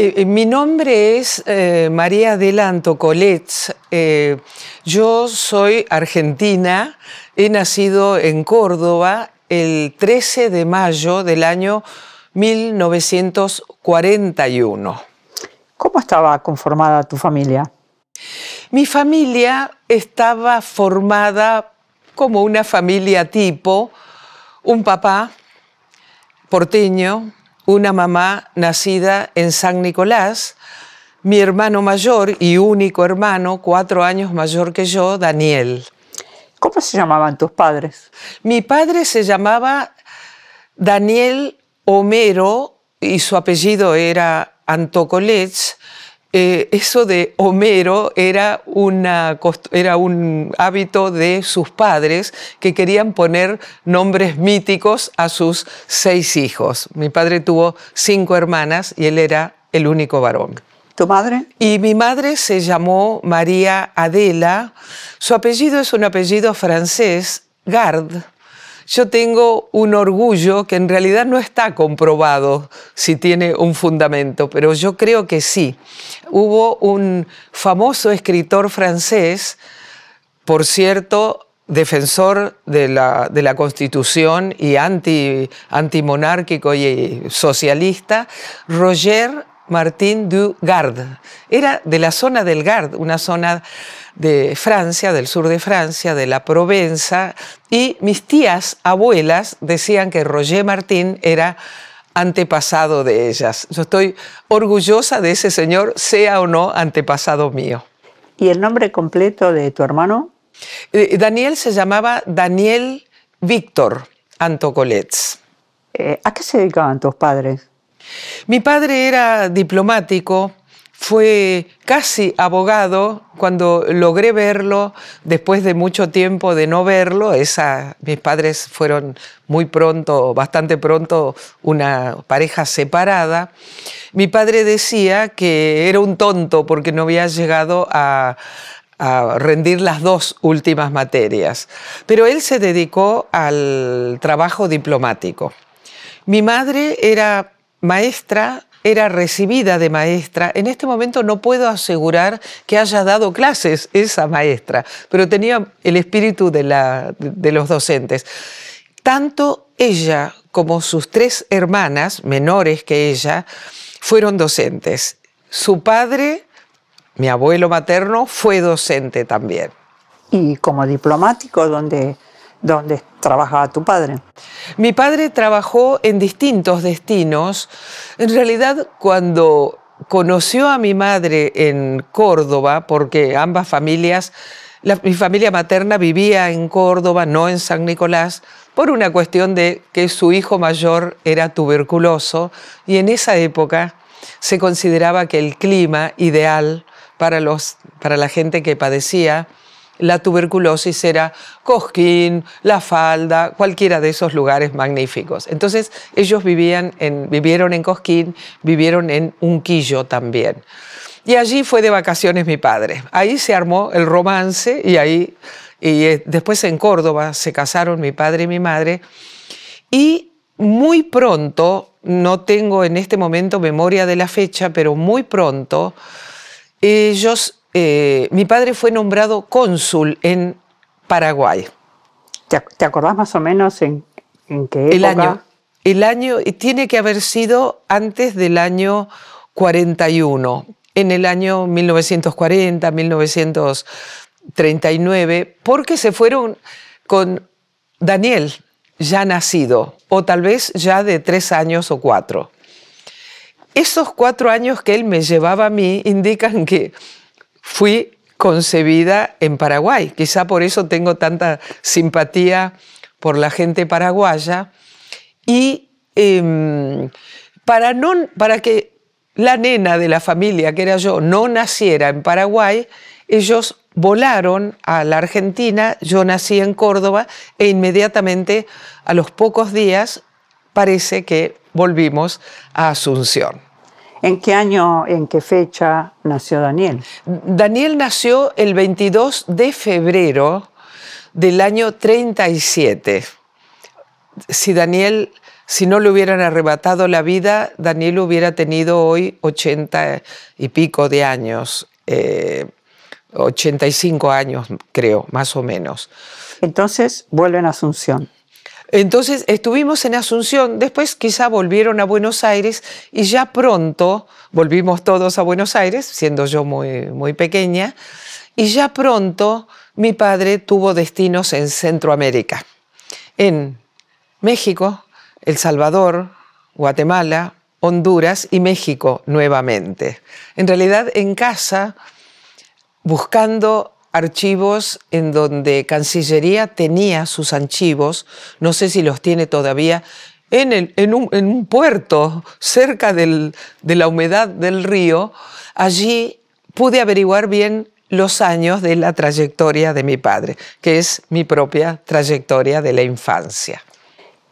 Eh, eh, mi nombre es eh, María Adelanto Colets. yo soy argentina, he nacido en Córdoba el 13 de mayo del año 1941. ¿Cómo estaba conformada tu familia? Mi familia estaba formada como una familia tipo, un papá porteño, una mamá nacida en San Nicolás, mi hermano mayor y único hermano, cuatro años mayor que yo, Daniel. ¿Cómo se llamaban tus padres? Mi padre se llamaba Daniel Homero y su apellido era Antocolets, eh, eso de Homero era, era un hábito de sus padres que querían poner nombres míticos a sus seis hijos. Mi padre tuvo cinco hermanas y él era el único varón. ¿Tu madre? Y mi madre se llamó María Adela. Su apellido es un apellido francés, Gard yo tengo un orgullo que en realidad no está comprobado si tiene un fundamento, pero yo creo que sí. Hubo un famoso escritor francés, por cierto, defensor de la, de la, Constitución y anti, antimonárquico y socialista, Roger Martín du Gard. Era de la zona del Gard, una zona de Francia, del sur de Francia, de la Provenza, y mis tías abuelas decían que Roger Martín era antepasado de ellas. Yo estoy orgullosa de ese señor, sea o no antepasado mío. ¿Y el nombre completo de tu hermano? Eh, Daniel se llamaba Daniel Víctor Antocolets. Eh, ¿A qué se dedicaban tus padres? Mi padre era diplomático, fue casi abogado cuando logré verlo, después de mucho tiempo de no verlo, mis padres fueron muy pronto, bastante pronto, una pareja separada. Mi padre decía que era un tonto porque no había llegado a, a rendir las dos últimas materias, pero él se dedicó al trabajo diplomático. Mi madre era maestra, era recibida de maestra. En este momento no puedo asegurar que haya dado clases esa maestra, pero tenía el espíritu de, los docentes. Tanto ella como sus tres hermanas, menores que ella, fueron docentes. Su padre, mi abuelo materno, fue docente también. Y como diplomático, donde donde trabajaba tu padre. Mi padre trabajó en distintos destinos. En realidad, cuando conoció a mi madre en Córdoba, porque ambas familias, mi familia materna vivía en Córdoba, no en San Nicolás, por una cuestión de que su hijo mayor era tuberculoso y en esa época se consideraba que el clima ideal para la gente que padecía la tuberculosis era Cosquín, La Falda, cualquiera de esos lugares magníficos. Entonces ellos vivían en, vivieron en Cosquín, vivieron en Unquillo también. Y allí fue de vacaciones mi padre. Ahí se armó el romance y ahí y eh, después en Córdoba se casaron mi padre y mi madre y muy pronto, no tengo en este momento memoria de la fecha, pero muy pronto ellos eh, mi padre fue nombrado cónsul en Paraguay. ¿Te, acordás más o menos en, qué época? El año. El año tiene que haber sido antes del año 41, en el año 1940, 1939, porque se fueron con Daniel, ya nacido, o tal vez ya de tres años o cuatro. Esos cuatro años que él me llevaba a mí indican que fui concebida en Paraguay. Quizá por eso tengo tanta simpatía por la gente paraguaya. Y em, para, para que la nena de la familia, que era yo, no naciera en Paraguay, ellos volaron a la Argentina, yo nací en Córdoba e inmediatamente a los pocos días parece que volvimos a Asunción. ¿En qué año, en qué fecha nació Daniel? Daniel nació el 22 de febrero del año 37. Si Daniel, si no le hubieran arrebatado la vida, Daniel hubiera tenido hoy 80 y pico de años, eh, y 85 años creo, más o menos. Entonces vuelve a Asunción. Entonces estuvimos en Asunción, después quizá volvieron a Buenos Aires y ya pronto volvimos todos a Buenos Aires, siendo yo muy, muy pequeña, y ya pronto mi padre tuvo destinos en Centroamérica, en México, El Salvador, Guatemala, Honduras y México nuevamente. En realidad en casa, buscando archivos en donde Cancillería tenía sus archivos, no sé si los tiene todavía, en, el, en, un, puerto cerca de la humedad del río. Allí pude averiguar bien los años de la trayectoria de mi padre, que es mi propia trayectoria de la infancia.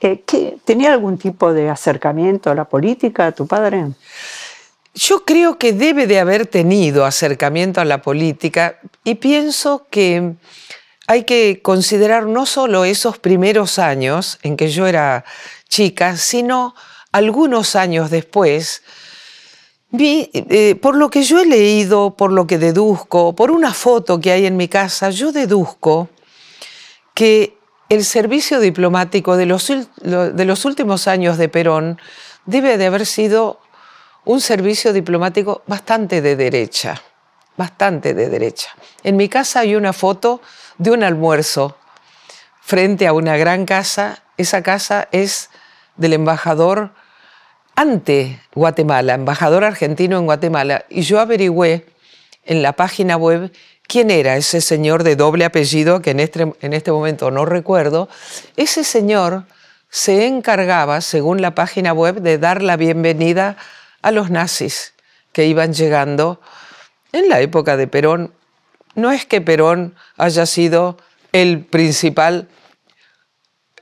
Eh, ¿Tenía algún tipo de acercamiento a la política tu padre? Yo creo que debe de haber tenido acercamiento a la política y pienso que hay que considerar no solo esos primeros años en que yo era chica, sino algunos años después, eh, por lo que yo he leído, por lo que deduzco, por una foto que hay en mi casa, yo deduzco que el servicio diplomático de los últimos años de Perón debe de haber sido un servicio diplomático bastante de derecha, bastante de derecha. En mi casa hay una foto de un almuerzo frente a una gran casa. Esa casa es del embajador ante Guatemala, embajador argentino en Guatemala, y yo averigüé en la página web quién era ese señor de doble apellido, que en este, en este momento no recuerdo. Ese señor se encargaba, según la página web, de dar la bienvenida a los nazis que iban llegando en la época de Perón. No es que Perón haya sido el principal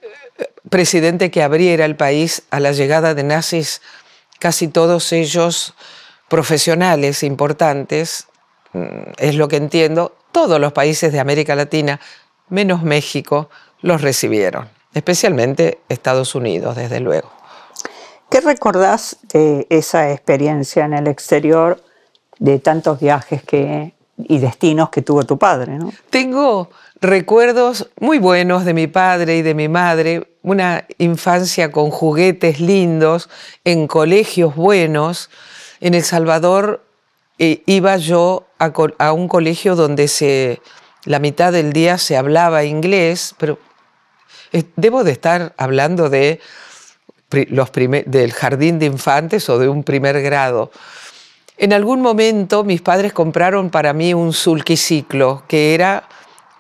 eh, presidente que abriera el país a la llegada de nazis, casi todos ellos profesionales importantes, mm, es lo que entiendo, todos los países de América Latina, menos México, los recibieron, especialmente Estados Unidos, desde luego. ¿Qué recordás de esa experiencia en el exterior, de tantos viajes que, y destinos que tuvo tu padre? Tengo recuerdos muy buenos de mi padre y de mi madre, una infancia con juguetes lindos, en colegios buenos. En El Salvador eh, iba yo a, a, un colegio donde se, la mitad del día se hablaba inglés, pero eh, debo de estar hablando de del jardín de infantes o de un primer grado. En algún momento mis padres compraron para mí un sulquiciclo, que era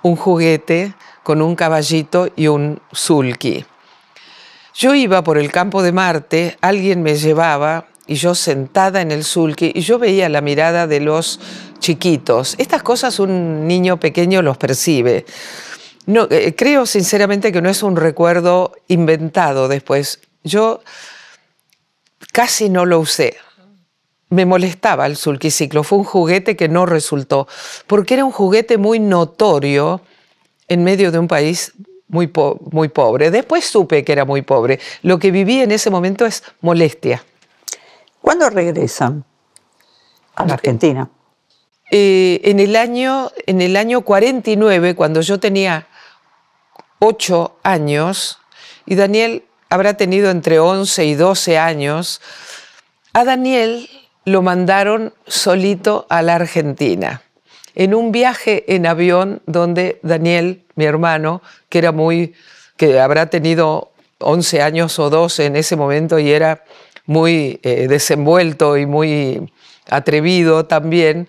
un juguete con un caballito y un sulqui. Yo iba por el campo de Marte, alguien me llevaba y yo sentada en el sulqui y yo veía la mirada de los chiquitos. Estas cosas un niño pequeño los percibe. No, eh, creo sinceramente que no es un recuerdo inventado después. Yo casi no lo usé. Me molestaba el sulquiciclo. Fue un juguete que no resultó, porque era un juguete muy notorio en medio de un país muy, muy pobre. Después supe que era muy pobre. Lo que viví en ese momento es molestia. ¿Cuándo regresan a la Argentina? Eh, en, el año, en el año 49, cuando yo tenía ocho años, y Daniel habrá tenido entre 11 y 12 años, a Daniel lo mandaron solito a la Argentina, en un viaje en avión donde Daniel, mi hermano, que era muy, que habrá tenido 11 años o 12 en ese momento y era muy eh, desenvuelto y muy atrevido también,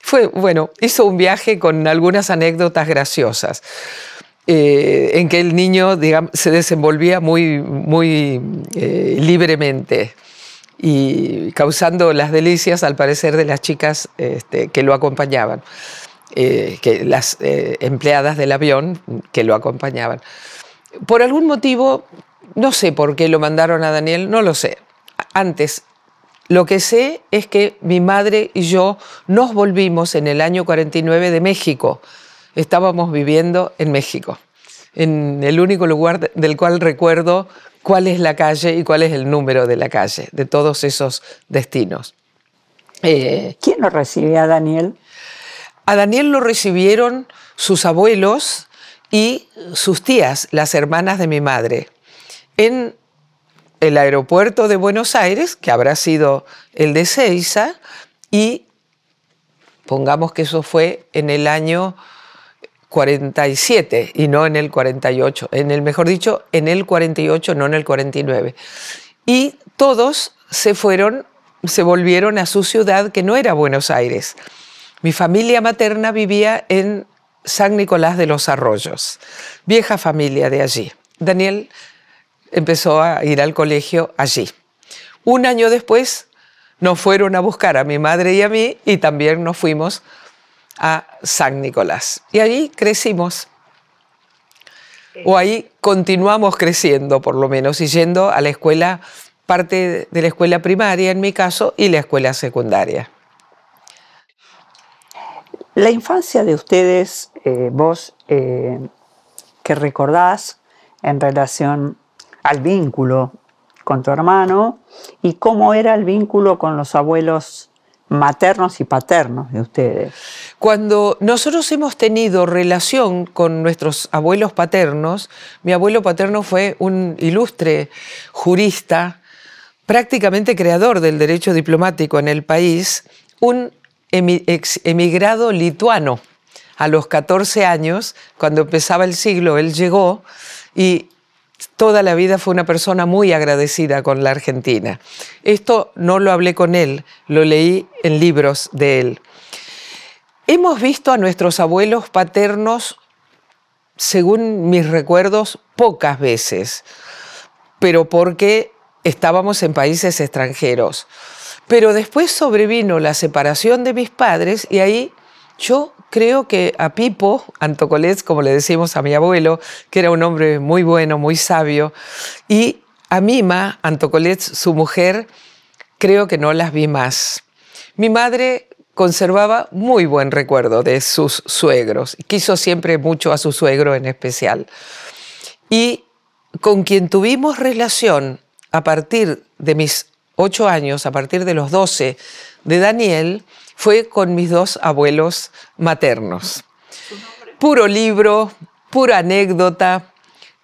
fue, bueno, hizo un viaje con algunas anécdotas graciosas. Eh, en que el niño se desenvolvía muy, muy eh, libremente y causando las delicias al parecer de las chicas este, que lo acompañaban, eh, que las empleadas del avión que lo acompañaban. Por algún motivo, no sé por qué lo mandaron a Daniel, no lo sé. Antes, lo que sé es que mi madre y yo nos volvimos en el año 49 de México estábamos viviendo en México, en el único lugar del cual recuerdo cuál es la calle y cuál es el número de la calle, de todos esos destinos. Eh, ¿Quién lo recibió a Daniel? A Daniel lo recibieron sus abuelos y sus tías, las hermanas de mi madre, en el aeropuerto de Buenos Aires, que habrá sido el de Ceiza, y pongamos que eso fue en el año 47 y no en el 48, en el mejor dicho, en el 48, no en el 49. Y todos se fueron, se volvieron a su ciudad que no era Buenos Aires. Mi familia materna vivía en San Nicolás de los Arroyos, vieja familia de allí. Daniel empezó a ir al colegio allí. Un año después nos fueron a buscar a mi madre y a mí y también nos fuimos a San Nicolás. Y ahí crecimos, o ahí continuamos creciendo por lo menos y yendo a la escuela, parte de la escuela primaria en mi caso y la escuela secundaria. La infancia de ustedes, eh, vos, eh, que recordás en relación al vínculo con tu hermano y cómo era el vínculo con los abuelos maternos y paternos de ustedes. Cuando nosotros hemos tenido relación con nuestros abuelos paternos, mi abuelo paterno fue un ilustre jurista, prácticamente creador del derecho diplomático en el país, un ex emigrado lituano. A los 14 años, cuando empezaba el siglo, él llegó y toda la vida fue una persona muy agradecida con la Argentina. Esto no lo hablé con él, lo leí en libros de él. Hemos visto a nuestros abuelos paternos, según mis recuerdos, pocas veces, pero porque estábamos en países extranjeros. Pero después sobrevino la separación de mis padres y ahí yo creo que a Pipo, Antocolés, como le decimos a mi abuelo, que era un hombre muy bueno, muy sabio, y a Mima, Antocolés, su mujer, creo que no las vi más. Mi madre conservaba muy buen recuerdo de sus suegros, quiso siempre mucho a su suegro en especial. Y con quien tuvimos relación a partir de mis ocho años, a partir de los doce, de Daniel, fue con mis dos abuelos maternos. Puro libro, pura anécdota,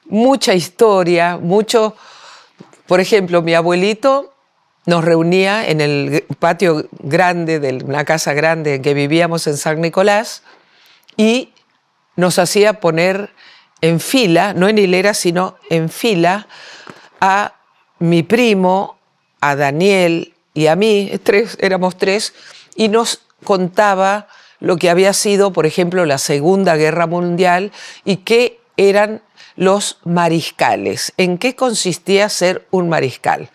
mucha historia, mucho... Por ejemplo, mi abuelito nos reunía en el patio grande de una casa grande en que vivíamos en San Nicolás y nos hacía poner en fila, no en hilera, sino en fila, a mi primo, a Daniel y a mí, tres, éramos tres, y nos contaba lo que había sido, por ejemplo, la Segunda Guerra Mundial y qué eran los mariscales, en qué consistía ser un mariscal,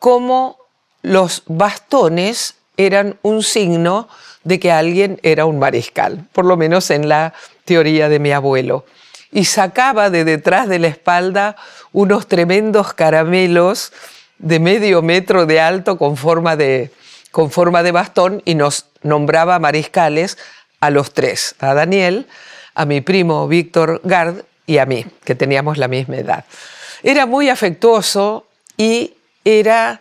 cómo los bastones eran un signo de que alguien era un mariscal, por lo menos en la teoría de mi abuelo. Y sacaba de detrás de la espalda unos tremendos caramelos de medio metro de alto con forma de, con forma de bastón y nos nombraba mariscales a los tres, a Daniel, a mi primo Víctor Gard y a mí, que teníamos la misma edad. Era muy afectuoso y era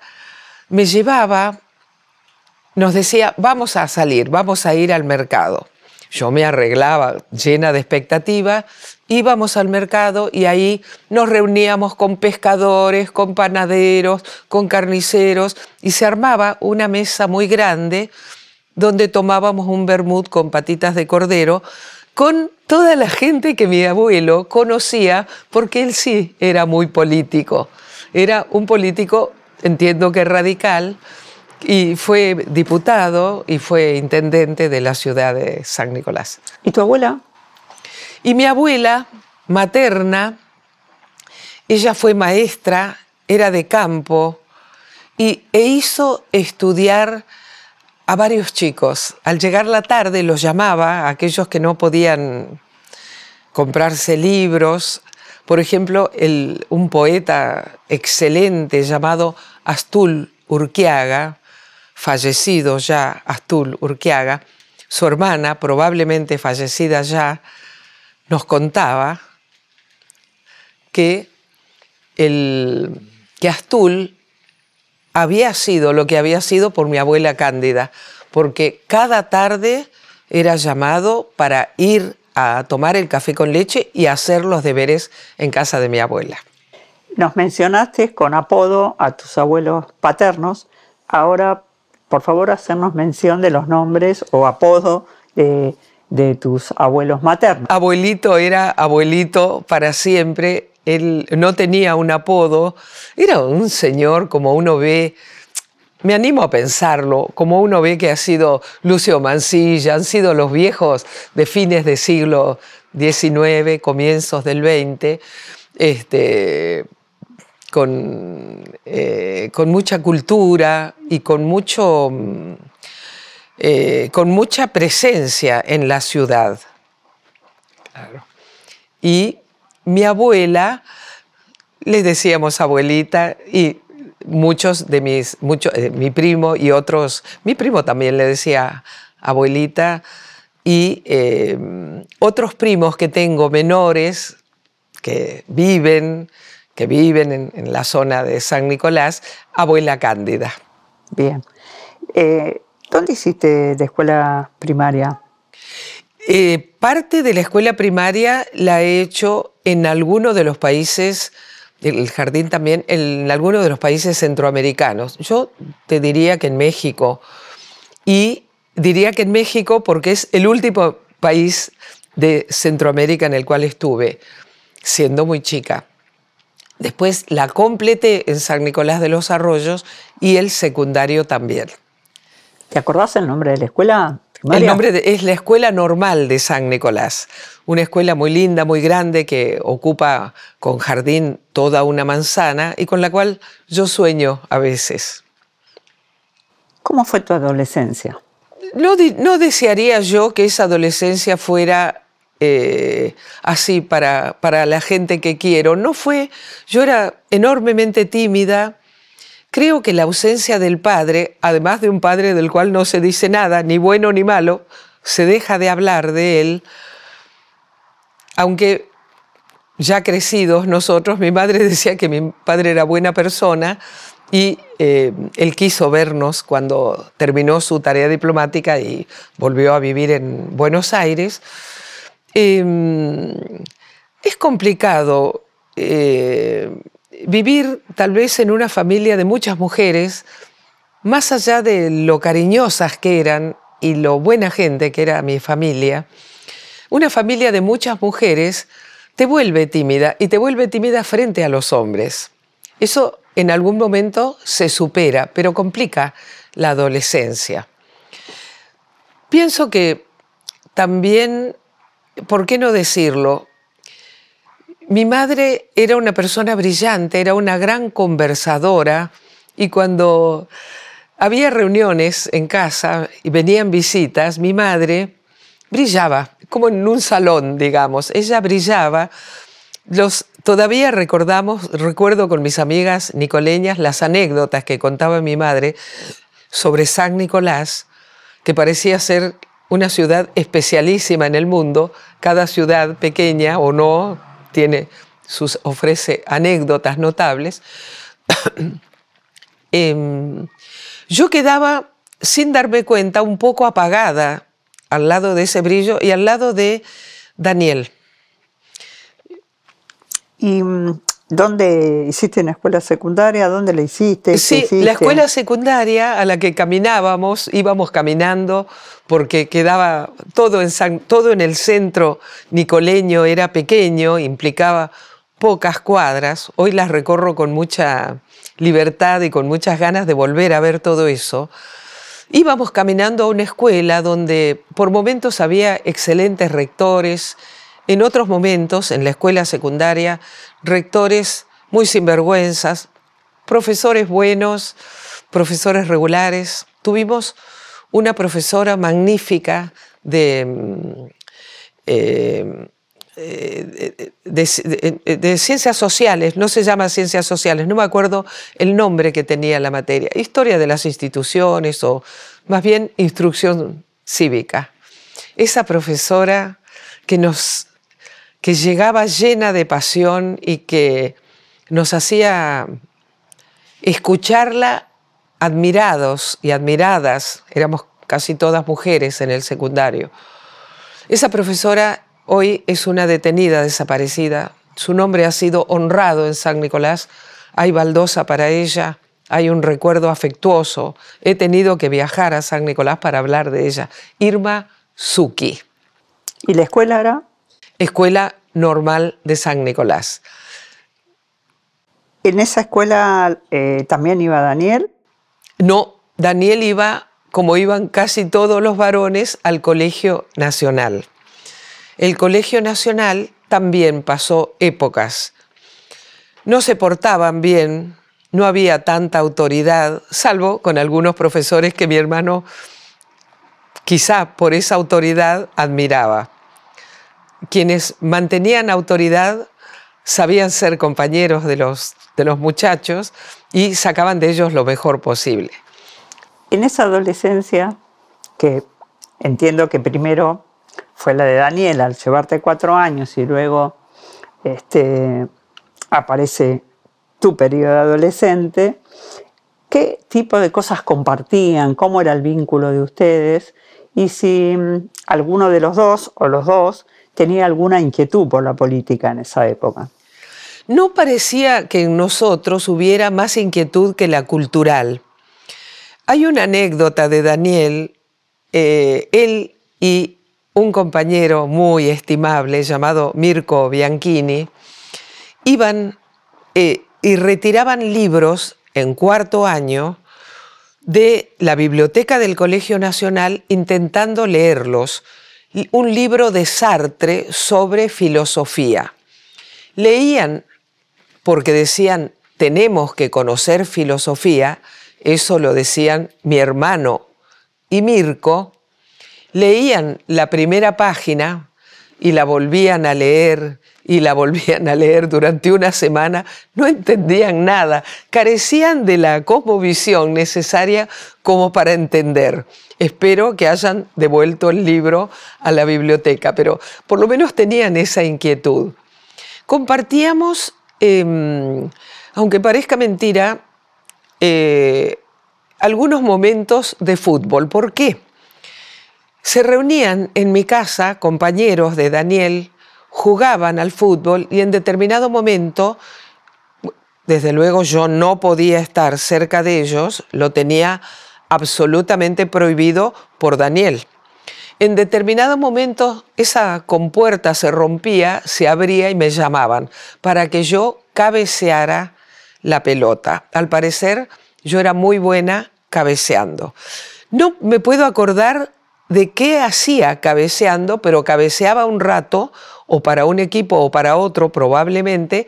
me llevaba nos decía, "Vamos a salir, vamos a ir al mercado." Yo me arreglaba llena de expectativa íbamos al mercado y ahí nos reuníamos con pescadores, con panaderos, con carniceros y se armaba una mesa muy grande donde tomábamos un vermut con patitas de cordero con toda la gente que mi abuelo conocía porque él sí era muy político. Era un político, entiendo que radical, y fue diputado y fue intendente de la ciudad de San Nicolás. ¿Y tu abuela? Y mi abuela materna, ella fue maestra, era de campo, y, e hizo estudiar a varios chicos. Al llegar la tarde los llamaba, aquellos que no podían comprarse libros. Por ejemplo, un poeta excelente llamado Astul Urquiaga, fallecido ya Astul Urquiaga, su hermana, probablemente fallecida ya, nos contaba que, el, que Astul había sido lo que había sido por mi abuela Cándida, porque cada tarde era llamado para ir a tomar el café con leche y hacer los deberes en casa de mi abuela. Nos mencionaste con apodo a tus abuelos paternos. Ahora, por favor, hacernos mención de los nombres o apodo de de tus abuelos maternos. Abuelito era abuelito para siempre, él no tenía un apodo, era un señor como uno ve, me animo a pensarlo, como uno ve que ha sido Lucio Mancilla, han sido los viejos de fines del siglo XIX, comienzos del XX, este, con, eh, con mucha cultura y con mucho mm, eh, con mucha presencia en la ciudad. Y mi abuela, le decíamos abuelita, y muchos de mis, muchos eh, mi primo y otros, mi primo también le decía abuelita, y em, otros primos que tengo menores que viven, que viven en, la zona de San Nicolás, abuela Cándida. Bien. Eh, ¿Dónde hiciste de escuela primaria? Eh, parte de la escuela primaria la he hecho en alguno de los países, el jardín también, en alguno de los países centroamericanos. Yo te diría que en México. Y diría que en México porque es el último país de Centroamérica en el cual estuve, siendo muy chica. Después la completé en San Nicolás de los Arroyos y el secundario también. ¿Te acordás el nombre de la escuela? El nombre es la Escuela Normal de San Nicolás, una escuela muy linda, muy grande, que ocupa con jardín toda una manzana y con la cual yo sueño a veces. ¿Cómo fue tu adolescencia? No, desearía yo que esa adolescencia fuera eh, así para, para la gente que quiero. No fue, yo era enormemente tímida, Creo que la ausencia del padre, además de un padre del cual no se dice nada, ni bueno ni malo, se deja de hablar de él, aunque ya crecidos nosotros, mi madre decía que mi padre era buena persona y eh, él quiso vernos cuando terminó su tarea diplomática y volvió a vivir en Buenos Aires. Em, es complicado eh, vivir tal vez en una familia de muchas mujeres, más allá de lo cariñosas que eran y lo buena gente que era mi familia, una familia de muchas mujeres te vuelve tímida y te vuelve tímida frente a los hombres. Eso en algún momento se supera, pero complica la adolescencia. Pienso que también, ¿por qué no decirlo? Mi madre era una persona brillante, era una gran conversadora y cuando había reuniones en casa y venían visitas, mi madre brillaba, como en un salón, digamos. Ella brillaba. Los, todavía recordamos, recuerdo con mis amigas nicoleñas las anécdotas que contaba mi madre sobre San Nicolás, que parecía ser una ciudad especialísima en el mundo, cada ciudad pequeña o no, tiene sus, ofrece anécdotas notables, em, yo quedaba, sin darme cuenta, un poco apagada al lado de ese brillo y al lado de Daniel. Mm, ¿Dónde hiciste la escuela secundaria? ¿Dónde la hiciste? Sí, la escuela secundaria a la que caminábamos, íbamos caminando porque quedaba todo en, todo en el centro nicoleño, era pequeño, implicaba pocas cuadras. Hoy las recorro con mucha libertad y con muchas ganas de volver a ver todo eso. Íbamos caminando a una escuela donde por momentos había excelentes rectores, en otros momentos, en la escuela secundaria, rectores muy sinvergüenzas, profesores buenos, profesores regulares. Tuvimos una profesora magnífica mm, eh, eh, de, de, ciencias sociales, no se llama ciencias sociales, no me acuerdo el nombre que tenía la materia, historia de las instituciones o más bien instrucción cívica. Esa profesora que nos que llegaba llena de pasión y que nos hacía escucharla admirados y admiradas. Éramos casi todas mujeres en el secundario. Esa profesora hoy es una detenida desaparecida. Su nombre ha sido honrado en San Nicolás. Hay baldosa para ella, hay un recuerdo afectuoso. He tenido que viajar a San Nicolás para hablar de ella. Irma Suki. ¿Y la escuela era? Escuela Normal de San Nicolás. ¿En esa escuela eh, también iba Daniel? No, Daniel iba, como iban casi todos los varones, al Colegio Nacional. El Colegio Nacional también pasó épocas. No se portaban bien, no había tanta autoridad, salvo con algunos profesores que mi hermano quizá por esa autoridad admiraba quienes mantenían autoridad sabían ser compañeros de los, muchachos y sacaban de ellos lo mejor posible. En esa adolescencia, que entiendo que primero fue la de Daniel, al llevarte cuatro años y luego este, aparece tu periodo adolescente, ¿qué tipo de cosas compartían? ¿Cómo era el vínculo de ustedes? Y si mm, alguno de los dos o los dos tenía alguna inquietud por la política en esa época. No parecía que en nosotros hubiera más inquietud que la cultural. Hay una anécdota de Daniel, eh, él y un compañero muy estimable llamado Mirko Bianchini, iban eh, y retiraban libros en cuarto año de la biblioteca del Colegio Nacional intentando leerlos un libro de Sartre sobre filosofía. Leían, porque decían, tenemos que conocer filosofía, eso lo decían mi hermano y Mirko, leían la primera página y la volvían a leer y la volvían a leer durante una semana, no entendían nada, carecían de la cosmovisión necesaria como para entender. Espero que hayan devuelto el libro a la biblioteca, pero por lo menos tenían esa inquietud. Compartíamos, em, aunque parezca mentira, eh, algunos momentos de fútbol. ¿Por qué? Se reunían en mi casa compañeros de Daniel, jugaban al fútbol y en determinado momento, desde luego yo no podía estar cerca de ellos, lo tenía absolutamente prohibido por Daniel. En determinado momento esa compuerta se rompía, se abría y me llamaban para que yo cabeceara la pelota. Al parecer yo era muy buena cabeceando. No me puedo acordar de qué hacía cabeceando, pero cabeceaba un rato o para un equipo o para otro probablemente,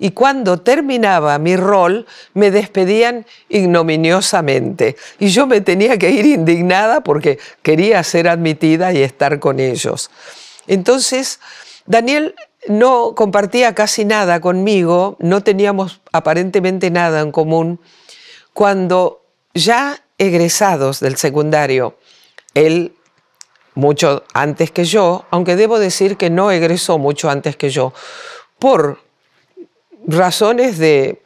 y cuando terminaba mi rol me despedían ignominiosamente y yo me tenía que ir indignada porque quería ser admitida y estar con ellos. Entonces, Daniel no compartía casi nada conmigo, no teníamos aparentemente nada en común, cuando ya egresados del secundario, él mucho antes que yo, aunque debo decir que no egresó mucho antes que yo, por razones de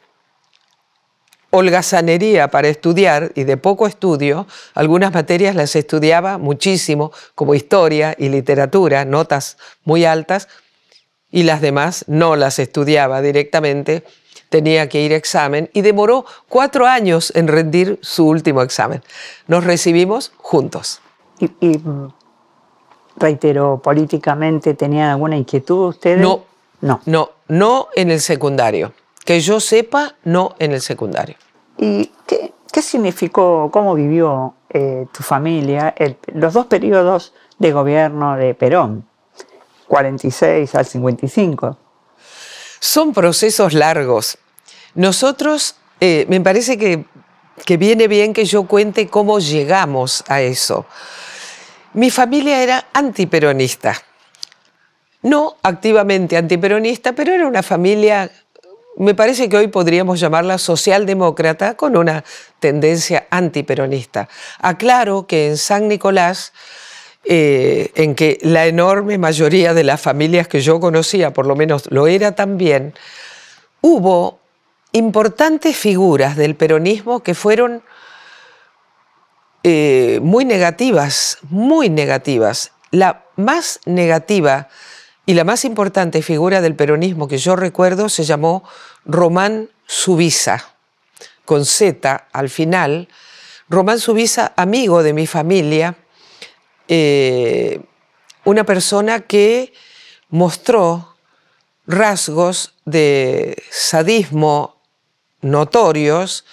holgazanería para estudiar y de poco estudio, algunas materias las estudiaba muchísimo, como historia y literatura, notas muy altas, y las demás no las estudiaba directamente, tenía que ir a examen y demoró cuatro años en rendir su último examen. Nos recibimos juntos reitero, políticamente tenía alguna inquietud ustedes? No, no. No, no en el secundario. Que yo sepa, no en el secundario. ¿Y qué, significó, cómo vivió eh, tu familia los dos periodos de gobierno de Perón, 46 al 55? Son procesos largos. Nosotros, eh, me parece que, que viene bien que yo cuente cómo llegamos a eso mi familia era antiperonista. No activamente antiperonista, pero era una familia, me parece que hoy podríamos llamarla socialdemócrata, con una tendencia antiperonista. Aclaro que en San Nicolás, eh, en que la enorme mayoría de las familias que yo conocía, por lo menos lo era también, hubo importantes figuras del peronismo que fueron eh, muy negativas, muy negativas. La más negativa y la más importante figura del peronismo que yo recuerdo se llamó Román Subiza, con Z al final. Román Subiza, amigo de mi familia, eh, una persona que mostró rasgos de sadismo notorios,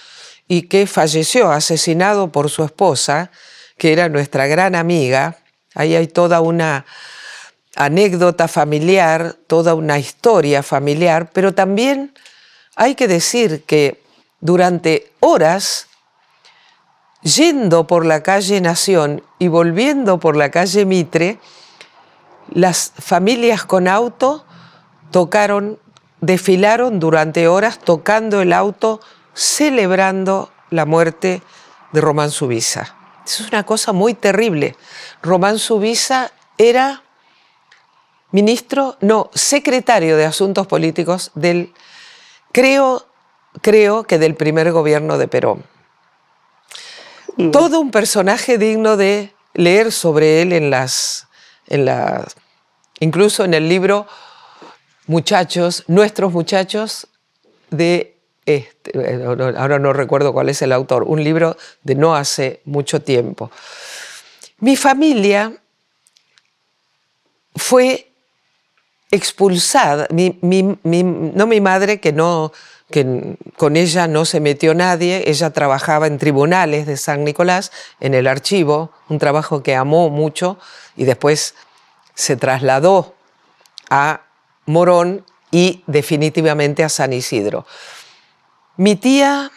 y que falleció asesinado por su esposa, que era nuestra gran amiga. Ahí hay toda una anécdota familiar, toda una historia familiar, pero también hay que decir que durante horas, yendo por la calle Nación y volviendo por la calle Mitre, las familias con auto tocaron, desfilaron durante horas tocando el auto celebrando la muerte de Román Subiza. Es una cosa muy terrible. Román Subiza era ministro, no, secretario de Asuntos Políticos del, creo, creo que del primer gobierno de Perón. Mm. Todo un personaje digno de leer sobre él en las, en las, incluso en el libro Muchachos, Nuestros Muchachos, de este, eh, ahora no recuerdo cuál es el autor, un libro de no hace mucho tiempo. Mi familia fue expulsada, no mi madre, que, no, que con ella no se metió nadie, ella trabajaba en tribunales de San Nicolás, en el archivo, un trabajo que amó mucho y después se trasladó a Morón y definitivamente a San Isidro. Mi tía,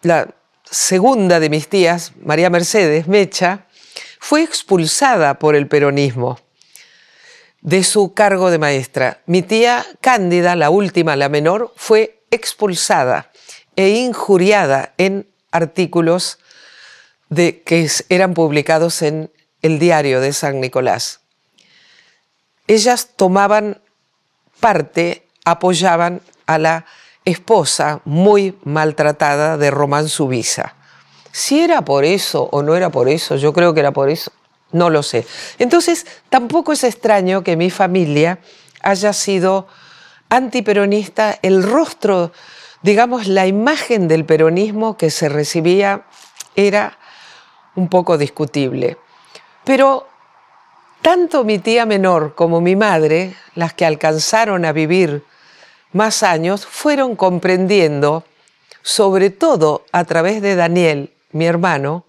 la segunda de mis tías, María Mercedes Mecha, fue expulsada por el peronismo de su cargo de maestra. Mi tía Cándida, la última, la menor, fue expulsada e injuriada en artículos de, que eran publicados en el diario de San Nicolás. Ellas tomaban parte, apoyaban a la esposa muy maltratada de Román Subisa. Si era por eso o no era por eso, yo creo que era por eso, no lo sé. Entonces, tampoco es extraño que mi familia haya sido antiperonista, el rostro, digamos, la imagen del peronismo que se recibía era un poco discutible. Pero tanto mi tía menor como mi madre, las que alcanzaron a vivir más años fueron comprendiendo, sobre todo a través de Daniel, mi hermano,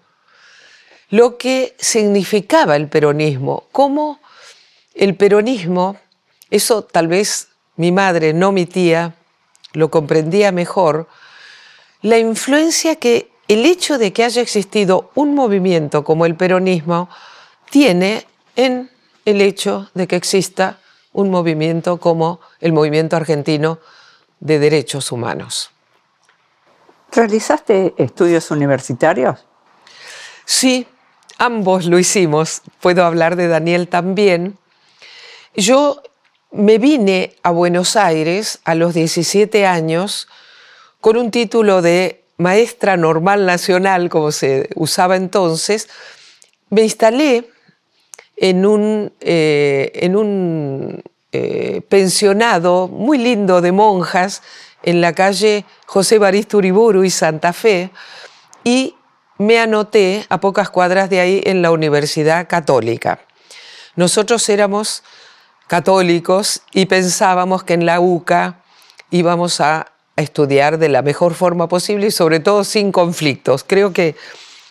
lo que significaba el peronismo, cómo el peronismo, eso tal vez mi madre, no mi tía, lo comprendía mejor, la influencia que el hecho de que haya existido un movimiento como el peronismo tiene en el hecho de que exista un movimiento como el movimiento argentino de derechos humanos. ¿Realizaste estudios universitarios? Sí, ambos lo hicimos. Puedo hablar de Daniel también. Yo me vine a Buenos Aires a los 17 años con un título de maestra normal nacional, como se usaba entonces. Me instalé en un, eh, en un eh, pensionado muy lindo de monjas en la calle José Baristo Uriburu y Santa Fe y me anoté a pocas cuadras de ahí en la Universidad Católica. Nosotros éramos católicos y pensábamos que en la UCA íbamos a estudiar de la mejor forma posible y sobre todo sin conflictos. Creo que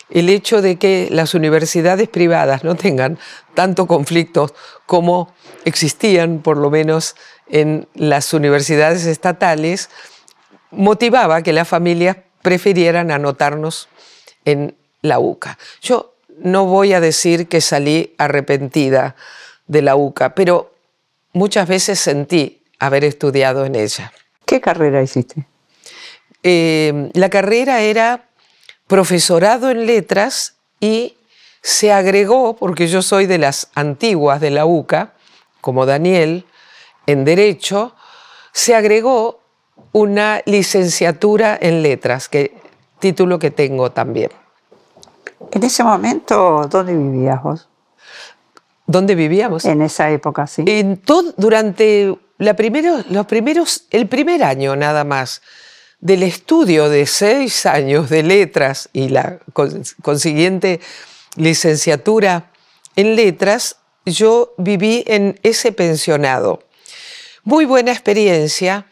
el hecho de que las universidades privadas no tengan tanto conflictos como existían, por lo menos en las universidades estatales, motivaba que las familias prefirieran anotarnos en la UCA. Yo no voy a decir que salí arrepentida de la UCA, pero muchas veces sentí haber estudiado en ella. ¿Qué carrera hiciste? Eh, la carrera era profesorado en letras y se agregó, porque yo soy de las antiguas de la UCA, como Daniel, en Derecho, se agregó una licenciatura en letras, que, título que tengo también. En ese momento, ¿dónde vivías vos? ¿Dónde vivíamos? En esa época, sí. todo, durante la los primeros, el primer año nada más del estudio de seis años de letras y la consiguiente licenciatura en letras, yo viví en ese pensionado. Muy buena experiencia,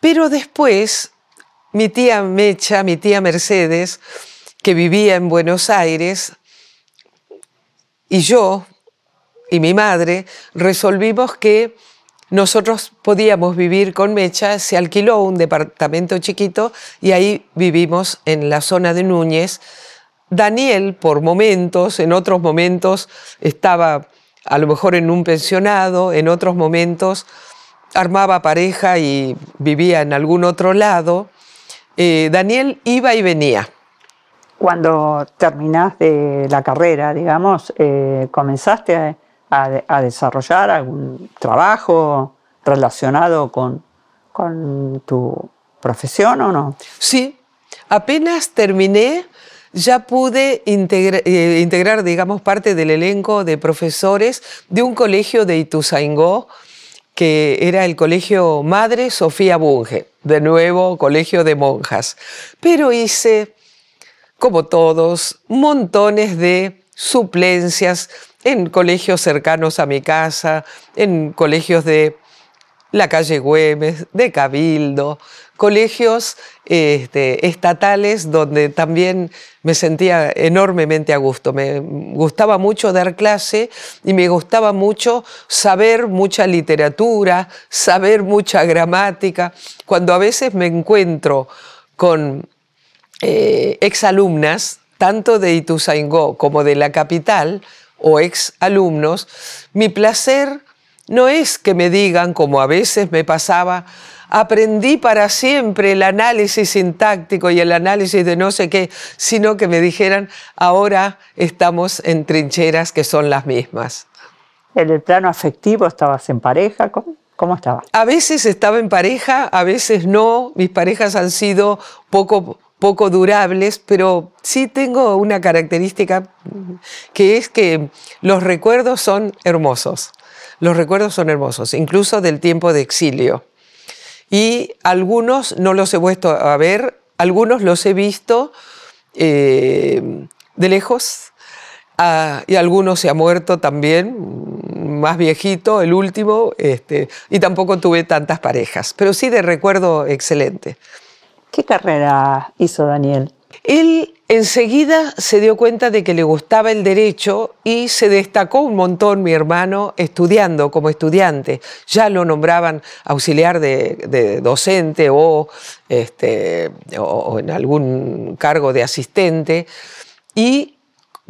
pero después mi tía Mecha, mi tía Mercedes, que vivía en Buenos Aires, y yo y mi madre resolvimos que nosotros podíamos vivir con Mecha, se alquiló un departamento chiquito y ahí vivimos en la zona de Núñez. Daniel, por momentos, en otros momentos estaba a lo mejor en un pensionado, en otros momentos armaba pareja y vivía en algún otro lado. Eh, Daniel iba y venía. Cuando terminaste la carrera, digamos, eh, comenzaste a, desarrollar algún trabajo relacionado con, con tu profesión o no? Sí, apenas terminé, ya pude eh, integrar, digamos, parte del elenco de profesores de un colegio de Ituzaingó, que era el colegio Madre Sofía Bunge, de nuevo colegio de monjas. Pero hice, como todos, montones de suplencias en colegios cercanos a mi casa, en colegios de la calle Güemes, de Cabildo, colegios este, estatales donde también me sentía enormemente a gusto. Me gustaba mucho dar clase y me gustaba mucho saber mucha literatura, saber mucha gramática. Cuando a veces me encuentro con eh, exalumnas, tanto de Ituzaingó como de la capital, o ex alumnos, mi placer no es que me digan, como a veces me pasaba, aprendí para siempre el análisis sintáctico y el análisis de no sé qué, sino que me dijeran, ahora estamos en trincheras que son las mismas. En el plano afectivo estabas en pareja, ¿cómo, cómo estabas? A veces estaba en pareja, a veces no. Mis parejas han sido poco poco durables, pero sí tengo una característica que es que los recuerdos son hermosos. Los recuerdos son hermosos, incluso del tiempo de exilio. Y algunos no los he vuelto a ver, algunos los he visto eh, de lejos, ah, y algunos se ha muerto también, más viejito, el último, este, y tampoco tuve tantas parejas, pero sí de recuerdo excelente. ¿Qué carrera hizo Daniel? Él enseguida se dio cuenta de que le gustaba el derecho y se destacó un montón mi hermano estudiando como estudiante. Ya lo nombraban auxiliar de, docente este, o, o en algún cargo de asistente. Y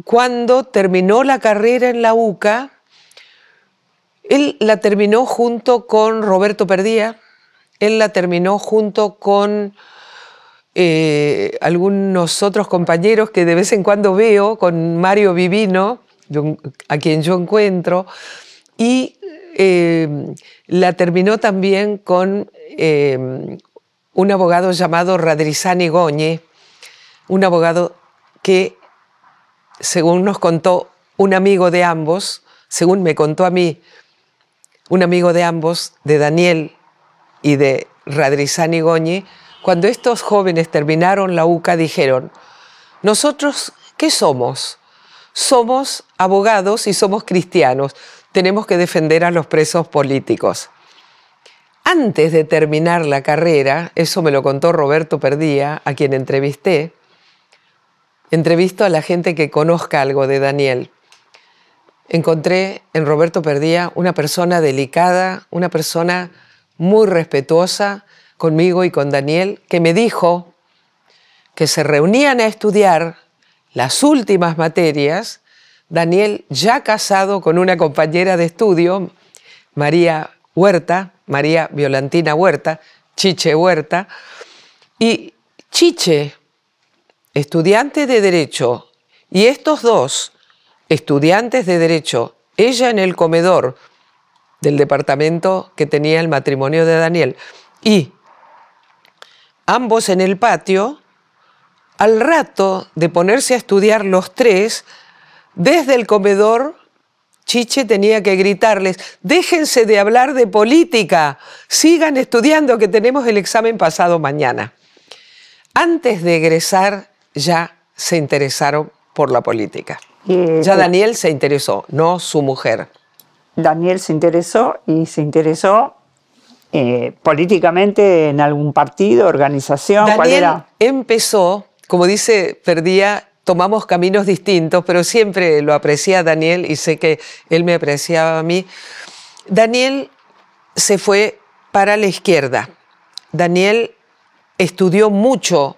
cuando terminó la carrera en la UCA, él la terminó junto con Roberto Perdía, él la terminó junto con eh, algunos otros compañeros que de vez en cuando veo con Mario Vivino, a quien yo encuentro, y eh, la terminó también con eh, un abogado llamado Radrizani Goñe, un abogado que, según nos contó un amigo de ambos, según me contó a mí, un amigo de ambos, de Daniel y de Radrizani Goñe, cuando estos jóvenes terminaron la UCA dijeron, nosotros, ¿qué somos? Somos abogados y somos cristianos. Tenemos que defender a los presos políticos. Antes de terminar la carrera, eso me lo contó Roberto Perdía, a quien entrevisté, entrevisto a la gente que conozca algo de Daniel. Encontré en Roberto Perdía una persona delicada, una persona muy respetuosa, conmigo y con Daniel, que me dijo que se reunían a estudiar las últimas materias, Daniel ya casado con una compañera de estudio, María Huerta, María Violantina Huerta, Chiche Huerta, y Chiche, estudiante de Derecho, y estos dos, estudiantes de Derecho, ella en el comedor del departamento que tenía el matrimonio de Daniel, y ambos en el patio, al rato de ponerse a estudiar los tres, desde el comedor, Chiche tenía que gritarles, déjense de hablar de política, sigan estudiando que tenemos el examen pasado mañana. Antes de egresar ya se interesaron por la política. ya eh, Daniel se interesó, no su mujer. Daniel se interesó y se interesó eh, políticamente en algún partido, organización? Daniel empezó, como dice Perdía, tomamos caminos distintos, pero siempre lo aprecié a Daniel y sé que él me apreciaba a mí. Daniel se fue para la izquierda. Daniel estudió mucho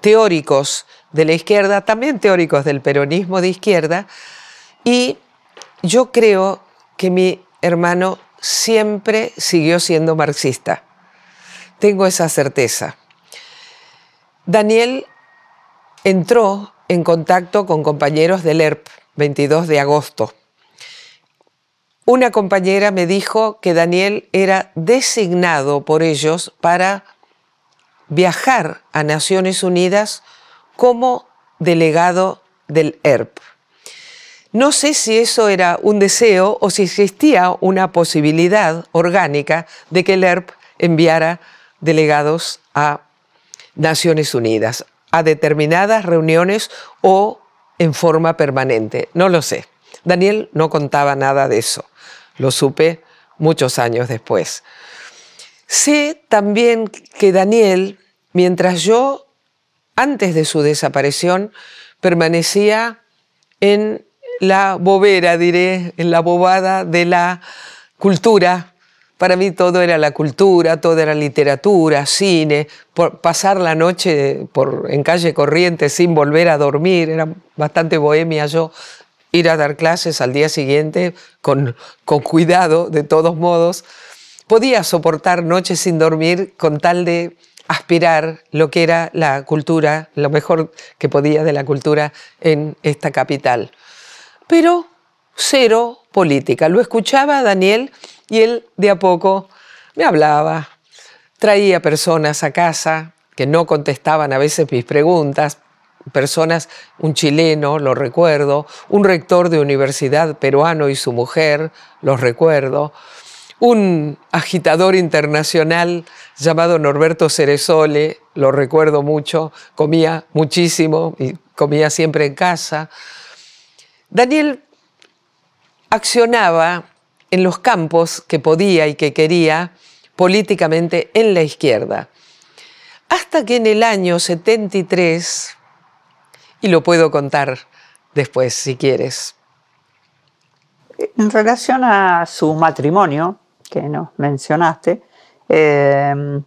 teóricos de la izquierda, también teóricos del peronismo de izquierda, y yo creo que mi hermano siempre siguió siendo marxista. Tengo esa certeza. Daniel entró en contacto con compañeros del ERP 22 de agosto. Una compañera me dijo que Daniel era designado por ellos para viajar a Naciones Unidas como delegado del ERP. No sé si eso era un deseo o si existía una posibilidad orgánica de que el ERP enviara delegados a Naciones Unidas, a determinadas reuniones o en forma permanente. No lo sé. Daniel no contaba nada de eso. Lo supe muchos años después. Sé también que Daniel, mientras yo, antes de su desaparición, permanecía en la bobera, diré, en la bobada de la cultura. Para mí todo era la cultura, todo era literatura, cine, pasar la noche en calle corriente sin volver a dormir, era bastante bohemia yo, ir a dar clases al día siguiente con, con cuidado, de todos modos. Podía soportar noches sin dormir con tal de aspirar lo que era la cultura, lo mejor que podía de la cultura en esta capital pero cero política. Lo escuchaba Daniel y él de a poco me hablaba, traía personas a casa que no contestaban a veces mis preguntas, personas, un chileno, lo recuerdo, un rector de universidad peruano y su mujer, lo recuerdo, un agitador internacional llamado Norberto Ceresole, lo recuerdo mucho, comía muchísimo y comía siempre en casa. Daniel accionaba en los campos que podía y que quería políticamente en la izquierda. Hasta que en el año 73, y lo puedo contar después si quieres. En relación a su matrimonio, que nos mencionaste, em,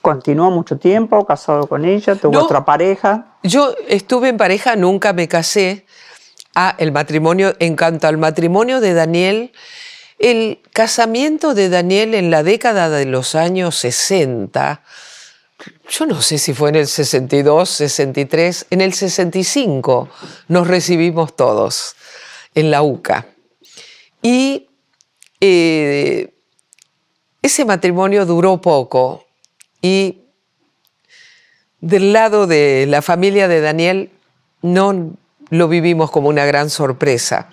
continuó mucho tiempo casado con ella, tuvo otra pareja. Yo estuve en pareja, nunca me casé, Ah, el matrimonio, en cuanto al matrimonio de Daniel, el casamiento de Daniel en la década de los años 60, yo no sé si fue en el 62, 63, en el 65 nos recibimos todos en la UCA. Y eh, ese matrimonio duró poco y del lado de la familia de Daniel no lo vivimos como una gran sorpresa.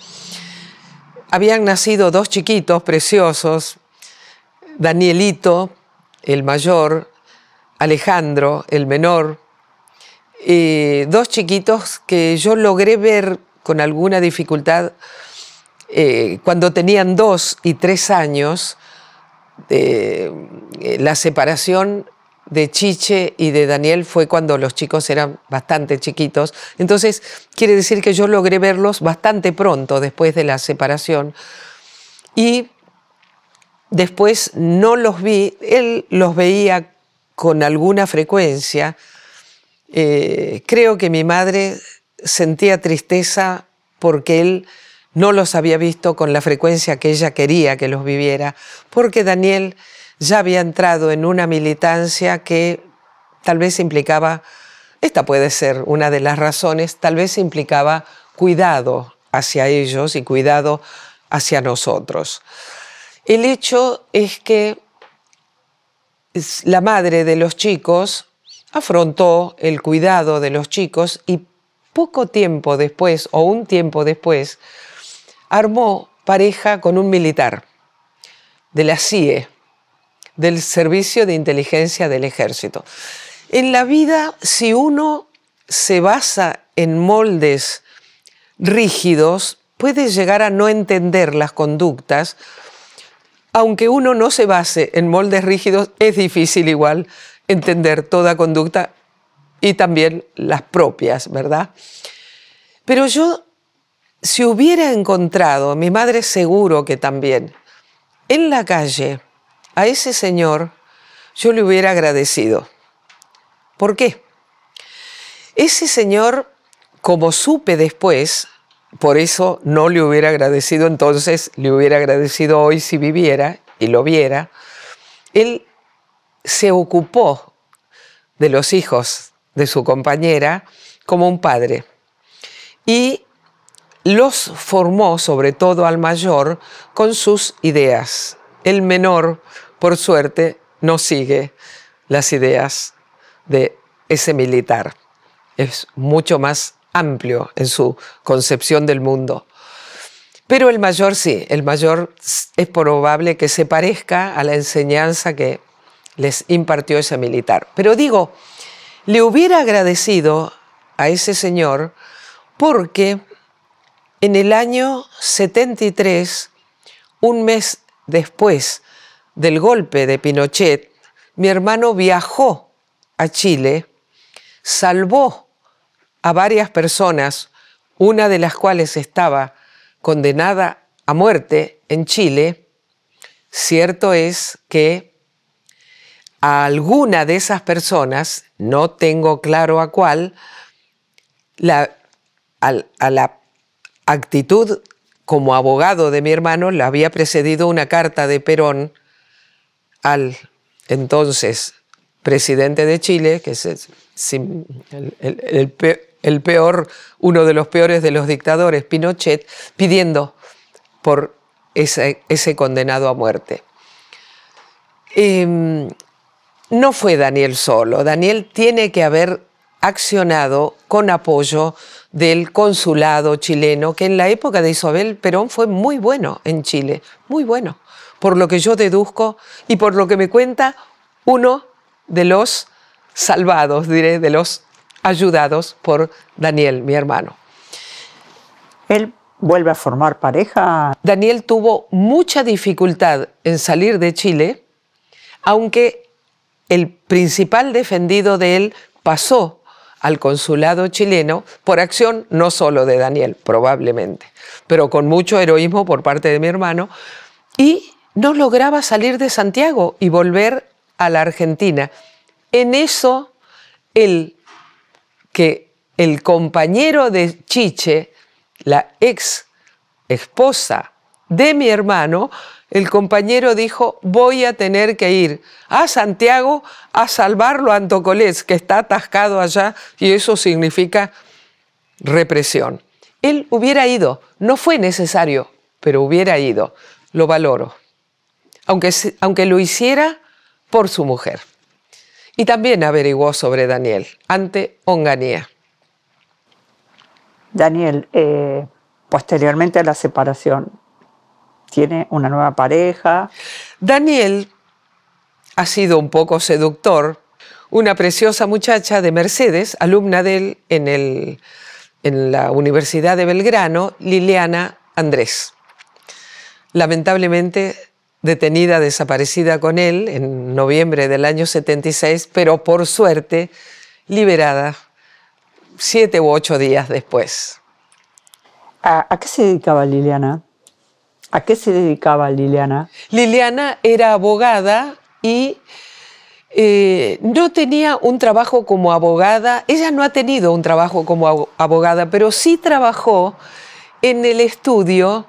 Habían nacido dos chiquitos preciosos, Danielito, el mayor, Alejandro, el menor, dos chiquitos que yo logré ver con alguna dificultad eh, cuando tenían dos y tres años, eh, la separación de Chiche y de Daniel fue cuando los chicos eran bastante chiquitos. Entonces, quiere decir que yo logré verlos bastante pronto después de la separación. Y después no los vi, él los veía con alguna frecuencia. Eh, creo que mi madre sentía tristeza porque él no los había visto con la frecuencia que ella quería que los viviera, porque Daniel ya había entrado en una militancia que tal vez implicaba, esta puede ser una de las razones, tal vez implicaba cuidado hacia ellos y cuidado hacia nosotros. El hecho es que la madre de los chicos afrontó el cuidado de los chicos y poco tiempo después o un tiempo después armó pareja con un militar de la CIE, del Servicio de Inteligencia del Ejército. En la vida, si uno se basa en moldes rígidos, puede llegar a no entender las conductas. Aunque uno no se base en moldes rígidos, es difícil igual entender toda conducta y también las propias, ¿verdad? Pero yo, si hubiera encontrado, mi madre seguro que también, en la calle, a ese señor yo le hubiera agradecido. ¿Por qué? Ese señor, como supe después, por eso no le hubiera agradecido entonces, le hubiera agradecido hoy si viviera y lo viera, él se ocupó de los hijos de su compañera como un padre y los formó, sobre todo al mayor, con sus ideas el menor, por suerte, no sigue las ideas de ese militar. Es mucho más amplio en su concepción del mundo. Pero el mayor sí, el mayor es probable que se parezca a la enseñanza que les impartió ese militar. Pero digo, le hubiera agradecido a ese señor porque en el año 73, un mes después del golpe de Pinochet, mi hermano viajó a Chile, salvó a varias personas, una de las cuales estaba condenada a muerte en Chile, cierto es que a alguna de esas personas, no tengo claro a cuál, la, a la actitud como abogado de mi hermano, le había precedido una carta de Perón al entonces presidente de Chile, que es el, peor, uno de los peores de los dictadores, Pinochet, pidiendo por ese, condenado a muerte. Em, no fue Daniel solo, Daniel tiene que haber accionado con apoyo del consulado chileno, que en la época de Isabel Perón fue muy bueno en Chile, muy bueno, por lo que yo deduzco y por lo que me cuenta uno de los salvados, diré, de los ayudados por Daniel, mi hermano. Él vuelve a formar pareja. Daniel tuvo mucha dificultad en salir de Chile, aunque el principal defendido de él pasó al consulado chileno por acción no solo de Daniel, probablemente, pero con mucho heroísmo por parte de mi hermano, y no lograba salir de Santiago y volver a la Argentina. En eso, el que el compañero de Chiche, la ex esposa de mi hermano, el compañero dijo, voy a tener que ir a Santiago a salvarlo a Antocolés, que está atascado allá, y eso significa represión. Él hubiera ido, no fue necesario, pero hubiera ido, lo valoro, aunque, aunque lo hiciera por su mujer. Y también averiguó sobre Daniel, ante Onganía. Daniel, eh, posteriormente a la separación, tiene una nueva pareja. Daniel ha sido un poco seductor. Una preciosa muchacha de Mercedes, alumna de él en, el, en la Universidad de Belgrano, Liliana Andrés. Lamentablemente detenida, desaparecida con él en noviembre del año 76, pero por suerte liberada siete u ocho días después. ¿A, a qué se dedicaba Liliana? ¿A qué se dedicaba Liliana? Liliana era abogada y eh, no tenía un trabajo como abogada, ella no ha tenido un trabajo como abogada, pero sí trabajó en el estudio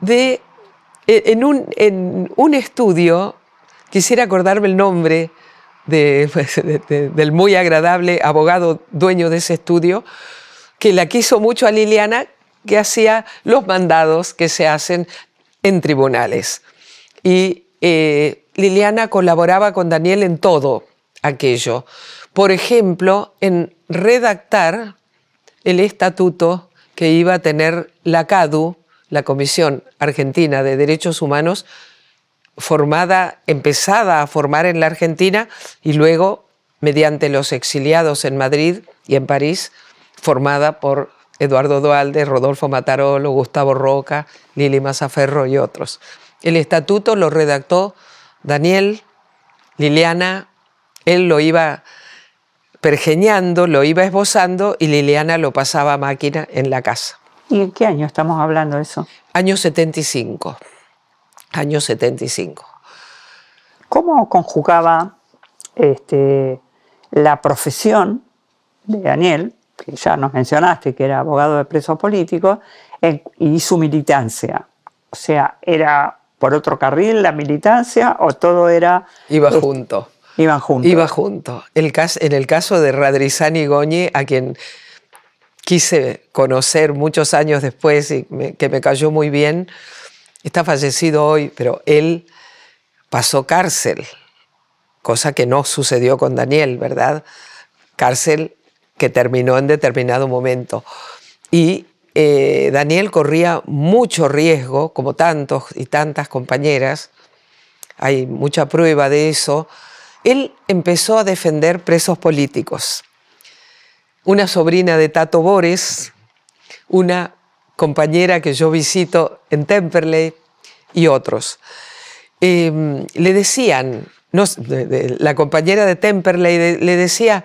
de, e-, en un, en un estudio, quisiera acordarme el nombre pues, de, del muy agradable abogado dueño de ese estudio, que la quiso mucho a Liliana, que hacía los mandados que se hacen en tribunales. Y eh, Liliana colaboraba con Daniel en todo aquello. Por ejemplo, en redactar el estatuto que iba a tener la CADU, la Comisión Argentina de Derechos Humanos, formada, empezada a formar en la Argentina y luego, mediante los exiliados en Madrid y en París, formada por Eduardo Dualde, Rodolfo Matarolo, Gustavo Roca, Lili Mazaferro y otros. El estatuto lo redactó Daniel, Liliana, él lo iba pergeñando, lo iba esbozando y Liliana lo pasaba a máquina en la casa. ¿Y en qué año estamos hablando de eso? Año 75. Año 75. ¿Cómo conjugaba este, la profesión de Daniel que ya nos mencionaste, que era abogado de presos políticos, y su militancia. O sea, era por otro carril la militancia o todo era... Iba junto. Iban junto. Iba junto. El caso, en el caso de Radrizani Goñi, a quien quise conocer muchos años después y que me cayó muy bien, está fallecido hoy, pero él pasó cárcel, cosa que no sucedió con Daniel, ¿verdad? Cárcel que terminó en determinado momento. Y eh, Daniel corría mucho riesgo, como tantos y tantas compañeras, hay mucha prueba de eso, él empezó a defender presos políticos. Una sobrina de Tato Bores, una compañera que yo visito en Temperley y otros. Em, le decían, la compañera de Temperley le decía,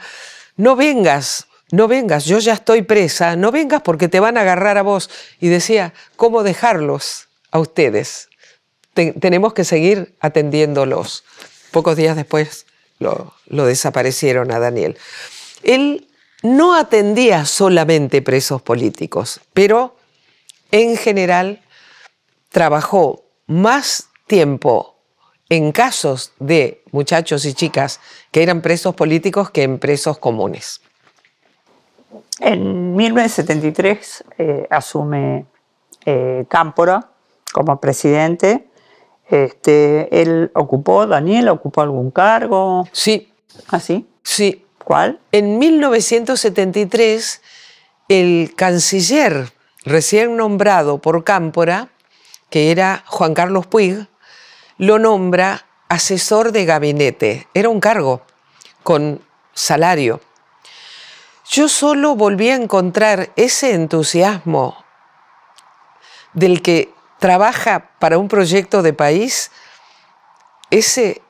no vengas, no vengas, yo ya estoy presa, no vengas porque te van a agarrar a vos. Y decía, ¿cómo dejarlos a ustedes? tenemos que seguir atendiéndolos. Pocos días después lo desaparecieron a Daniel. Él no atendía solamente presos políticos, pero en general trabajó más tiempo en casos de muchachos y chicas que eran presos políticos que en presos comunes. En 1973 eh, asume eh, Cámpora como presidente. Este, él ocupó, Daniel ocupó algún cargo. Sí. ¿Ah, sí? Sí. ¿Cuál? En 1973, el canciller recién nombrado por Cámpora, que era Juan Carlos Puig, lo nombra asesor de gabinete. Era un cargo con salario. Yo solo volví a encontrar ese entusiasmo del que trabaja para un proyecto de país, ese,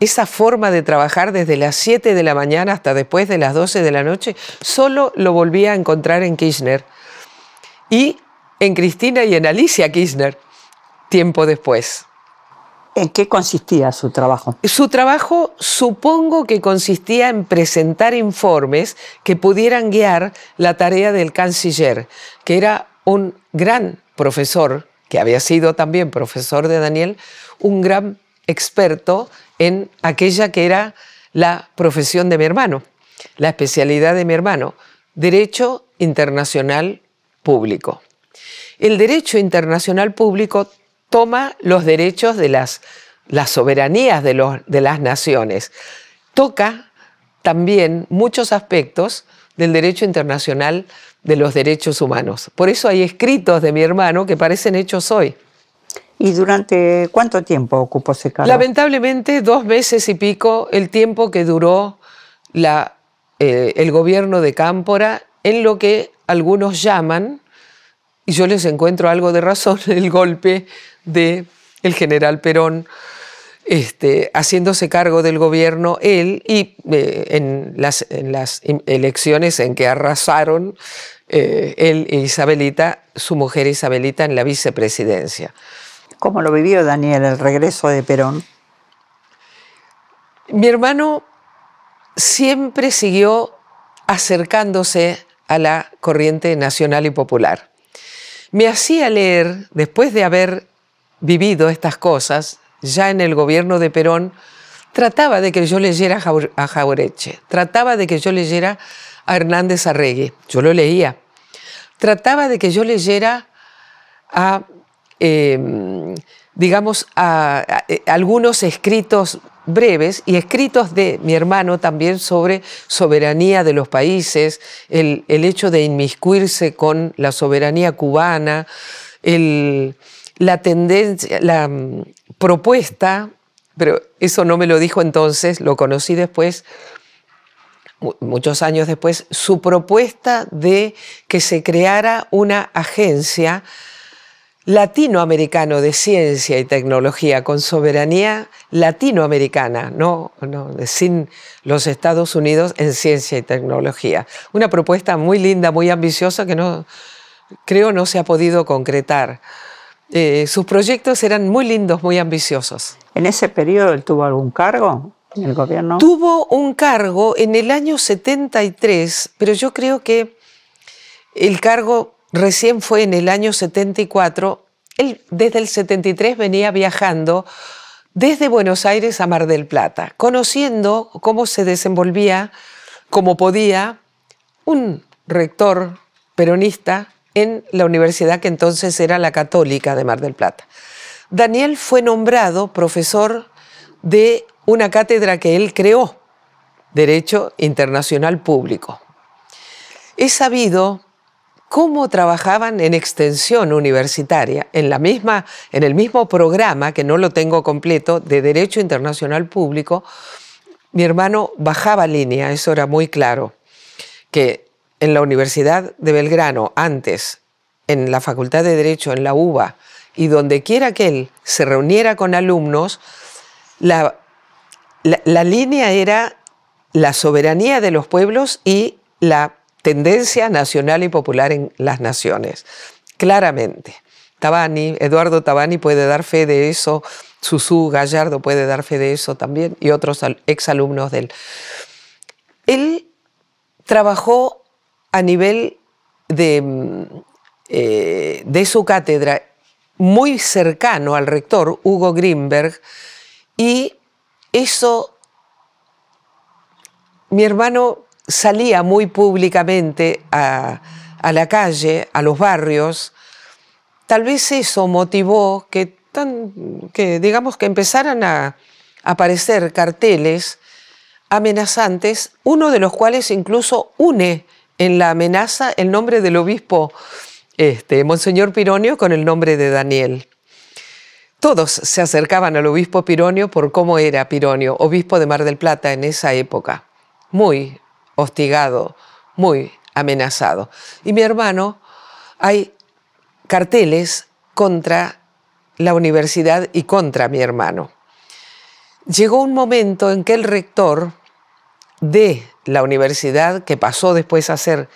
esa forma de trabajar desde las 7 de la mañana hasta después de las 12 de la noche, solo lo volví a encontrar en Kirchner y en Cristina y en Alicia Kirchner tiempo después. ¿En qué consistía su trabajo? Su trabajo supongo que consistía en presentar informes que pudieran guiar la tarea del canciller, que era un gran profesor, que había sido también profesor de Daniel, un gran experto en aquella que era la profesión de mi hermano, la especialidad de mi hermano, Derecho Internacional Público. El Derecho Internacional Público toma los derechos de las, soberanías de, las naciones. Toca también muchos aspectos del derecho internacional de los derechos humanos. Por eso hay escritos de mi hermano que parecen hechos hoy. ¿Y durante cuánto tiempo ocupó ese cargo? Lamentablemente dos meses y pico el tiempo que duró la, eh, el gobierno de Cámpora en lo que algunos llaman y yo les encuentro algo de razón, el golpe del el general Perón. Este, haciéndose cargo del gobierno él y eh, en, las, em, elecciones en que arrasaron eh, él e Isabelita, su mujer Isabelita en la vicepresidencia. ¿Cómo lo vivió Daniel el regreso de Perón? Mi hermano siempre siguió acercándose a la corriente nacional y popular me hacía leer, después de haber vivido estas cosas, ya en el gobierno de Perón, trataba de que yo leyera a Jaureche, trataba de que yo leyera a Hernández Arregui, yo lo leía, trataba de que yo leyera a, eh, digamos, a eh, algunos escritos breves y escritos de mi hermano también sobre soberanía de los países, el, hecho de inmiscuirse con la soberanía cubana, la tendencia, la mm, propuesta, pero eso no me lo dijo entonces, lo conocí después, muchos años después, su propuesta de que se creara una agencia latinoamericano de ciencia y tecnología con soberanía latinoamericana, no, no, sin los Estados Unidos en ciencia y tecnología. Una propuesta muy linda, muy ambiciosa que no creo no se ha podido concretar. Eh, sus proyectos eran muy lindos, muy ambiciosos. ¿En ese periodo él tuvo algún cargo en el gobierno? Tuvo un cargo en el año 73, pero yo creo que el cargo recién fue en el año 74, él desde el 73 venía viajando desde Buenos Aires a Mar del Plata, conociendo cómo se desenvolvía, como podía, un rector peronista en la universidad que entonces era la católica de Mar del Plata. Daniel fue nombrado profesor de una cátedra que él creó, Derecho Internacional Público. He sabido cómo trabajaban en extensión universitaria, en, la misma, en el mismo programa, que no lo tengo completo, de Derecho Internacional Público, mi hermano bajaba línea, eso era muy claro, que en la Universidad de Belgrano, antes, en la Facultad de Derecho, en la UBA, y donde quiera que él se reuniera con alumnos, la, la línea era la soberanía de los pueblos y la tendencia nacional y popular en las naciones. Claramente. Tabani, Eduardo Tabani puede dar fe de eso, Susu Gallardo puede dar fe de eso también y otros exalumnos de él. Él trabajó a nivel de, mm, eh, de su cátedra muy cercano al rector, Hugo Grimberg, y eso mi hermano salía muy públicamente a, la calle, a los barrios, tal vez eso motivó que, digamos, que empezaran a aparecer carteles amenazantes, uno de los cuales incluso une en la amenaza el nombre del obispo este, Monseñor Pironio con el nombre de Daniel. Todos se acercaban al obispo Pironio por cómo era Pironio, obispo de Mar del Plata en esa época, muy hostigado, muy amenazado. Y mi hermano, hay carteles contra la universidad y contra mi hermano. Llegó un momento en que el rector de la universidad, que pasó después a ser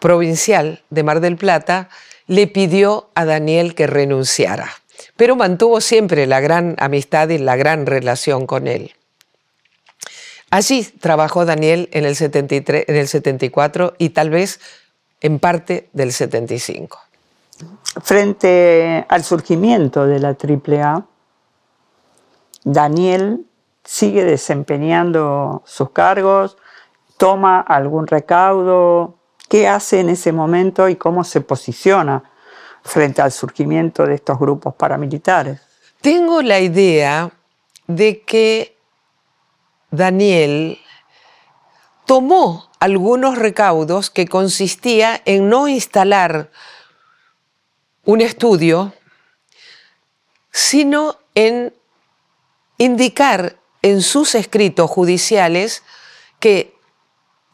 provincial de Mar del Plata, le pidió a Daniel que renunciara, pero mantuvo siempre la gran amistad y la gran relación con él. Así trabajó Daniel en el, 73, en el 74 y tal vez en parte del 75. Frente al surgimiento de la AAA, Daniel sigue desempeñando sus cargos, toma algún recaudo, qué hace en ese momento y cómo se posiciona frente al surgimiento de estos grupos paramilitares. Tengo la idea de que Daniel tomó algunos recaudos que consistía en no instalar un estudio, sino en indicar en sus escritos judiciales que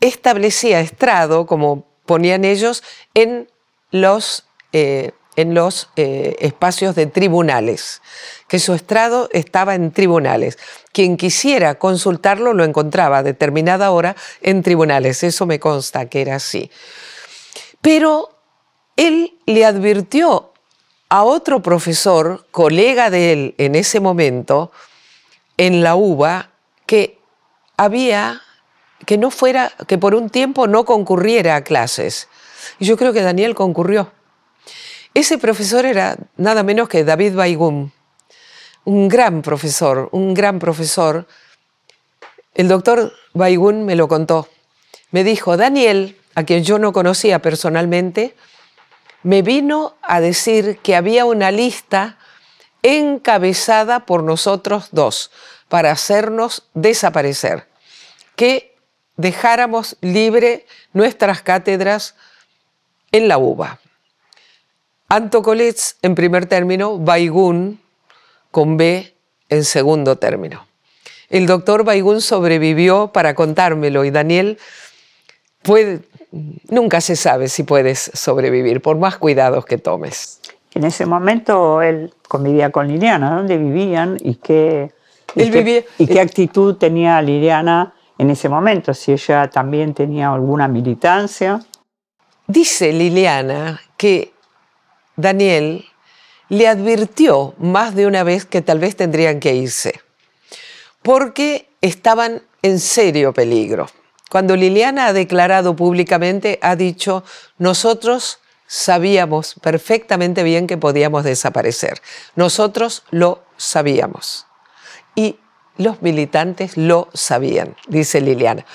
establecía estrado, como ponían ellos, en los, eh, en los eh, espacios de tribunales que su estrado estaba en tribunales. Quien quisiera consultarlo lo encontraba a determinada hora en tribunales. Eso me consta que era así. Pero él le advirtió a otro profesor, colega de él en ese momento, en la UBA, que había que no fuera, que por un tiempo no concurriera a clases. Y yo creo que Daniel concurrió. Ese profesor era nada menos que David Baigum, un gran profesor, un gran profesor. El doctor Baigún me lo contó. Me dijo, Daniel, a quien yo no conocía personalmente, me vino a decir que había una lista encabezada por nosotros dos para hacernos desaparecer, que dejáramos libre nuestras cátedras en la UBA. Anto en primer término, Baigún, con B en segundo término. El doctor Baigún sobrevivió para contármelo y Daniel nunca se sabe si puedes sobrevivir por más cuidados que tomes. En ese momento él convivía con Liliana, ¿dónde vivían y qué, y qué, actitud tenía Liliana en ese momento, si ella también tenía alguna militancia. Dice Liliana que Daniel le advirtió más de una vez que tal vez tendrían que irse, porque estaban en serio peligro. Cuando Liliana ha declarado públicamente, ha dicho, nosotros sabíamos perfectamente bien que podíamos desaparecer. Nosotros lo sabíamos. Y los militantes lo sabían, dice Liliana.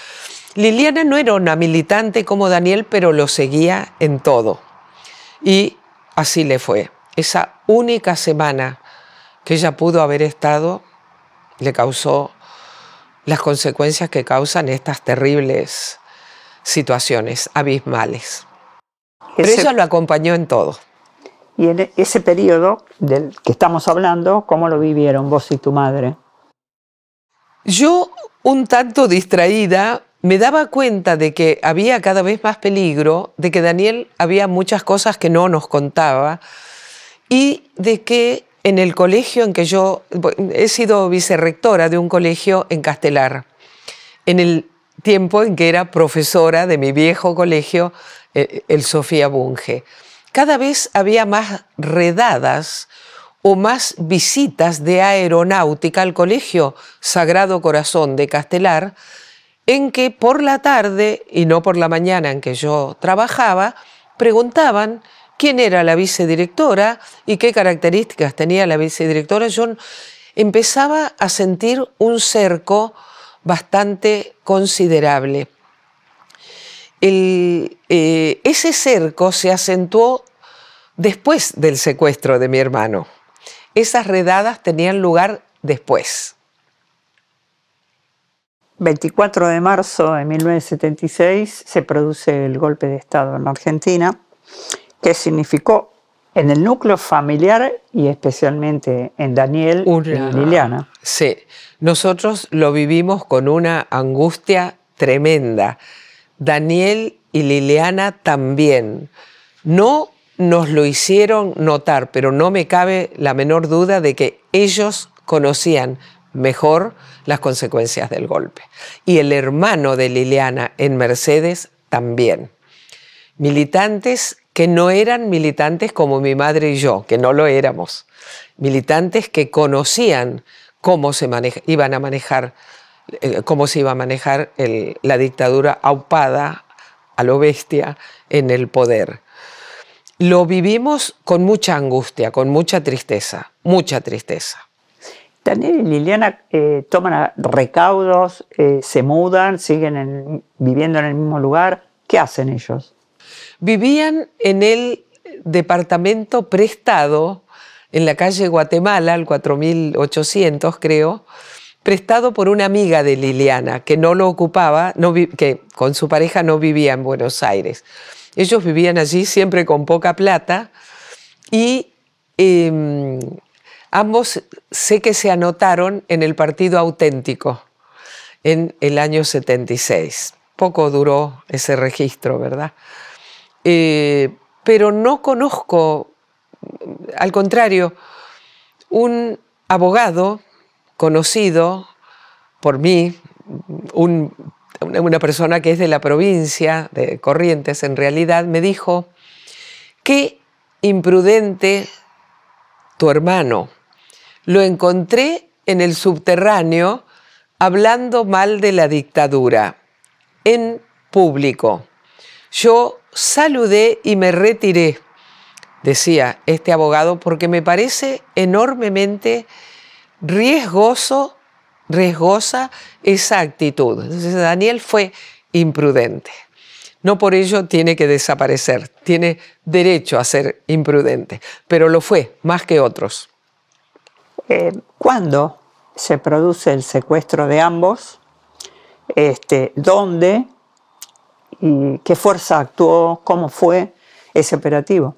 Liliana no era una militante como Daniel, pero lo seguía en todo. Y así le fue esa única semana que ella pudo haber estado, le causó las consecuencias que causan estas terribles situaciones abismales. Pero ella lo acompañó en todo. Y en ese periodo del que estamos hablando, ¿cómo lo vivieron vos y tu madre? Yo, un tanto distraída, me daba cuenta de que había cada vez más peligro, de que Daniel había muchas cosas que no nos contaba, y de que en el colegio en que yo he sido vicerrectora de un colegio en Castelar, en el tiempo en que era profesora de mi viejo colegio, eh, el Sofía Bunge. Cada vez había más redadas o más visitas de aeronáutica al colegio Sagrado Corazón de Castelar, en que por la tarde y no por la mañana en que yo trabajaba, preguntaban quién era la vicedirectora y qué características tenía la vicedirectora, yo empezaba a sentir un cerco bastante considerable. Eh, ese cerco se acentuó después del secuestro de mi hermano. Esas redadas tenían lugar después. 24 de marzo de 1976 se produce el golpe de Estado en Argentina ¿Qué significó en el núcleo familiar y especialmente en Daniel y Liliana. Sí, nosotros lo vivimos con una angustia tremenda. Daniel y Liliana también. No nos lo hicieron notar, pero no me cabe la menor duda de que ellos conocían mejor las consecuencias del golpe. Y el hermano de Liliana en Mercedes también. Militantes que no eran militantes como mi madre y yo, que no lo éramos, militantes que conocían cómo se iban a manejar, eh, cómo se iba a manejar la dictadura aupada a lo bestia en el poder. Lo vivimos con mucha angustia, con mucha tristeza, mucha tristeza. Daniel y Liliana eh, toman recaudos, eh, se mudan, siguen viviendo en el mismo lugar. ¿Qué hacen ellos? vivían en el departamento prestado en la calle Guatemala, al 4800 creo, prestado por una amiga de Liliana, que no lo ocupaba, que con su pareja no vivía en Buenos Aires. Ellos vivían allí siempre con poca plata y em, ambos sé que se anotaron en el Partido Auténtico en el año 76. Poco duró ese registro, ¿verdad? Eh, pero no conozco, al contrario, un abogado conocido por mí, una persona que es de la provincia de Corrientes en realidad, me dijo, qué imprudente tu hermano. Lo encontré en el subterráneo hablando mal de la dictadura, en público. Yo saludé y me retiré, decía este abogado, porque me parece enormemente riesgoso, riesgosa esa actitud. Entonces Daniel fue imprudente. No por ello tiene que desaparecer, tiene derecho a ser imprudente, pero lo fue más que otros. Eh, ¿Cuándo se produce el secuestro de ambos? Este, ¿Dónde? Mm, qué fuerza actuó, cómo fue ese operativo.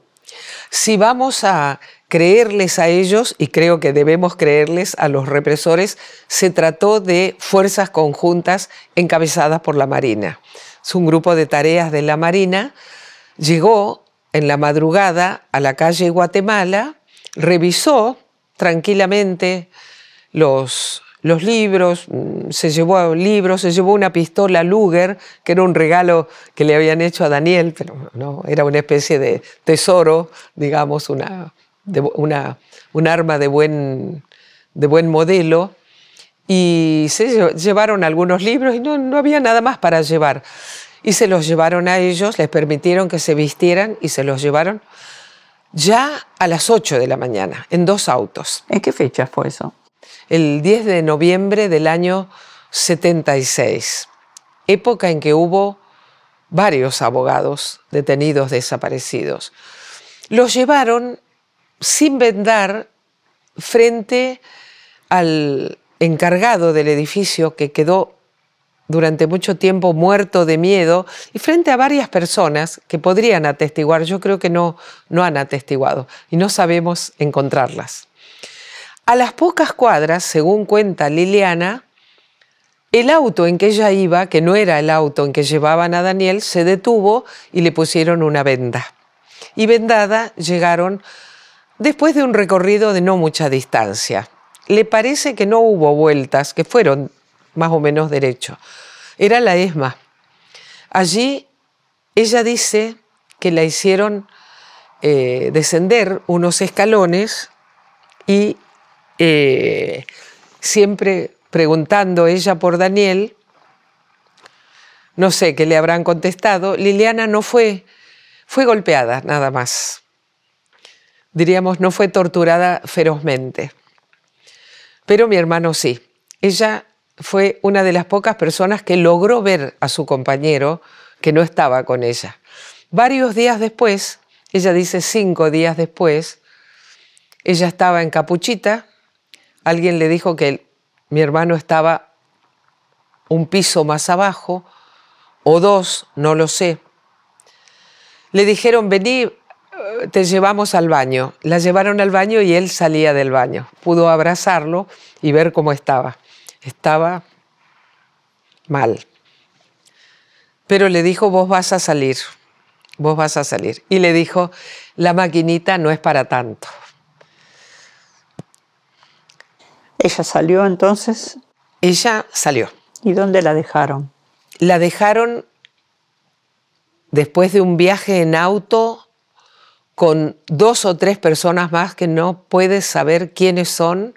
Si vamos a creerles a ellos, y creo que debemos creerles a los represores, se trató de fuerzas conjuntas encabezadas por la Marina. Es un grupo de tareas de la Marina. Llegó en la madrugada a la calle Guatemala, revisó tranquilamente los los libros, mm, se llevó libros, se llevó una pistola Luger, que era un regalo que le habían hecho a Daniel, pero no, era una especie de tesoro, digamos, una, una un arma de buen, de buen modelo. Y se llevaron algunos libros y no, no había nada más para llevar. Y se los llevaron a ellos, les permitieron que se vistieran y se los llevaron ya a las 8 de la mañana, en dos autos. ¿En qué fecha fue eso? el 10 de noviembre del año 76, época en que hubo varios abogados detenidos desaparecidos. Los llevaron sin vendar frente al encargado del edificio que quedó durante mucho tiempo muerto de miedo y frente a varias personas que podrían atestiguar, yo creo que no, no han atestiguado y no sabemos encontrarlas. A las pocas cuadras, según cuenta Liliana, el auto en que ella iba, que no era el auto en que llevaban a Daniel, se detuvo y le pusieron una venda. Y vendada llegaron después de un recorrido de no mucha distancia. Le parece que no hubo vueltas, que fueron más o menos derecho. Era la ESMA. Allí ella dice que la hicieron eh, descender unos escalones y eh, siempre preguntando ella por Daniel, no sé qué le habrán contestado, Liliana no fue, fue golpeada nada más. Diríamos, no fue torturada ferozmente. Pero mi hermano sí. Ella fue una de las pocas personas que logró ver a su compañero que no estaba con ella. Varios días después, ella dice cinco días después, ella estaba en Capuchita, alguien le dijo que mi hermano estaba un piso más abajo o dos, no lo sé. Le dijeron, vení, te llevamos al baño. La llevaron al baño y él salía del baño. Pudo abrazarlo y ver cómo estaba. Estaba mal. Pero le dijo, vos vas a salir, vos vas a salir. Y le dijo, la maquinita no es para tanto. ¿Ella salió entonces? Ella salió. ¿Y dónde la dejaron? La dejaron después de un viaje en auto con dos o tres personas más que no puedes saber quiénes son,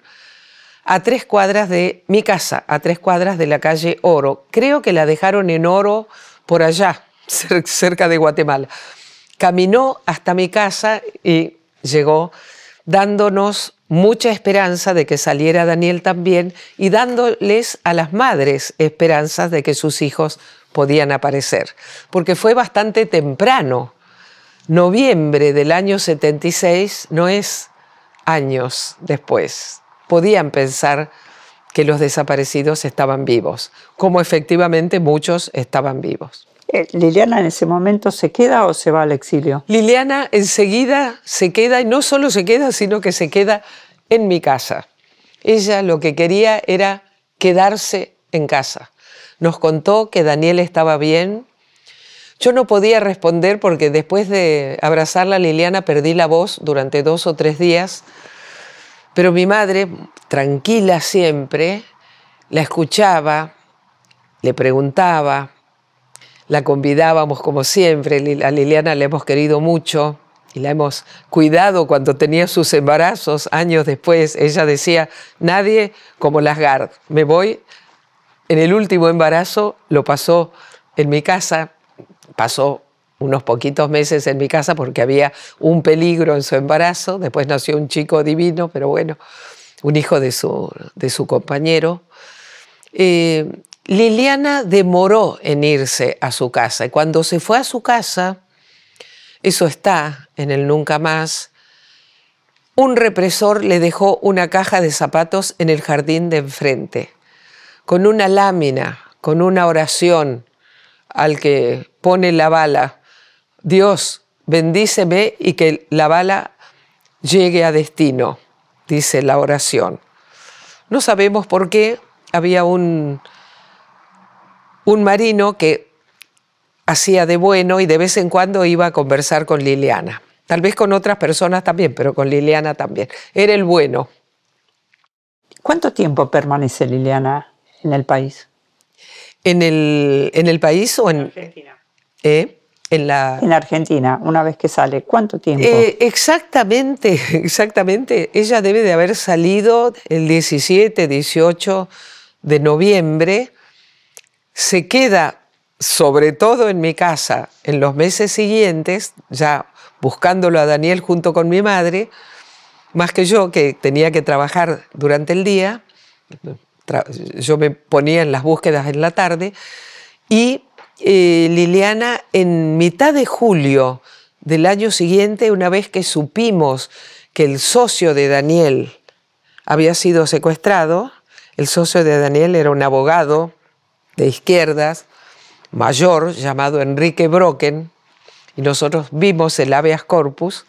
a tres cuadras de mi casa, a tres cuadras de la calle Oro. Creo que la dejaron en Oro por allá, cerca de Guatemala. Caminó hasta mi casa y llegó dándonos mucha esperanza de que saliera Daniel también y dándoles a las madres esperanzas de que sus hijos podían aparecer, porque fue bastante temprano. Noviembre del año 76 no es años después. Podían pensar que los desaparecidos estaban vivos, como efectivamente muchos estaban vivos. Eh, ¿Liliana en ese momento se queda o se va al exilio? Liliana enseguida se queda y no solo se queda, sino que se queda en mi casa. Ella lo que quería era quedarse en casa. Nos contó que Daniel estaba bien. Yo no podía responder porque después de abrazarla Liliana perdí la voz durante dos o tres días. Pero mi madre, tranquila siempre, la escuchaba, le preguntaba, la convidábamos como siempre. A Liliana le hemos querido mucho y la hemos cuidado cuando tenía sus embarazos. Años después, ella decía, nadie como Lasgard. Me voy. En el último embarazo lo pasó en mi casa. Pasó unos poquitos meses en mi casa porque había un peligro en su embarazo. Después nació un chico divino, pero bueno, un hijo de su, de su compañero. Eh, Liliana demoró en irse a su casa y cuando se fue a su casa, eso está en el Nunca Más, un represor le dejó una caja de zapatos en el jardín de enfrente, con una lámina, con una oración al que pone la bala, Dios, bendíceme y que la bala llegue a destino, dice la oración. No sabemos por qué había un un marino que hacía de bueno y de vez en cuando iba a conversar con Liliana. Tal vez con otras personas también, pero con Liliana también. Era el bueno. ¿Cuánto tiempo permanece Liliana en el país? ¿En el, en el país o en...? Argentina. Eh, en, la... en Argentina, una vez que sale, ¿cuánto tiempo? Eh, exactamente, exactamente. Ella debe de haber salido el 17, 18 de noviembre se queda sobre todo en mi casa en los meses siguientes, ya buscándolo a Daniel junto con mi madre, más que yo, que tenía que trabajar durante el día, yo me ponía en las búsquedas en la tarde, y eh, Liliana en mitad de julio del año siguiente, una vez que supimos que el socio de Daniel había sido secuestrado, el socio de Daniel era un abogado de izquierdas mayor llamado Enrique Brocken y nosotros vimos el habeas corpus,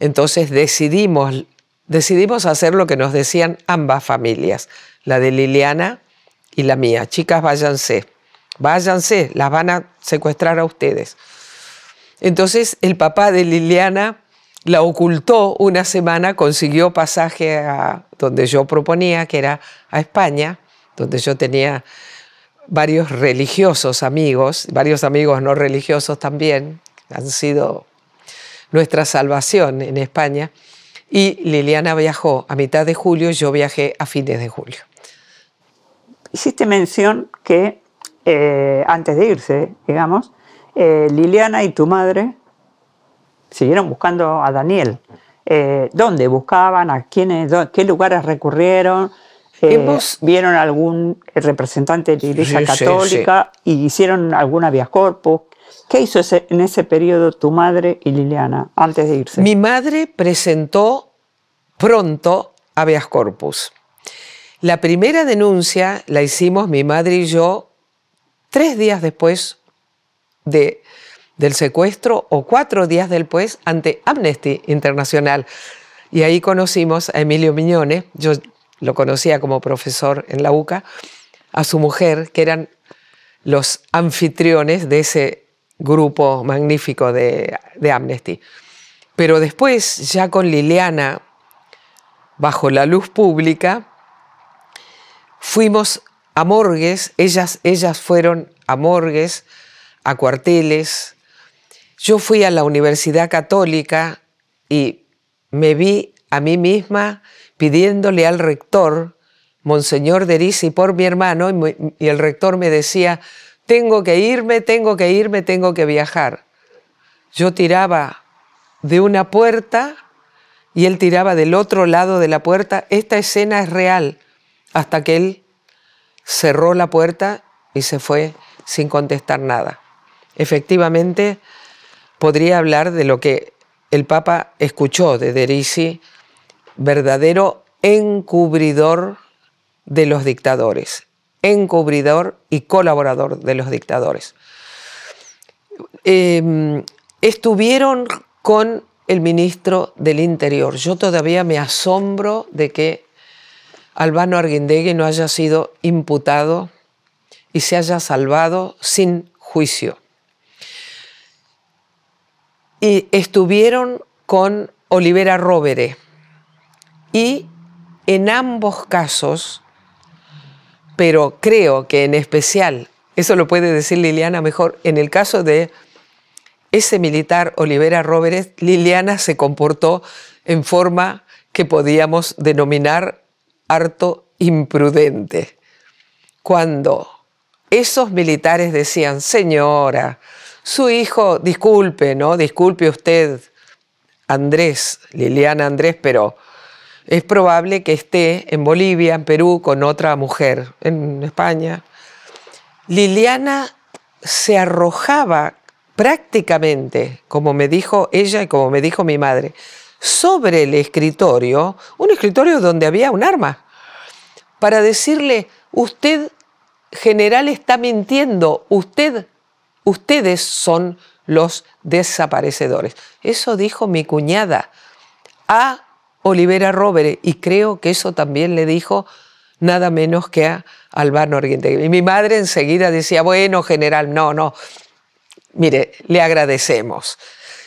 entonces decidimos, decidimos hacer lo que nos decían ambas familias, la de Liliana y la mía. Chicas, váyanse, váyanse, las van a secuestrar a ustedes. Entonces el papá de Liliana la ocultó una semana, consiguió pasaje a donde yo proponía, que era a España, donde yo tenía varios religiosos amigos, varios amigos no religiosos también, han sido nuestra salvación en España. Y Liliana viajó a mitad de julio, yo viajé a fines de julio. Hiciste mención que eh, antes de irse, digamos, eh, Liliana y tu madre siguieron buscando a Daniel. Eh, ¿Dónde buscaban? ¿A quiénes? ¿Qué lugares recurrieron? ¿Vieron algún representante de la Iglesia Católica y hicieron alguna habeas corpus? ¿Qué hizo en ese periodo tu madre y Liliana antes de irse? Mi madre presentó pronto habeas corpus. La primera denuncia la hicimos mi madre y yo tres días después de, del secuestro o cuatro días después ante Amnesty Internacional. Y ahí conocimos a Emilio Miñones. Yo lo conocía como profesor en la UCA, a su mujer, que eran los anfitriones de ese grupo magnífico de, Amnesty. Pero después, ya con Liliana, bajo la luz pública, fuimos a morgues, ellas, ellas fueron a morgues, a cuarteles. Yo fui a la Universidad Católica y me vi a mí misma pidiéndole al rector, Monseñor Derisi, por mi hermano, y el rector me decía, tengo que irme, tengo que irme, tengo que viajar. Yo tiraba de una puerta y él tiraba del otro lado de la puerta. Esta escena es real, hasta que él cerró la puerta y se fue sin contestar nada. Efectivamente, podría hablar de lo que el Papa escuchó de Derisi verdadero encubridor de los dictadores, encubridor y colaborador de los dictadores. Em, estuvieron con el ministro del Interior. Yo todavía me asombro de que Albano Arguindegui no haya sido imputado y se haya salvado sin juicio. Y estuvieron con Olivera Robere. Y en ambos casos, pero creo que en especial, eso lo puede decir Liliana mejor, en el caso de ese militar Olivera Roberts, Liliana se comportó en forma que podíamos denominar harto imprudente. Cuando esos militares decían, señora, su hijo, disculpe, ¿no? Disculpe usted, Andrés, Liliana Andrés, pero es probable que esté en Bolivia, en Perú, con otra mujer, en España. Liliana se arrojaba prácticamente, como me dijo ella y como me dijo mi madre, sobre el escritorio, un escritorio donde había un arma, para decirle, usted, general, está mintiendo, usted, ustedes son los desaparecedores. Eso dijo mi cuñada a Olivera Robere, y creo que eso también le dijo nada menos que a Albano Oriente. Y mi madre enseguida decía, bueno, general, no, no, mire, le agradecemos.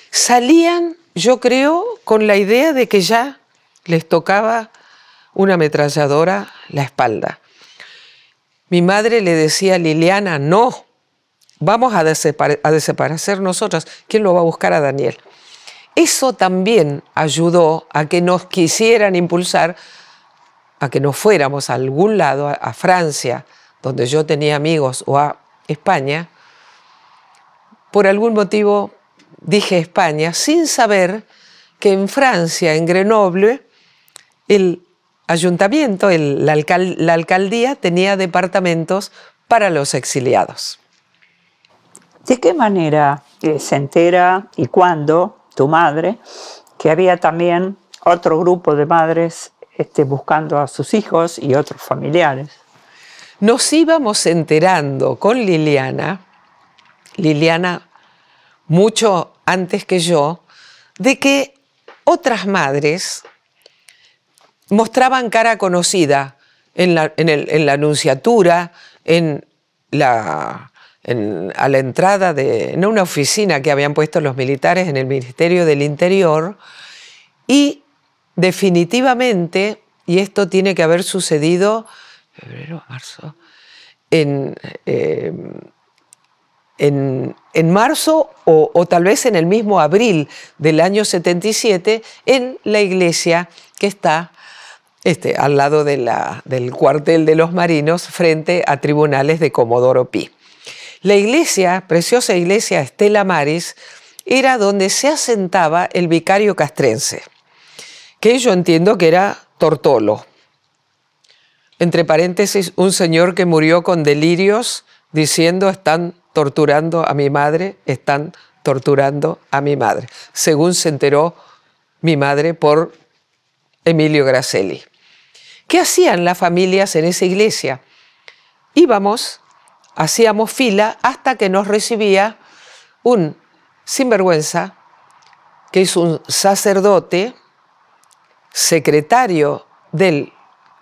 Salían, yo creo, con la idea de que ya les tocaba una ametralladora la espalda. Mi madre le decía a Liliana, no, vamos a, a desaparecer nosotras. ¿Quién lo va a buscar a Daniel? Eso también ayudó a que nos quisieran impulsar a que nos fuéramos a algún lado, a, Francia, donde yo tenía amigos, o a España. Por algún motivo dije España, sin saber que en Francia, en Grenoble, el ayuntamiento, la alcaldía tenía departamentos para los exiliados. ¿De qué manera eh, se entera y cuándo tu madre, que había también otro grupo de madres este, buscando a sus hijos y otros familiares. Nos íbamos enterando con Liliana, Liliana mucho antes que yo, de que otras madres mostraban cara conocida en la, en en la anunciatura, en la a la entrada de una oficina que habían puesto los militares en el Ministerio del Interior y definitivamente, y esto tiene que haber sucedido eh, en, en, marzo o, tal vez en el mismo abril del año 77 en la iglesia que está este, al lado de la, del cuartel de los marinos frente a tribunales de Comodoro Pi. La iglesia, preciosa iglesia Estela Maris, era donde se asentaba el vicario castrense, que yo entiendo que era Tortolo. Entre paréntesis, un señor que murió con delirios diciendo están torturando a mi madre, están torturando a mi madre, según se enteró mi madre por Emilio Graceli. ¿Qué hacían las familias en esa iglesia? Íbamos hacíamos fila hasta que nos recibía un sinvergüenza, que es un sacerdote, secretario del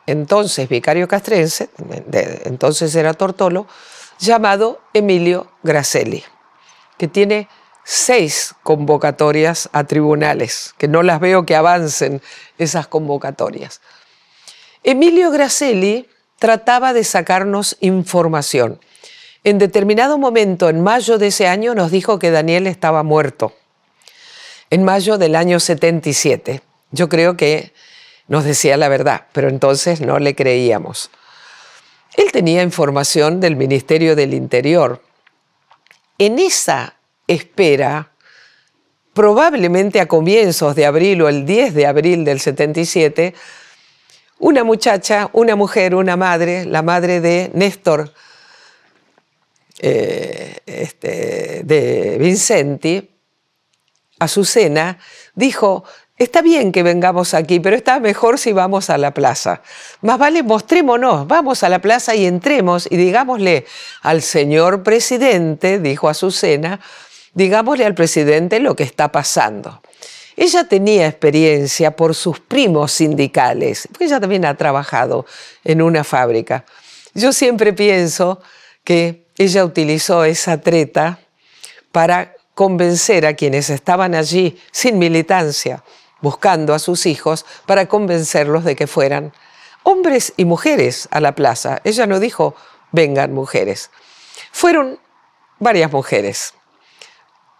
entonces vicario castrense, de, entonces era Tortolo, llamado Emilio Gracelli, que tiene seis convocatorias a tribunales, que no las veo que avancen esas convocatorias. Emilio Gracelli trataba de sacarnos información. En determinado momento, en mayo de ese año, nos dijo que Daniel estaba muerto. En mayo del año 77. Yo creo que nos decía la verdad, pero entonces no le creíamos. Él tenía información del Ministerio del Interior. En esa espera, probablemente a comienzos de abril o el 10 de abril del 77, una muchacha, una mujer, una madre, la madre de Néstor, eh, este, de Vincenti, Azucena, dijo, está bien que vengamos aquí, pero está mejor si vamos a la plaza. Más vale mostrémonos, vamos a la plaza y entremos y digámosle al señor presidente, dijo Azucena, digámosle al presidente lo que está pasando. Ella tenía experiencia por sus primos sindicales, porque ella también ha trabajado en una fábrica. Yo siempre pienso que ella utilizó esa treta para convencer a quienes estaban allí sin militancia, buscando a sus hijos, para convencerlos de que fueran hombres y mujeres a la plaza. Ella no dijo, vengan mujeres. Fueron varias mujeres.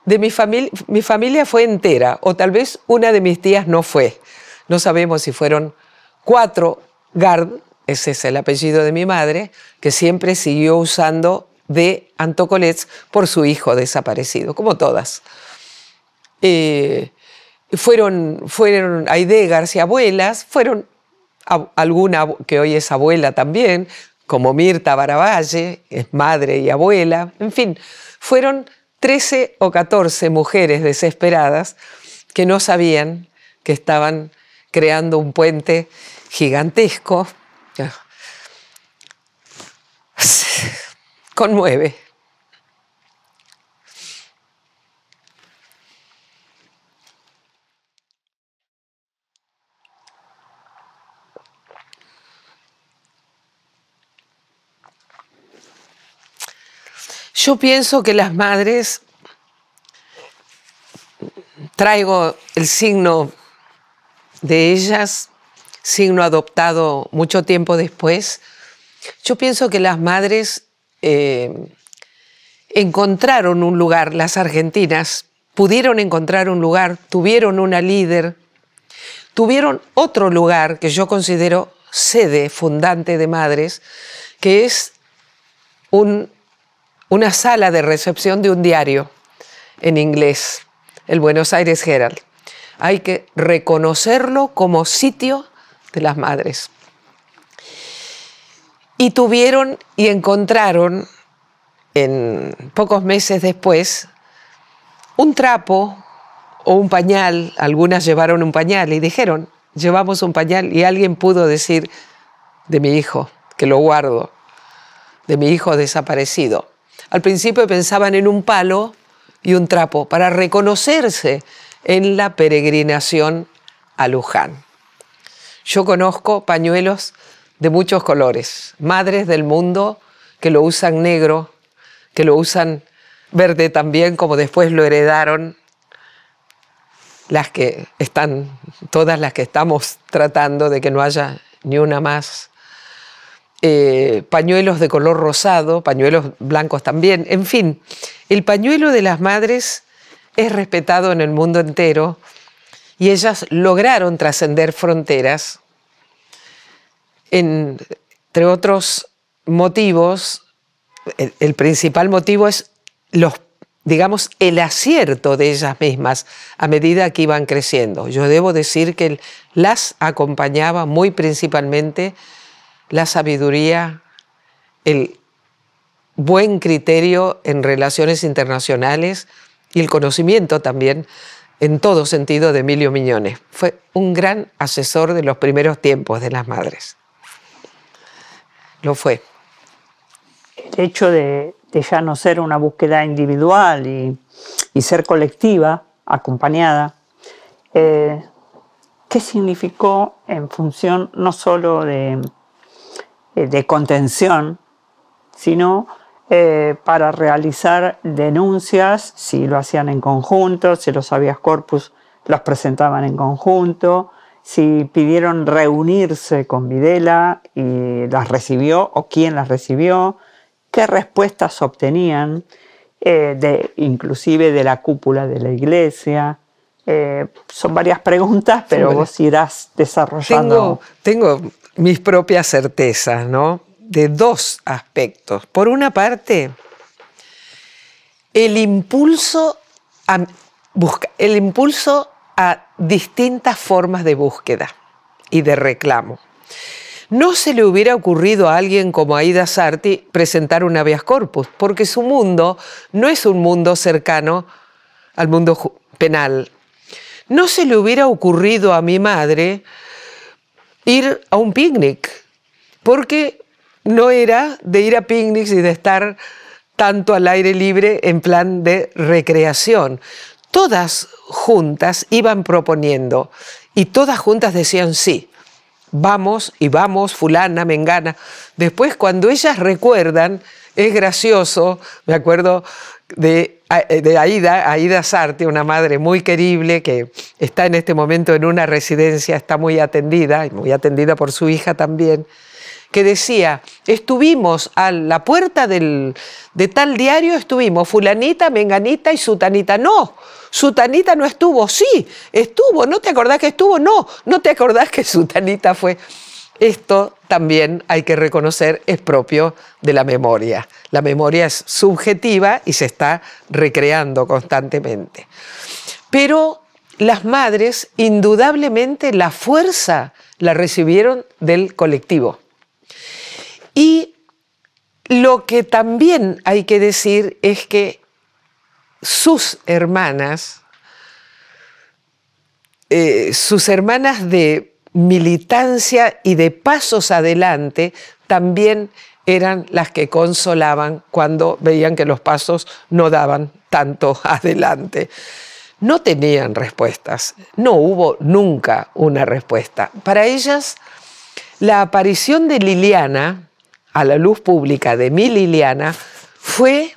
De mi, familia, mi familia fue entera, o tal vez una de mis tías no fue. No sabemos si fueron cuatro Gard, ese es el apellido de mi madre, que siempre siguió usando de Antocolets por su hijo desaparecido, como todas. Eh, fueron, fueron Aide García abuelas, fueron alguna que hoy es abuela también, como Mirta Baravalle, es madre y abuela, en fin, fueron 13 o 14 mujeres desesperadas que no sabían que estaban creando un puente gigantesco conmueve. Yo pienso que las madres, traigo el signo de ellas, signo adoptado mucho tiempo después, yo pienso que las madres eh, encontraron un lugar, las argentinas, pudieron encontrar un lugar, tuvieron una líder, tuvieron otro lugar que yo considero sede fundante de madres, que es un, una sala de recepción de un diario en inglés, el Buenos Aires Herald. Hay que reconocerlo como sitio de las madres. Y tuvieron y encontraron, en pocos meses después, un trapo o un pañal, algunas llevaron un pañal y dijeron, llevamos un pañal y alguien pudo decir, de mi hijo, que lo guardo, de mi hijo desaparecido. Al principio pensaban en un palo y un trapo para reconocerse en la peregrinación a Luján. Yo conozco pañuelos de muchos colores, madres del mundo que lo usan negro, que lo usan verde también, como después lo heredaron las que están, todas las que estamos tratando de que no haya ni una más. Eh, pañuelos de color rosado, pañuelos blancos también, en fin, el pañuelo de las madres es respetado en el mundo entero y ellas lograron trascender fronteras entre otros motivos, el, principal motivo es los digamos, el acierto de ellas mismas a medida que iban creciendo. Yo debo decir que las acompañaba muy principalmente la sabiduría, el buen criterio en relaciones internacionales y el conocimiento también en todo sentido de Emilio Miñones. Fue un gran asesor de los primeros tiempos de las madres lo fue. El hecho de, ya no ser una búsqueda individual y, ser colectiva, acompañada, eh, ¿qué significó en función no solo de, eh, contención, sino eh, para realizar denuncias, si lo hacían en conjunto, si los habeas corpus los presentaban en conjunto, si pidieron reunirse con Videla y las recibió o quién las recibió, qué respuestas obtenían, eh, de, inclusive de la cúpula de la iglesia. Eh, son varias preguntas, pero vos irás desarrollando. Tengo, tengo mis propias certezas, ¿no? De dos aspectos. Por una parte, el impulso a, el impulso a distintas formas de búsqueda y de reclamo. No se le hubiera ocurrido a alguien como Aida Sarti presentar un habeas corpus, porque su mundo no es un mundo cercano al mundo penal. No se le hubiera ocurrido a mi madre ir a un picnic, porque no era de ir a picnics y de estar tanto al aire libre en plan de recreación todas juntas iban proponiendo y todas juntas decían sí, vamos y vamos, fulana, mengana. Después cuando ellas recuerdan, es gracioso, me acuerdo de, Aida, Aida Sarte, una madre muy querible que está en este momento en una residencia, está muy atendida, y muy atendida por su hija también, que decía, estuvimos a la puerta del, de tal diario, estuvimos fulanita, menganita y sutanita. No, Sutanita no estuvo, sí, estuvo, ¿no te acordás que estuvo? No, no te acordás que Sutanita fue. Esto también hay que reconocer es propio de la memoria. La memoria es subjetiva y se está recreando constantemente. Pero las madres, indudablemente, la fuerza la recibieron del colectivo. Y lo que también hay que decir es que sus hermanas, eh, sus hermanas de militancia y de pasos adelante, también eran las que consolaban cuando veían que los pasos no daban tanto adelante. No tenían respuestas, no hubo nunca una respuesta. Para ellas, la aparición de Liliana a la luz pública de mi Liliana fue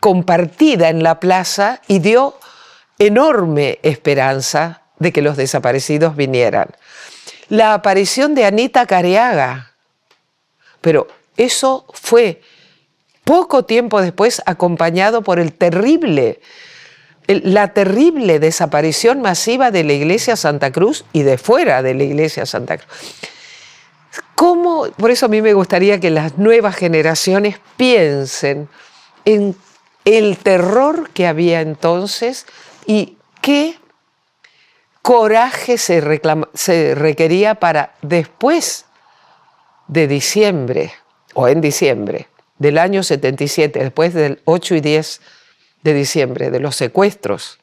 compartida en la plaza y dio enorme esperanza de que los desaparecidos vinieran. La aparición de Anita Careaga, pero eso fue poco tiempo después acompañado por el terrible, la terrible desaparición masiva de la iglesia Santa Cruz y de fuera de la iglesia Santa Cruz. ¿Cómo? Por eso a mí me gustaría que las nuevas generaciones piensen en el terror que había entonces y qué coraje se, requería para después de diciembre, o en diciembre del año 77, después del 8 y 10 de diciembre, de los secuestros,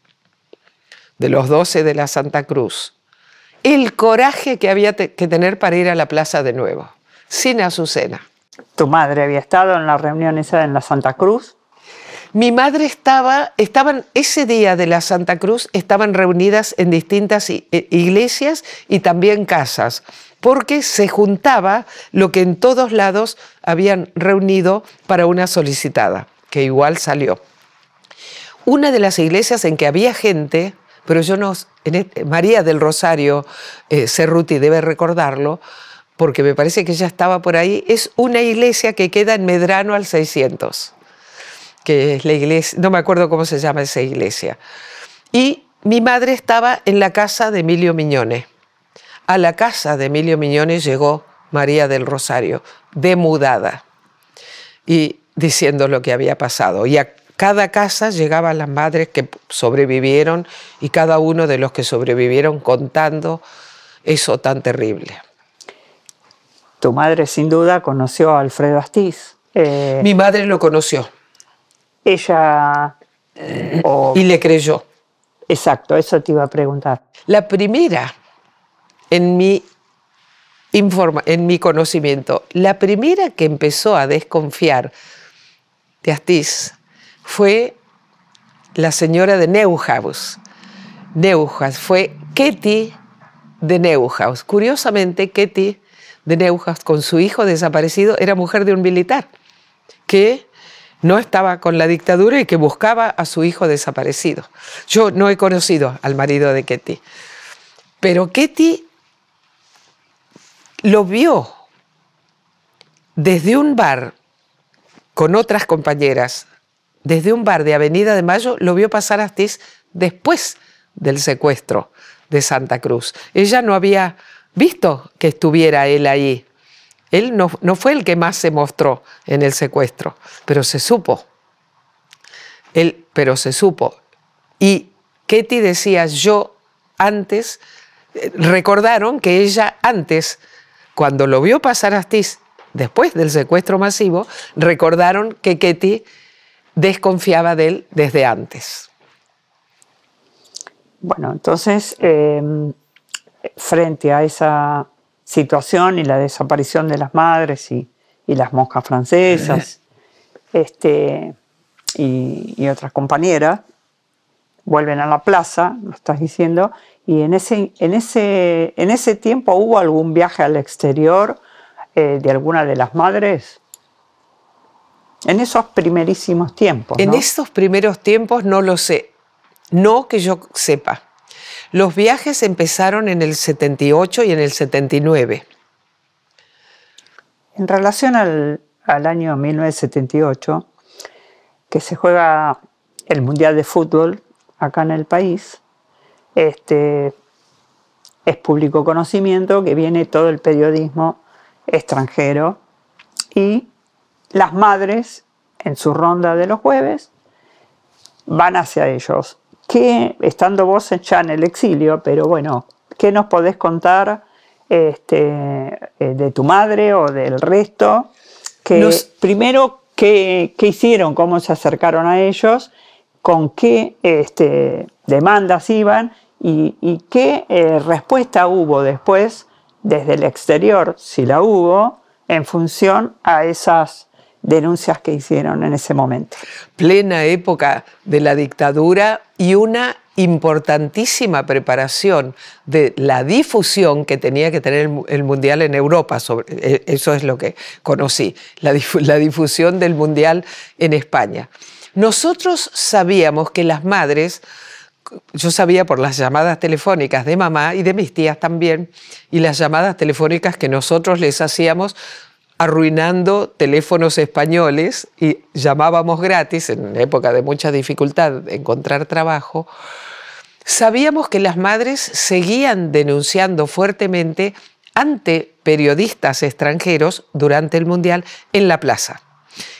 de los 12 de la Santa Cruz, el coraje que había que tener para ir a la plaza de nuevo, sin Azucena. Tu madre había estado en la reunión esa en la Santa Cruz, mi madre estaba, estaban, ese día de la Santa Cruz, estaban reunidas en distintas eh, iglesias y también casas, porque se juntaba lo que en todos lados habían reunido para una solicitada, que igual salió. Una de las iglesias en que había gente, pero yo no, este, María del Rosario eh, Cerruti debe recordarlo, porque me parece que ya estaba por ahí, es una iglesia que queda en Medrano al 600 que es la iglesia, no me acuerdo cómo se llama esa iglesia. Y mi madre estaba en la casa de Emilio Miñones. A la casa de Emilio Miñones llegó María del Rosario, demudada, y diciendo lo que había pasado. Y a cada casa llegaban las madres que sobrevivieron y cada uno de los que sobrevivieron contando eso tan terrible. Tu madre sin duda conoció a Alfredo Astiz. Eh. Mi madre lo conoció ella... Eh, y le creyó. Exacto, eso te iba a preguntar. La primera, en mi, informa, en mi conocimiento, la primera que empezó a desconfiar de Astiz fue la señora de Neuhaus. Neuhaus fue Ketty de Neuhaus. Curiosamente, Ketty de Neuhaus, con su hijo desaparecido, era mujer de un militar que no estaba con la dictadura y que buscaba a su hijo desaparecido. Yo no he conocido al marido de Ketty, pero Ketty lo vio desde un bar con otras compañeras, desde un bar de Avenida de Mayo, lo vio pasar a Astiz después del secuestro de Santa Cruz. Ella no había visto que estuviera él ahí. Él no, fue el que más se mostró en el secuestro, pero se supo. Él, pero se supo. Y Ketty decía, yo antes, eh, recordaron que ella antes, cuando lo vio pasar a Astiz, después del secuestro masivo, recordaron que Ketty desconfiaba de él desde antes. Bueno, entonces, eh, frente a esa situación y la desaparición de las madres y, las moscas francesas este, y, otras compañeras, vuelven a la plaza, lo estás diciendo, y en ese, en ese, en ese tiempo hubo algún viaje al exterior eh, de alguna de las madres. En esos primerísimos tiempos. En esos primeros tiempos no lo sé. No que yo sepa. Los viajes empezaron en el 78 y en el 79. En relación al, año 1978, que se juega el Mundial de Fútbol acá en el país, este, es público conocimiento que viene todo el periodismo extranjero y las madres en su ronda de los jueves van hacia ellos estando vos ya en el exilio, pero bueno, ¿qué nos podés contar este, eh, de tu madre o del resto? Que, Primero, ¿qué, hicieron? ¿Cómo se acercaron a ellos? ¿Con qué este, demandas iban? ¿Y, qué eh, respuesta hubo después desde el exterior, si la hubo, en función a esas denuncias que hicieron en ese momento. Plena época de la dictadura y una importantísima preparación de la difusión que tenía que tener el, Mundial en Europa, e, eso es lo que conocí, la, la difusión del Mundial en España. Nosotros sabíamos que las madres, yo sabía por las llamadas telefónicas de mamá y de mis tías también, y las llamadas telefónicas que nosotros les hacíamos arruinando teléfonos españoles y llamábamos gratis, en época de mucha dificultad de encontrar trabajo, sabíamos que las madres seguían denunciando fuertemente ante periodistas extranjeros durante el Mundial en la plaza.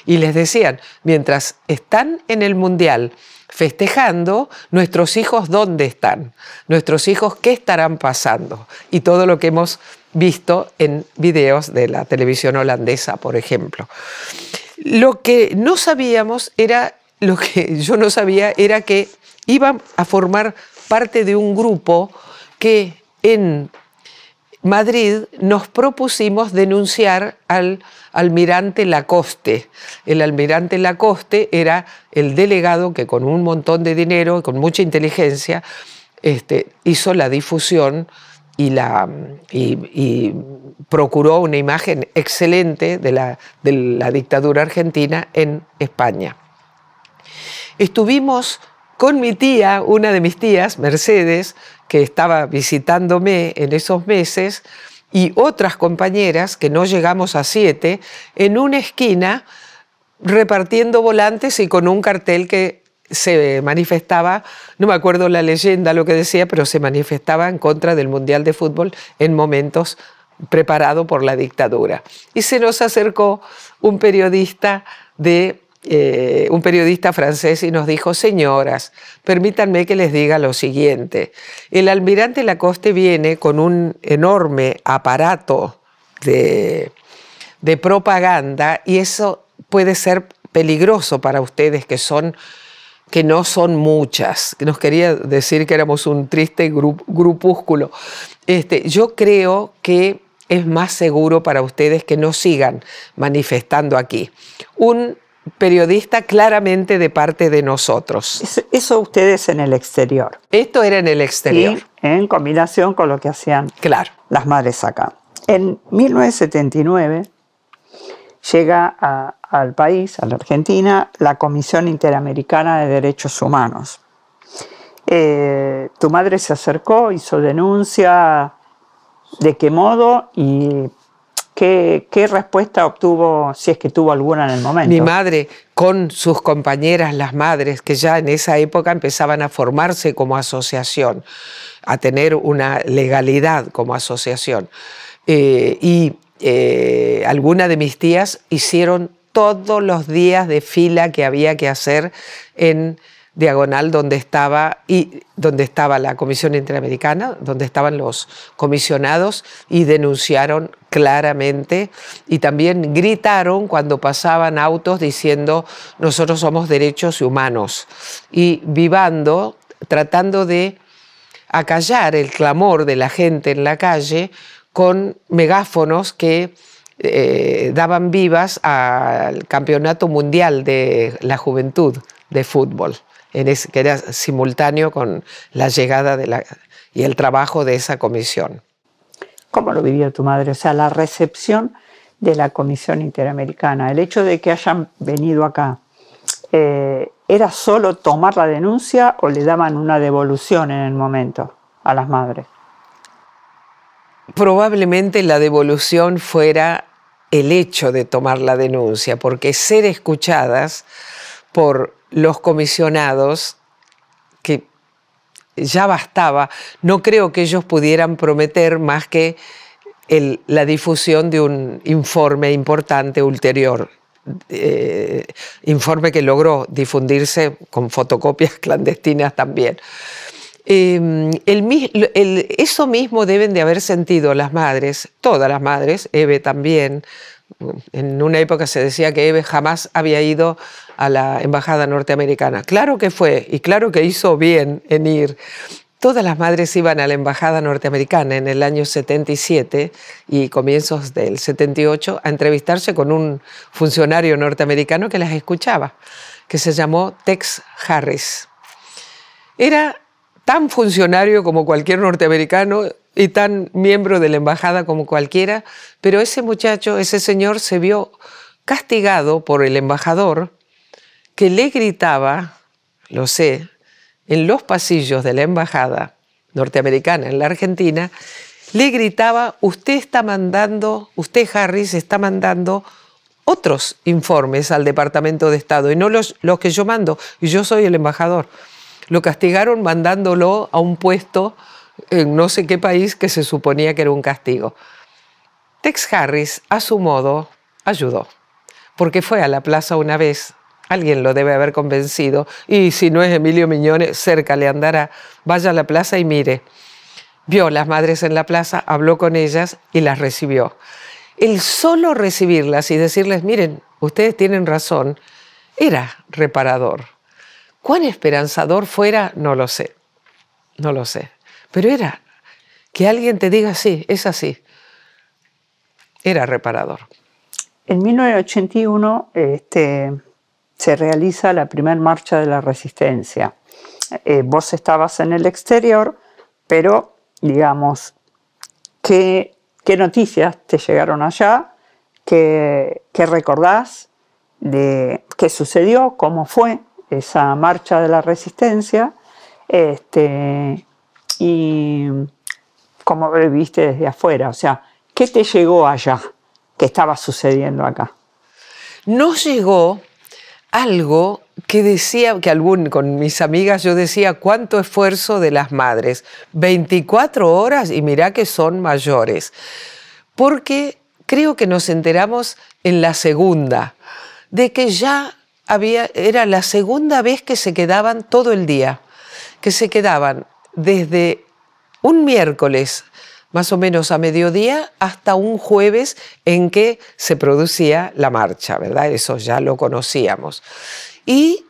Y les decían, mientras están en el Mundial festejando nuestros hijos dónde están, nuestros hijos qué estarán pasando y todo lo que hemos visto en videos de la televisión holandesa, por ejemplo. Lo que no sabíamos era, lo que yo no sabía era que iban a formar parte de un grupo que en Madrid, nos propusimos denunciar al almirante Lacoste. El almirante Lacoste era el delegado que con un montón de dinero y con mucha inteligencia este, hizo la difusión y, procuró una imagen excelente de la, de la dictadura argentina en España. Estuvimos con mi tía, una de mis tías, Mercedes, que estaba visitándome en esos meses, y otras compañeras, que no llegamos a siete, en una esquina repartiendo volantes y con un cartel que se manifestaba, no me acuerdo la leyenda, lo que decía, pero se manifestaba en contra del Mundial de Fútbol en momentos preparado por la dictadura. Y se nos acercó un periodista de eh, un periodista francés y nos dijo, señoras, permítanme que les diga lo siguiente. El almirante Lacoste viene con un enorme aparato de, propaganda y eso puede ser peligroso para ustedes que son que no son muchas. Nos quería decir que éramos un triste grupúsculo. Este, yo creo que es más seguro para ustedes que no sigan manifestando aquí. Un periodista claramente de parte de nosotros. Eso, ustedes en el exterior. Esto era en el exterior. Y en combinación con lo que hacían claro. las madres acá. En 1979 llega al país, a la Argentina, la Comisión Interamericana de Derechos Humanos. Eh, tu madre se acercó, hizo denuncia, ¿de qué modo? Y ¿Qué, respuesta obtuvo, si es que tuvo alguna en el momento? Mi madre, con sus compañeras, las madres, que ya en esa época empezaban a formarse como asociación, a tener una legalidad como asociación. Eh, y eh, alguna algunas de mis tías hicieron todos los días de fila que había que hacer en diagonal donde estaba, y, donde estaba la Comisión Interamericana, donde estaban los comisionados y denunciaron claramente y también gritaron cuando pasaban autos diciendo nosotros somos derechos humanos y vivando, tratando de acallar el clamor de la gente en la calle con megáfonos que eh, daban vivas al Campeonato Mundial de la Juventud de Fútbol que era simultáneo con la llegada de la, y el trabajo de esa comisión. ¿Cómo lo vivió tu madre? O sea, la recepción de la Comisión Interamericana, el hecho de que hayan venido acá, eh, ¿era solo tomar la denuncia o le daban una devolución en el momento a las madres? Probablemente la devolución fuera el hecho de tomar la denuncia, porque ser escuchadas por los comisionados, que ya bastaba, no creo que ellos pudieran prometer más que la difusión de un informe importante ulterior. Eh, informe que logró difundirse con fotocopias clandestinas también. Em, eso mismo deben de haber sentido las madres, todas las madres, Eve también. En una época se decía que Eve jamás había ido a la embajada norteamericana. Claro que fue y claro que hizo bien en ir. Todas las madres iban a la embajada norteamericana en el año 77 y comienzos del 78 a entrevistarse con un funcionario norteamericano que las escuchaba, que se llamó Tex Harris. Era tan funcionario como cualquier norteamericano y tan miembro de la embajada como cualquiera, pero ese muchacho, ese señor se vio castigado por el embajador que le gritaba, lo sé, en los pasillos de la embajada norteamericana en la Argentina, le gritaba, usted está mandando, usted Harris está mandando otros informes al Departamento de Estado y no los, los que yo mando, y yo soy el embajador. Lo castigaron mandándolo a un puesto en no sé qué país que se suponía que era un castigo. Tex Harris, a su modo, ayudó, porque fue a la plaza una vez Alguien lo debe haber convencido. Y si no es Emilio Miñones, cerca le andará. Vaya a la plaza y mire. Vio las madres en la plaza, habló con ellas y las recibió. El solo recibirlas y decirles, miren, ustedes tienen razón, era reparador. Cuán esperanzador fuera, no lo sé, no lo sé. Pero era que alguien te diga, sí, es así. Era reparador. En 1981, este, se realiza la primera marcha de la resistencia. Eh, vos estabas en el exterior, pero digamos, ¿qué, noticias te llegaron allá? ¿Qué, recordás de qué sucedió? ¿Cómo fue esa marcha de la resistencia? Este, y cómo lo viste desde afuera, o sea, ¿qué te llegó allá que estaba sucediendo acá? No llegó algo que decía, que algún, con mis amigas yo decía, cuánto esfuerzo de las madres, 24 horas y mirá que son mayores, porque creo que nos enteramos en la segunda, de que ya había, era la segunda vez que se quedaban todo el día, que se quedaban desde un miércoles más o menos a mediodía hasta un jueves en que se producía la marcha, ¿verdad? Eso ya lo conocíamos. Y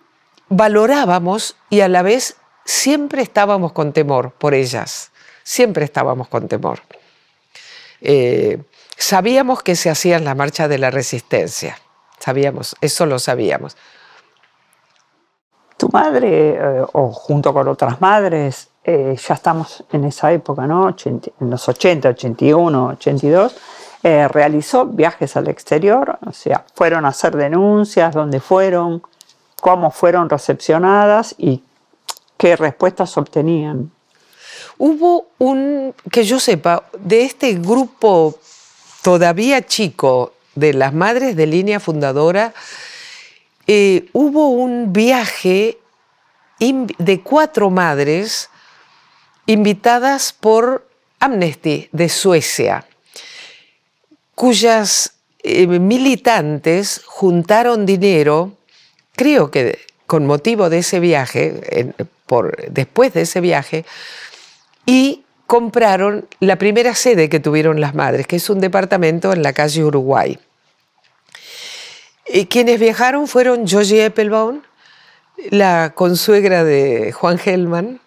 valorábamos y a la vez siempre estábamos con temor por ellas, siempre estábamos con temor. Eh, sabíamos que se hacían la marcha de la resistencia, sabíamos, eso lo sabíamos. Tu madre, eh, o junto con otras madres, eh, ya estamos en esa época, ¿no? en los 80, 81, 82, realizó viajes al exterior, o sea, fueron a hacer denuncias, dónde fueron, cómo fueron recepcionadas y qué respuestas obtenían. Hubo un, que yo sepa, de este grupo todavía chico de las madres de línea fundadora, eh, hubo un viaje de cuatro madres invitadas por Amnesty de Suecia, cuyas eh, militantes juntaron dinero, creo que con motivo de ese viaje, por, después de ese viaje, y compraron la primera sede que tuvieron las madres, que es un departamento en la calle Uruguay. Eh, quienes viajaron fueron Georgie Eppelbaum, la consuegra de Juan Gelman,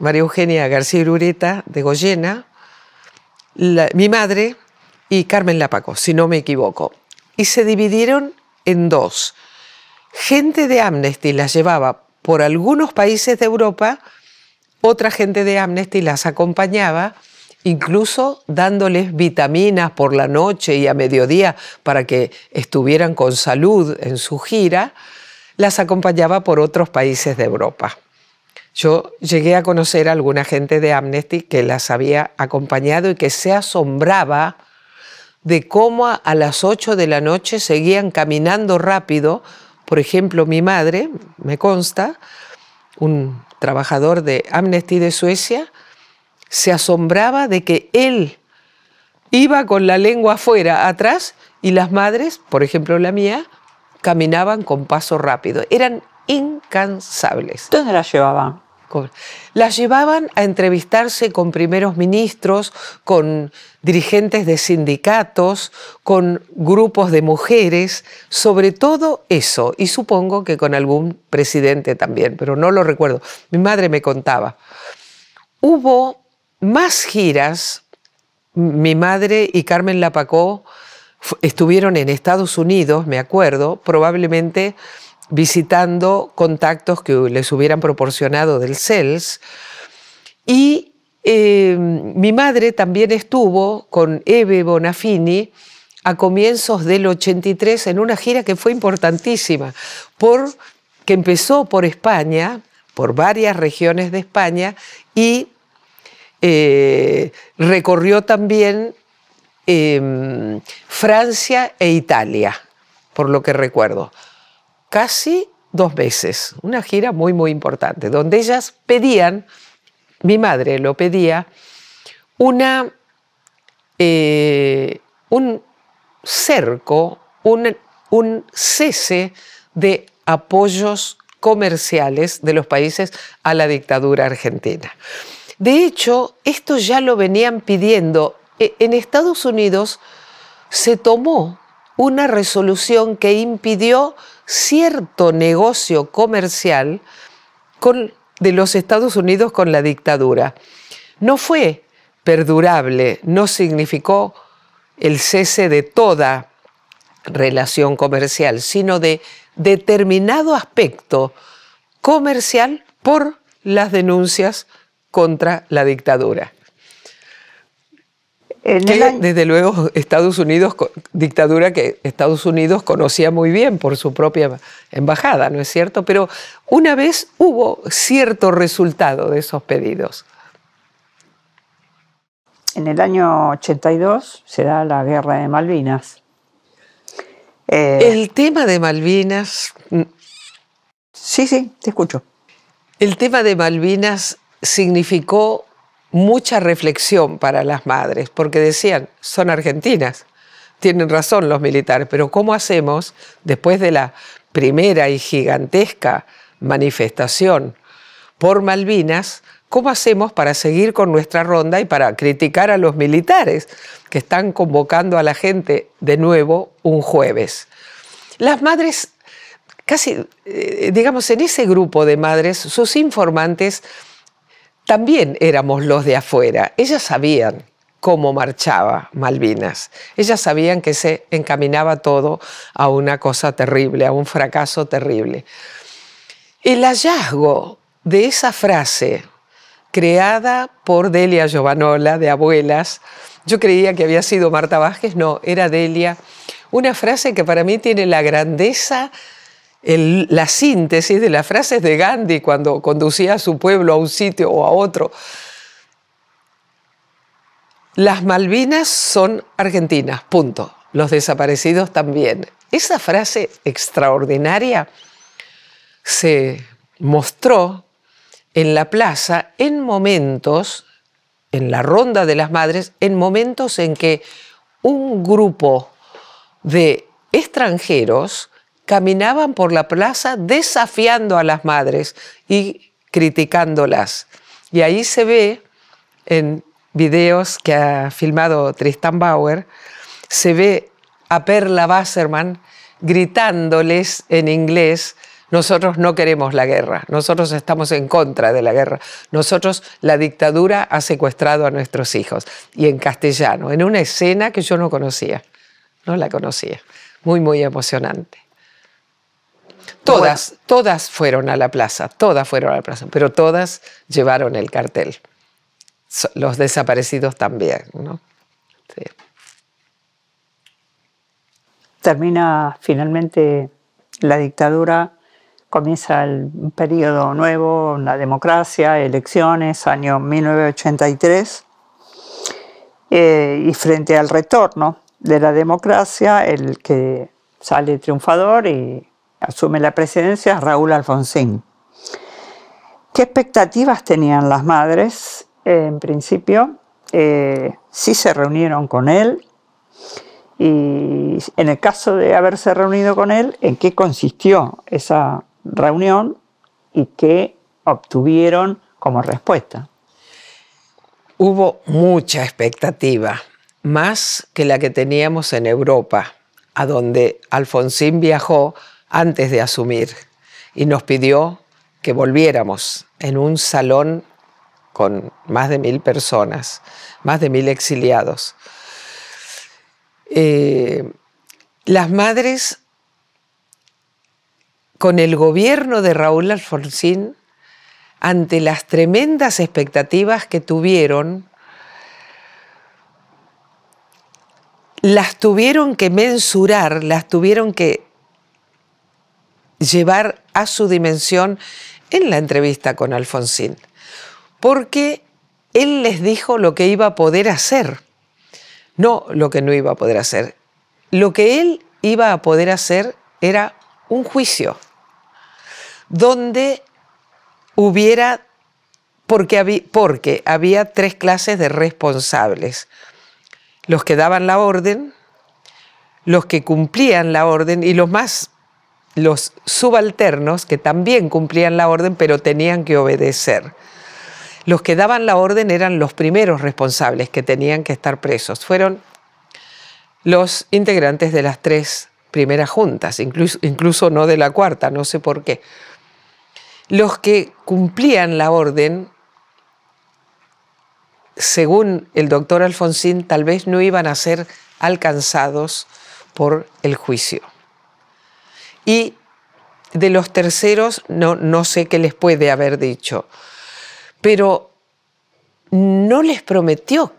María Eugenia García Irureta de Goyena, mi madre y Carmen Lapaco, si no me equivoco. Y se dividieron en dos. Gente de Amnesty las llevaba por algunos países de Europa, otra gente de Amnesty las acompañaba, incluso dándoles vitaminas por la noche y a mediodía para que estuvieran con salud en su gira, las acompañaba por otros países de Europa. Yo llegué a conocer a alguna gente de Amnesty que las había acompañado y que se asombraba de cómo a las 8 de la noche seguían caminando rápido. Por ejemplo, mi madre, me consta, un trabajador de Amnesty de Suecia, se asombraba de que él iba con la lengua afuera, atrás, y las madres, por ejemplo la mía, caminaban con paso rápido. Eran incansables. ¿Dónde las llevaban? Las llevaban a entrevistarse con primeros ministros, con dirigentes de sindicatos, con grupos de mujeres, sobre todo eso, y supongo que con algún presidente también, pero no lo recuerdo. Mi madre me contaba. Hubo más giras, mi madre y Carmen Lapacó estuvieron en Estados Unidos, me acuerdo, probablemente visitando contactos que les hubieran proporcionado del CELS. Y em, mi madre también estuvo con Eve Bonafini a comienzos del 83 en una gira que fue importantísima, por, que empezó por España, por varias regiones de España y eh, recorrió también em, Francia e Italia, por lo que recuerdo casi dos veces, una gira muy, muy importante, donde ellas pedían, mi madre lo pedía, una, eh, un cerco, un, un cese de apoyos comerciales de los países a la dictadura argentina. De hecho, esto ya lo venían pidiendo. E, en Estados Unidos se tomó una resolución que impidió cierto negocio comercial de los Estados Unidos con la dictadura. No fue perdurable, no significó el cese de toda relación comercial, sino de determinado aspecto comercial por las denuncias contra la dictadura desde luego Estados Unidos, dictadura que Estados Unidos conocía muy bien por su propia embajada, ¿no es cierto? Pero una vez hubo cierto resultado de esos pedidos. En el año 82 se da la guerra de Malvinas. Eh, el tema de Malvinas... Mm, sí, sí, te escucho. El tema de Malvinas significó mucha reflexión para las madres, porque decían, son argentinas, tienen razón los militares, pero ¿cómo hacemos después de la primera y gigantesca manifestación por Malvinas? ¿Cómo hacemos para seguir con nuestra ronda y para criticar a los militares que están convocando a la gente de nuevo un jueves? Las madres, casi, eh, digamos, en ese grupo de madres, sus informantes también éramos los de afuera. Ellas sabían cómo marchaba Malvinas. Ellas sabían que se encaminaba todo a una cosa terrible, a un fracaso terrible. El hallazgo de esa frase creada por Delia Giovanola de Abuelas, yo creía que había sido Marta Vázquez, no, era Delia, una frase que para mí tiene la grandeza la síntesis de las frases de Gandhi cuando conducía a su pueblo a un sitio o a otro. Las Malvinas son argentinas, punto. Los desaparecidos también. Esa frase extraordinaria se mostró en la plaza en momentos, en la ronda de las madres, en momentos en que un grupo de extranjeros caminaban por la plaza desafiando a las madres y criticándolas. Y ahí se ve en videos que ha filmado Tristan Bauer, se ve a Perla Wasserman gritándoles en inglés, nosotros no queremos la guerra, nosotros estamos en contra de la guerra, nosotros la dictadura ha secuestrado a nuestros hijos, y en castellano, en una escena que yo no conocía, no la conocía, muy, muy emocionante. Todas, todas fueron a la plaza, todas fueron a la plaza, pero todas llevaron el cartel. Los desaparecidos también, Termina finalmente la dictadura, comienza el periodo nuevo, la democracia, elecciones, año 1983, eh, y frente al retorno de la democracia, el que sale triunfador y Asume la presidencia Raúl Alfonsín. ¿Qué expectativas tenían las madres en principio? si eh, sí se reunieron con él y en el caso de haberse reunido con él, ¿en qué consistió esa reunión y qué obtuvieron como respuesta? Hubo mucha expectativa, más que la que teníamos en Europa, a donde Alfonsín viajó antes de asumir y nos pidió que volviéramos en un salón con más de mil personas, más de mil exiliados. Eh, las madres, con el gobierno de Raúl Alfonsín, ante las tremendas expectativas que tuvieron, las tuvieron que mensurar, las tuvieron que llevar a su dimensión en la entrevista con Alfonsín, porque él les dijo lo que iba a poder hacer, no lo que no iba a poder hacer. Lo que él iba a poder hacer era un juicio donde hubiera, porque había, porque había tres clases de responsables, los que daban la orden, los que cumplían la orden y los más los subalternos que también cumplían la orden pero tenían que obedecer. Los que daban la orden eran los primeros responsables que tenían que estar presos. Fueron los integrantes de las tres primeras juntas, incluso, no de la cuarta, no sé por qué. Los que cumplían la orden, según el doctor Alfonsín, tal vez no iban a ser alcanzados por el juicio. Y de los terceros no, no sé qué les puede haber dicho, pero no les prometió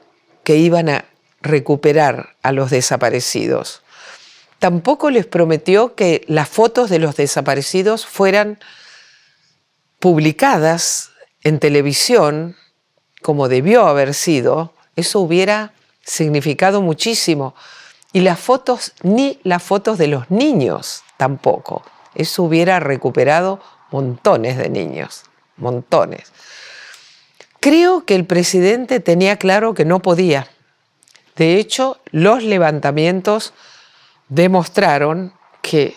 que iban a recuperar a los desaparecidos. Tampoco les prometió que las fotos de los desaparecidos fueran publicadas en televisión, como debió haber sido. Eso hubiera significado muchísimo. Y las fotos, ni las fotos de los niños tampoco. Eso hubiera recuperado montones de niños, montones. Creo que el presidente tenía claro que no podía. De hecho, los levantamientos demostraron que,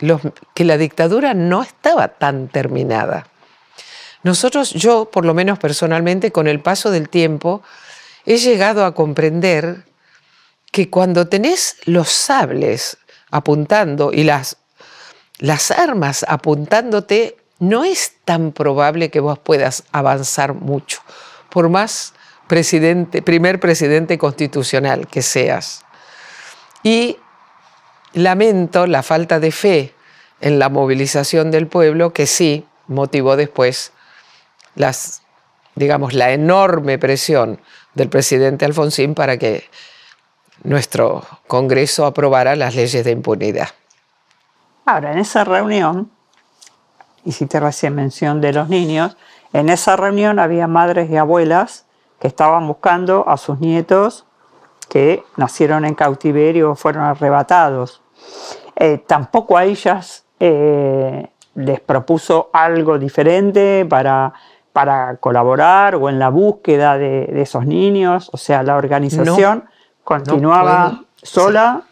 la dictadura no estaba tan terminada. Nosotros, yo por lo menos personalmente, con el paso del tiempo, he llegado a comprender que cuando tenés los sables apuntando y las, las armas apuntándote, no es tan probable que vos puedas avanzar mucho, por más presidente, primer presidente constitucional que seas. Y lamento la falta de fe en la movilización del pueblo que sí motivó después las digamos la enorme presión del presidente Alfonsín para que nuestro Congreso aprobará las leyes de impunidad. Ahora, en esa reunión, hiciste recién mención de los niños, en esa reunión había madres y abuelas que estaban buscando a sus nietos que nacieron en cautiverio o fueron arrebatados. Eh, tampoco a ellas eh, les propuso algo diferente para, para colaborar o en la búsqueda de, de esos niños, o sea, la organización continuaba sola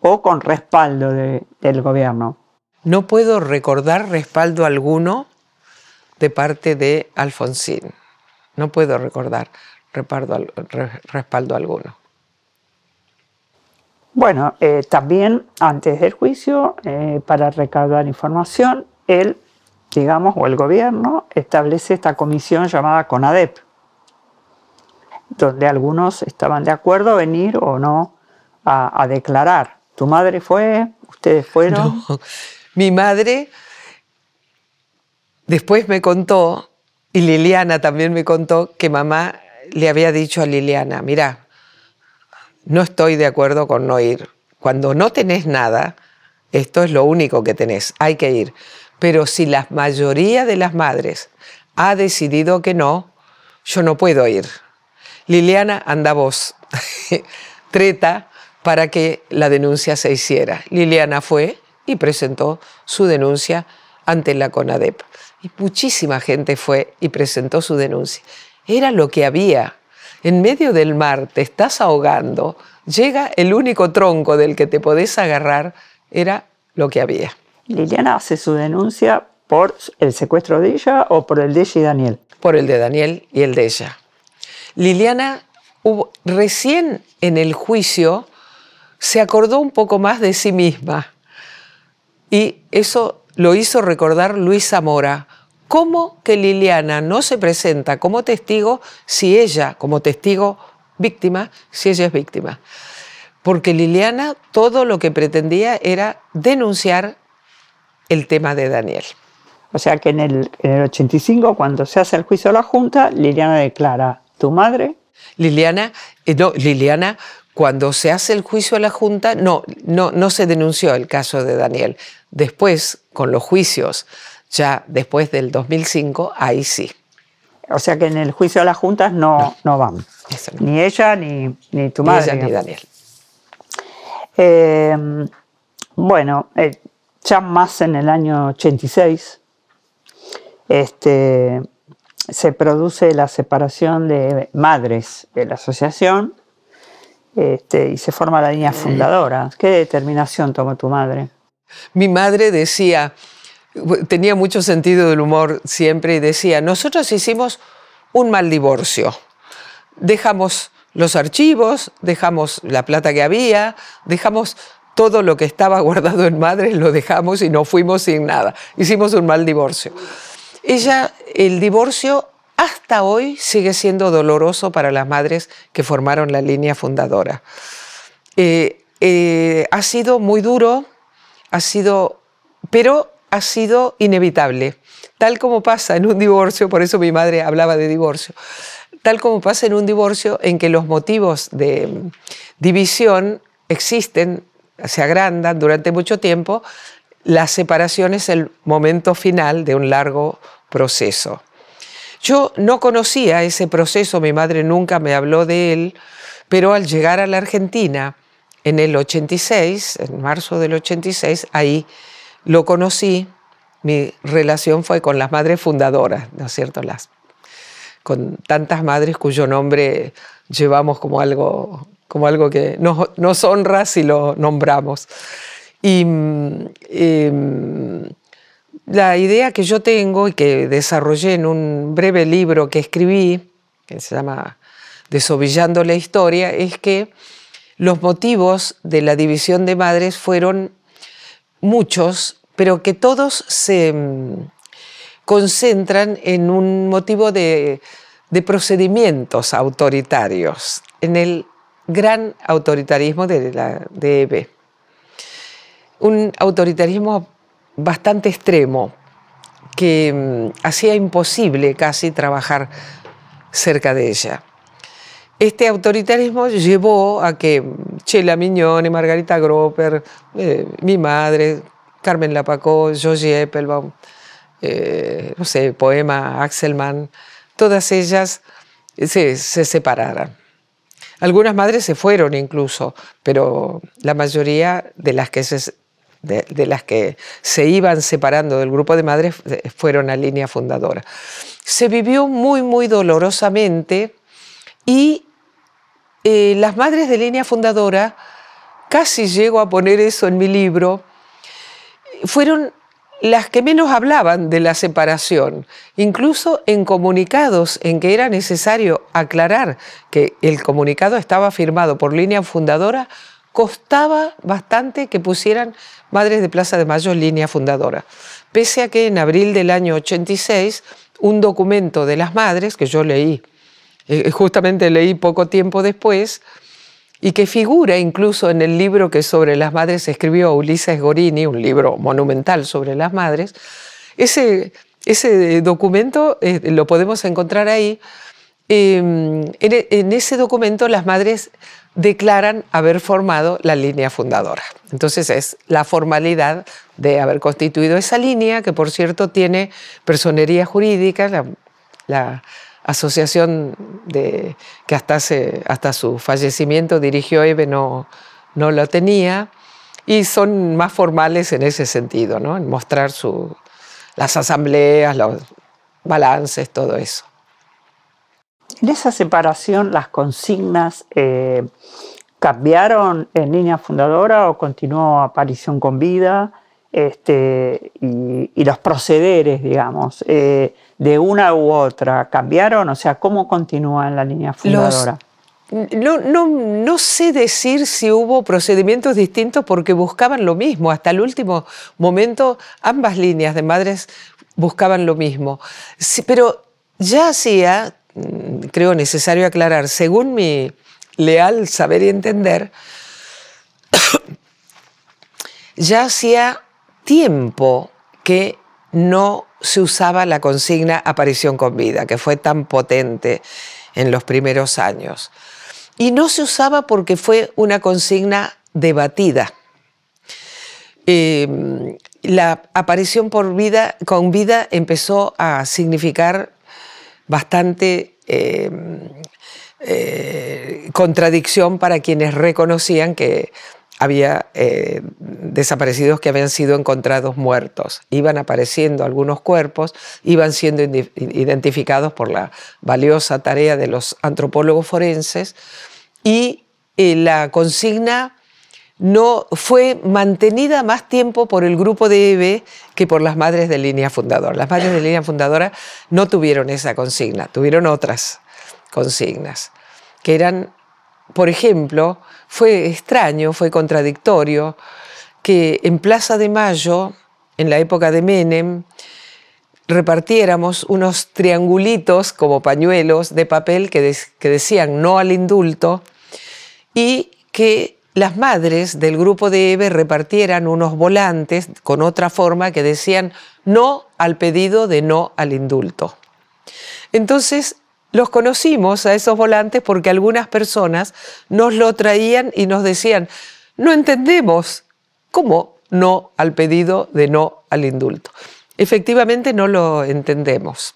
o con respaldo del gobierno. No puedo recordar respaldo alguno de parte de Alfonsín. No puedo recordar respaldo alguno. Bueno, eh, también antes del juicio, eh, para recaudar información, él, digamos, o el gobierno, establece esta comisión llamada CONADEP, donde algunos estaban de acuerdo en venir o no a, declarar. ¿Tu madre fue? ¿Ustedes fueron? Mi madre después me contó, y Liliana también me contó, que mamá le había dicho a Liliana, mira, no estoy de acuerdo con no ir. Cuando no tenés nada, esto es lo único que tenés, hay que ir. Pero si la mayoría de las madres ha decidido que no, yo no puedo ir. Liliana Andavos treta para que la denuncia se hiciera. Liliana fue y presentó su denuncia ante la CONADEP. Y muchísima gente fue y presentó su denuncia. Era lo que había. En medio del mar te estás ahogando, llega el único tronco del que te podés agarrar, era lo que había. Liliana hace su denuncia por el secuestro de ella o por el de ella y Daniel. Por el de Daniel y el de ella. Liliana recién en el juicio se acordó un poco más de sí misma y eso lo hizo recordar Luis Zamora. ¿Cómo que Liliana no se presenta como testigo si ella, como testigo víctima, si ella es víctima? Porque Liliana todo lo que pretendía era denunciar el tema de Daniel. O sea que en el, en el 85, cuando se hace el juicio de la Junta, Liliana declara, ¿Tu madre? Liliana, eh, no, Liliana, cuando se hace el juicio a la Junta, no, no, no se denunció el caso de Daniel. Después, con los juicios, ya después del 2005, ahí sí. O sea que en el juicio a las juntas no, no. van. Ni ella ni, ni tu ni madre. Ella, ni Daniel. Em, bueno, eh, ya más en el año 86, este, se produce la separación de madres de la asociación este, y se forma la línea fundadora. ¿Qué determinación tomó tu madre? Mi madre decía, tenía mucho sentido del humor siempre y decía, nosotros hicimos un mal divorcio. Dejamos los archivos, dejamos la plata que había, dejamos todo lo que estaba guardado en madres, lo dejamos y no fuimos sin nada. Hicimos un mal divorcio. Ella, el divorcio hasta hoy sigue siendo doloroso para las madres que formaron la línea fundadora. Eh, eh, ha sido muy duro, ha sido, pero ha sido inevitable, tal como pasa en un divorcio, por eso mi madre hablaba de divorcio, tal como pasa en un divorcio en que los motivos de división existen, se agrandan durante mucho tiempo, la separación es el momento final de un largo proceso. Yo no conocía ese proceso, mi madre nunca me habló de él, pero al llegar a la Argentina en el 86, en marzo del 86, ahí lo conocí. Mi relación fue con las madres fundadoras, ¿no es cierto? Las, con tantas madres cuyo nombre llevamos como algo, como algo que nos, honra si lo nombramos. Y. Mm, em, la idea que yo tengo y que desarrollé en un breve libro que escribí, que se llama Desovillando la Historia, es que los motivos de la división de madres fueron muchos, pero que todos se mm, concentran en un motivo de, procedimientos autoritarios, en el gran autoritarismo de, la, e Un autoritarismo bastante extremo que mm, hacía imposible casi trabajar cerca de ella. Este autoritarismo llevó a que mm, Chela Mignone, Margarita Groper, eh, mi madre, Carmen Lapacó, Josie Eppelbaum, eh, no sé, Poema, Axelman, todas ellas se, se separaran. Algunas madres se fueron incluso, pero la mayoría de las que se de, las que se iban separando del grupo de madres eh, fueron a línea fundadora. Se vivió muy, muy dolorosamente y eh, las madres de línea fundadora, casi llego a poner eso en mi libro, fueron las que menos hablaban de la separación, incluso en comunicados en que era necesario aclarar que el comunicado estaba firmado por línea fundadora, costaba bastante que pusieran Madres de Plaza de Mayo, línea fundadora. Pese a que en abril del año 86, un documento de las madres, que yo leí, eh, eh, justamente leí poco tiempo después, y que figura incluso en el libro que sobre las madres escribió Ulises Gorini, un libro monumental sobre las madres, ese, ese documento eh, lo podemos encontrar ahí. Em, en ese documento las madres declaran haber formado la línea fundadora. Entonces es la formalidad de haber constituido esa línea, que por cierto tiene personería jurídica, la, asociación de, que hasta, hasta su fallecimiento dirigió Eve no, no lo tenía, y son más formales en ese sentido, ¿no? en mostrar su, las asambleas, los balances, todo eso. En esa separación, las consignas eh, cambiaron en línea fundadora o continuó aparición con vida este, y, los procederes, digamos, eh, de una u otra, cambiaron, o sea, cómo continúa en la línea fundadora. No, no, sé decir si hubo procedimientos distintos porque buscaban lo mismo. Hasta el último momento ambas líneas de madres buscaban lo mismo. pero ya hacía Mm, creo necesario aclarar, según mi leal saber y entender, ya hacía tiempo que no se usaba la consigna aparición con vida, que fue tan potente en los primeros años. Y no se usaba porque fue una consigna debatida. Em, la aparición por vida, con vida empezó a significar bastante eh, eh, contradicción para quienes reconocían que había eh, desaparecidos que habían sido encontrados muertos. Iban apareciendo algunos cuerpos, iban siendo identificados por la valiosa tarea de los antropólogos forenses y la consigna no fue mantenida más tiempo por el grupo de Ebe que por las madres de línea fundadora. Las madres de línea fundadora no tuvieron esa consigna, tuvieron otras consignas, que eran, por ejemplo, fue extraño, fue contradictorio, que en Plaza de Mayo, en la época de Menem, repartiéramos unos triangulitos como pañuelos de papel que decían no al indulto y que las madres del grupo de Eve repartieran unos volantes con otra forma que decían no al pedido de no al indulto. Entonces los conocimos a esos volantes porque algunas personas nos lo traían y nos decían, no entendemos cómo no al pedido de no al indulto. Efectivamente no lo entendemos.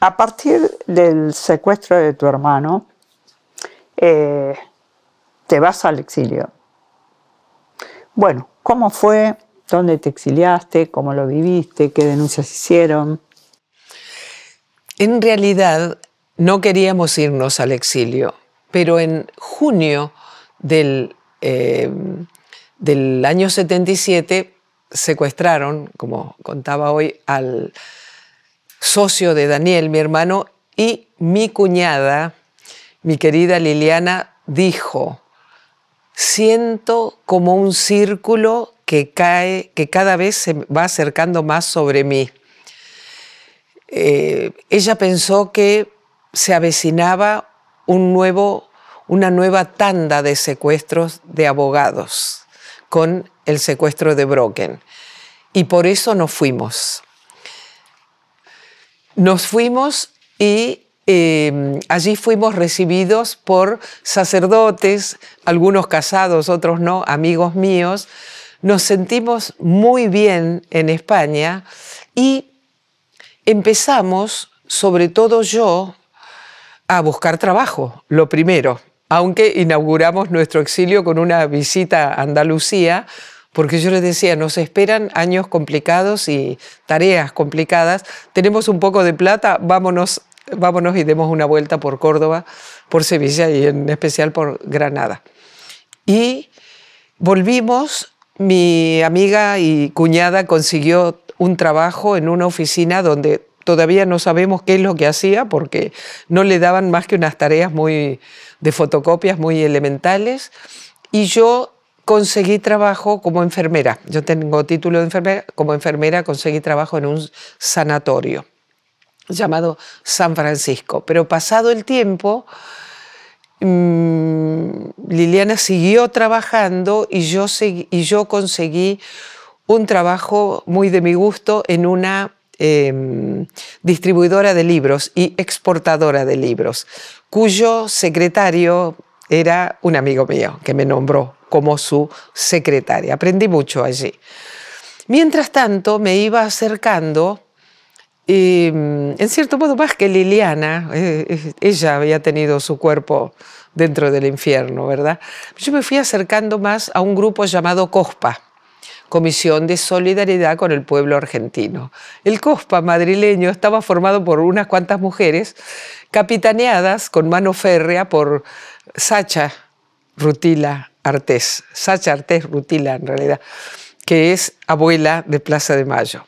A partir del secuestro de tu hermano, eh, te vas al exilio. Bueno, ¿cómo fue? ¿Dónde te exiliaste? ¿Cómo lo viviste? ¿Qué denuncias hicieron? En realidad no queríamos irnos al exilio, pero en junio del, eh, del año 77 secuestraron, como contaba hoy, al socio de Daniel, mi hermano, y mi cuñada, mi querida Liliana, dijo, siento como un círculo que cae, que cada vez se va acercando más sobre mí. Eh, ella pensó que se avecinaba un nuevo, una nueva tanda de secuestros de abogados con el secuestro de Brocken Y por eso nos fuimos. Nos fuimos y Em, allí fuimos recibidos por sacerdotes, algunos casados, otros no, amigos míos. Nos sentimos muy bien en España y empezamos, sobre todo yo, a buscar trabajo, lo primero, aunque inauguramos nuestro exilio con una visita a Andalucía, porque yo les decía, nos esperan años complicados y tareas complicadas, tenemos un poco de plata, vámonos vámonos y demos una vuelta por Córdoba, por Sevilla y en especial por Granada. Y volvimos, mi amiga y cuñada consiguió un trabajo en una oficina donde todavía no sabemos qué es lo que hacía porque no le daban más que unas tareas muy de fotocopias muy elementales y yo conseguí trabajo como enfermera. Yo tengo título de enfermera, como enfermera conseguí trabajo en un sanatorio llamado San Francisco. Pero pasado el tiempo, mm, Liliana siguió trabajando y yo, yo conseguí un trabajo muy de mi gusto en una em, distribuidora de libros y exportadora de libros, cuyo secretario era un amigo mío que me nombró como su secretaria. Aprendí mucho allí. Mientras tanto, me iba acercando y mm, en cierto modo, más que Liliana, eh, ella había tenido su cuerpo dentro del infierno, ¿verdad? Yo me fui acercando más a un grupo llamado COSPA, Comisión de Solidaridad con el Pueblo Argentino. El COSPA madrileño estaba formado por unas cuantas mujeres capitaneadas con mano férrea por Sacha Rutila Artés, Sacha Artés Rutila en realidad, que es abuela de Plaza de Mayo.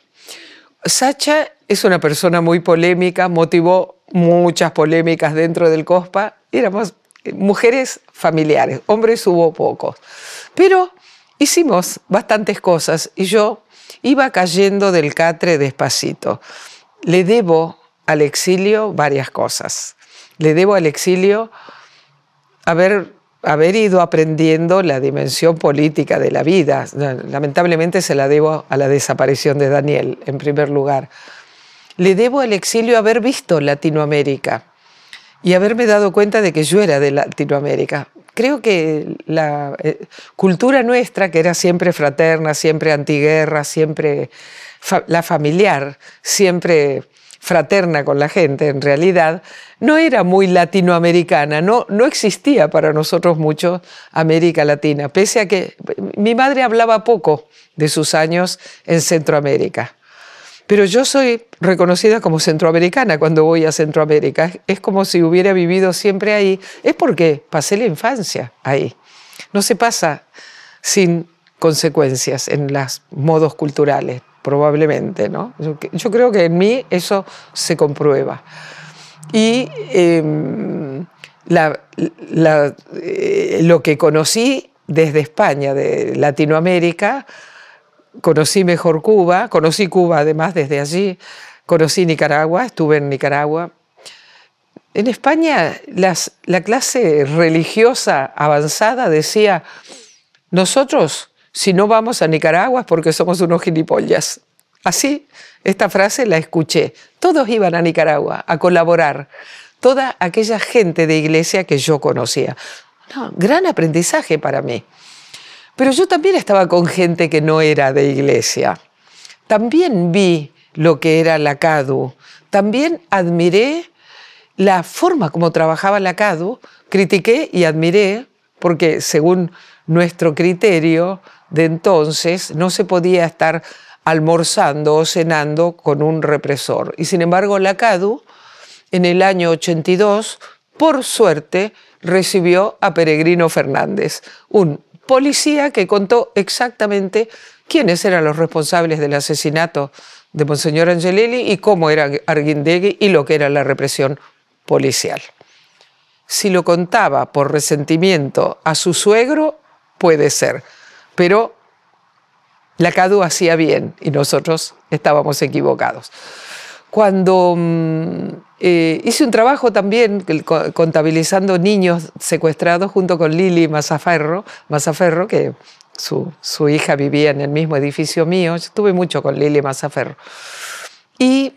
Sacha es una persona muy polémica, motivó muchas polémicas dentro del COSPA. Éramos eh, mujeres familiares, hombres hubo pocos. Pero hicimos bastantes cosas y yo iba cayendo del catre despacito. Le debo al exilio varias cosas. Le debo al exilio haber, haber ido aprendiendo la dimensión política de la vida. Lamentablemente se la debo a la desaparición de Daniel, en primer lugar le debo al exilio haber visto Latinoamérica y haberme dado cuenta de que yo era de Latinoamérica. Creo que la eh, cultura nuestra, que era siempre fraterna, siempre antiguerra, siempre la familiar, siempre fraterna con la gente, en realidad, no era muy latinoamericana, no, no existía para nosotros mucho América Latina, pese a que mi madre hablaba poco de sus años en Centroamérica. Pero yo soy reconocida como centroamericana cuando voy a Centroamérica. Es como si hubiera vivido siempre ahí. Es porque pasé la infancia ahí. No se pasa sin consecuencias en los modos culturales, probablemente. ¿no? Yo, creo que en mí eso se comprueba. Y em, eh, lo que conocí desde España, de Latinoamérica, conocí mejor Cuba, conocí Cuba además desde allí, conocí Nicaragua, estuve en Nicaragua. En España la clase religiosa avanzada decía, nosotros si no vamos a Nicaragua es porque somos unos gilipollas. Así, esta frase la escuché. Todos iban a Nicaragua a colaborar, toda aquella gente de iglesia que yo conocía. gran aprendizaje para mí. Pero yo también estaba con gente que no era de iglesia. También vi lo que era la CADU. También admiré la forma como trabajaba la CADU. Critiqué y admiré, porque según nuestro criterio de entonces, no se podía estar almorzando o cenando con un represor. Y sin embargo, la CADU, en el año 82, por suerte, recibió a Peregrino Fernández, un policía que contó exactamente quiénes eran los responsables del asesinato de Monseñor Angelelli y cómo era Arguindegui y lo que era la represión policial. Si lo contaba por resentimiento a su suegro, puede ser, pero la CADU hacía bien y nosotros estábamos equivocados cuando mm, eh, hice un trabajo también contabilizando niños secuestrados junto con Lili Mazaferro, Mazaferro que su, su, hija vivía en el mismo edificio mío. estuve mucho con Lili Mazaferro. Y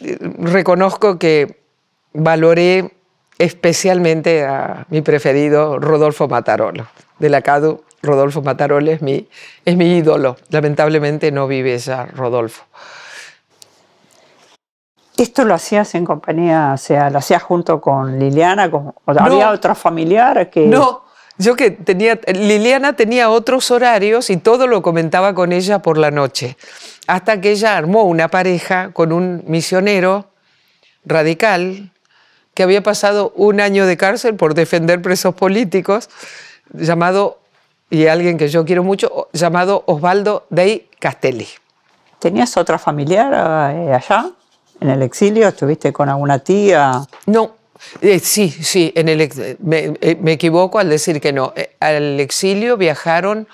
eh, reconozco que valoré especialmente a mi preferido Rodolfo Matarolo, de la CADU. Rodolfo Matarolo es mi, es mi ídolo. Lamentablemente no vive ya Rodolfo. ¿Esto lo hacías en compañía, o sea, lo hacías junto con Liliana? Con, ¿Había otra familiar? que...? No, yo que tenía... Liliana tenía otros horarios y todo lo comentaba con ella por la noche, hasta que ella armó una pareja con un misionero radical que había pasado un año de cárcel por defender presos políticos, llamado, y alguien que yo quiero mucho, llamado Osvaldo Dei Castelli. ¿Tenías otra familiar eh, allá? en el exilio? ¿Estuviste con alguna tía? No. Eh, sí, sí, en el, eh, me, equivoco al decir que no. Eh, al exilio viajaron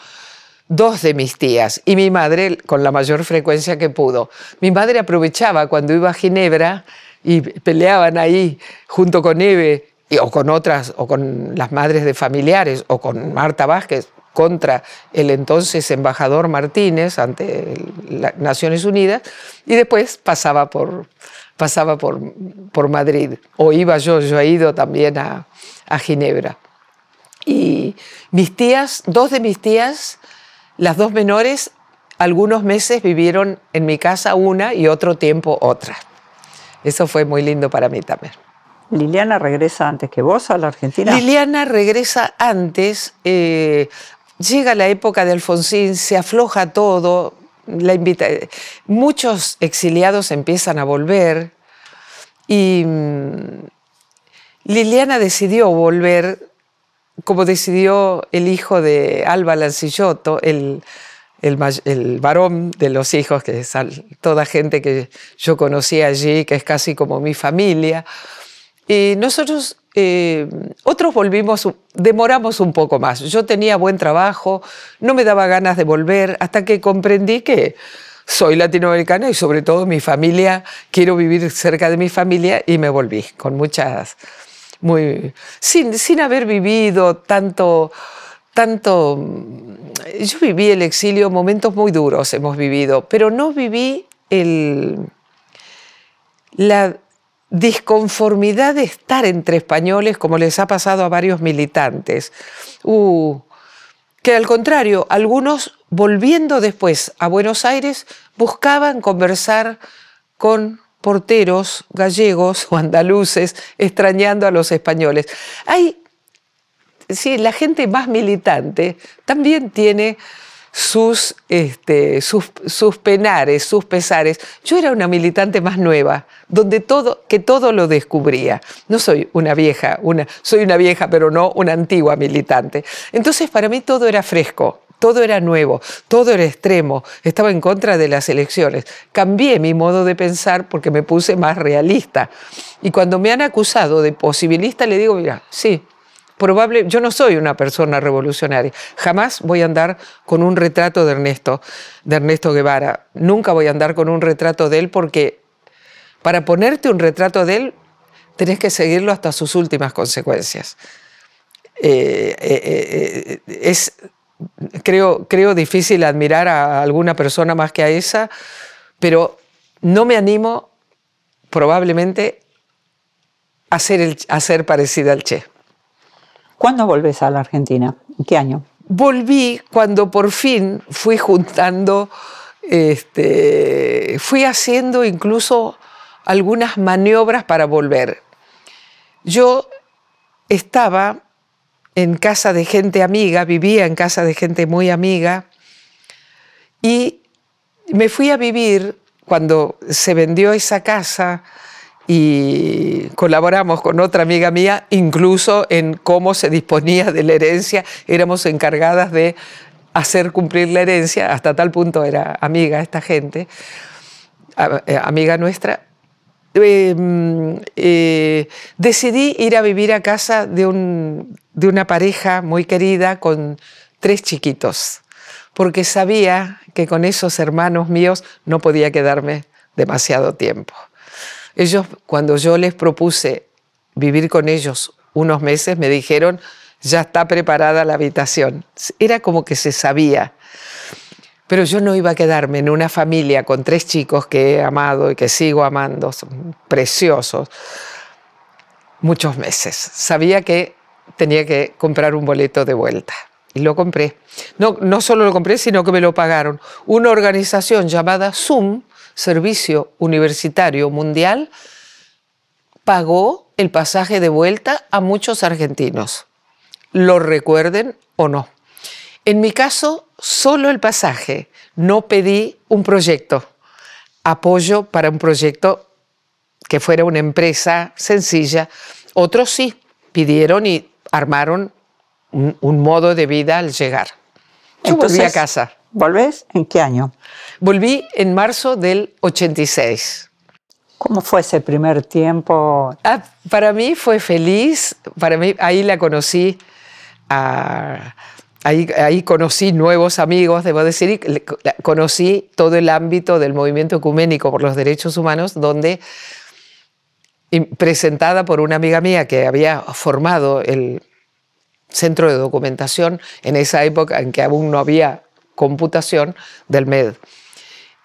dos de mis tías y mi madre con la mayor frecuencia que pudo. Mi madre aprovechaba cuando iba a Ginebra y peleaban ahí junto con Eve o con otras, o con las madres de familiares, o con Marta Vázquez, contra el entonces embajador Martínez ante las Naciones Unidas y después pasaba por, pasaba por, por Madrid. O iba yo, yo he ido también a, a Ginebra. Y mis tías, dos de mis tías, las dos menores, algunos meses vivieron en mi casa una y otro tiempo otra. Eso fue muy lindo para mí también. Liliana regresa antes que vos a la Argentina. Liliana regresa antes. Eh, llega la época de Alfonsín, se afloja todo, la muchos exiliados empiezan a volver y mm, Liliana decidió volver como decidió el hijo de Alba Lancillotto, el, el, varón de los hijos, que es toda gente que yo conocí allí, que es casi como mi familia. Y nosotros, eh, otros volvimos, demoramos un poco más. Yo tenía buen trabajo, no me daba ganas de volver, hasta que comprendí que soy latinoamericana y sobre todo mi familia, quiero vivir cerca de mi familia y me volví con muchas, muy, sin, sin haber vivido tanto, tanto, yo viví el exilio, momentos muy duros hemos vivido, pero no viví el, la disconformidad de estar entre españoles, como les ha pasado a varios militantes. Uh, que al contrario, algunos, volviendo después a Buenos Aires, buscaban conversar con porteros gallegos o andaluces, extrañando a los españoles. Hay, sí, la gente más militante también tiene sus, este, sus, sus, penares, sus pesares. Yo era una militante más nueva, donde todo, que todo lo descubría. No soy una vieja, una, soy una vieja, pero no una antigua militante. Entonces, para mí todo era fresco. Todo era nuevo, todo era extremo, estaba en contra de las elecciones. Cambié mi modo de pensar porque me puse más realista. Y cuando me han acusado de posibilista, le digo, mira, sí, probable, yo no soy una persona revolucionaria, jamás voy a andar con un retrato de Ernesto, de Guevara, nunca voy a andar con un retrato de él porque para ponerte un retrato de él tenés que seguirlo hasta sus últimas consecuencias. Eh, eh, eh, es, creo, creo difícil admirar a alguna persona más que a esa, pero no me animo probablemente a a ser parecida al Che. ¿Cuándo volvés a la Argentina? ¿En qué año? Volví cuando por fin fui juntando, este, fui haciendo incluso algunas maniobras para volver. Yo estaba en casa de gente amiga, vivía en casa de gente muy amiga, y me fui a vivir cuando se vendió esa casa y colaboramos con otra amiga mía, incluso en cómo se disponía de la herencia, éramos encargadas de hacer cumplir la herencia, hasta tal punto era amiga esta gente, eh, amiga nuestra, em, eh, decidí ir a vivir a casa de una pareja muy querida con tres chiquitos, porque sabía que con esos hermanos míos no podía quedarme demasiado tiempo. Ellos, cuando yo les propuse vivir con ellos unos meses, me dijeron, ya está preparada la habitación. Era como que se sabía. Pero yo no iba a quedarme en una familia con tres chicos que he amado y que sigo amando, son preciosos, muchos meses. Sabía que tenía que comprar un boleto de vuelta. Y lo compré. No, no solo lo compré, sino que me lo pagaron. Una organización llamada Zoom Servicio Universitario Mundial pagó el pasaje de vuelta a muchos argentinos, lo recuerden o no. En mi caso, solo el pasaje, no pedí un proyecto, apoyo para un proyecto que fuera una empresa sencilla. Otros sí, pidieron y armaron un, modo de vida al llegar. Yo volví a casa. ¿Volvés en qué año? Volví en marzo del 86. ¿Cómo fue ese primer tiempo? Ah, para mí fue feliz, para mí ahí la conocí, ahí, ahí, conocí nuevos amigos, debo decir, y conocí todo el ámbito del movimiento ecuménico por los derechos humanos, donde presentada por una amiga mía que había formado el centro de documentación en esa época en que aún no había computación del MED.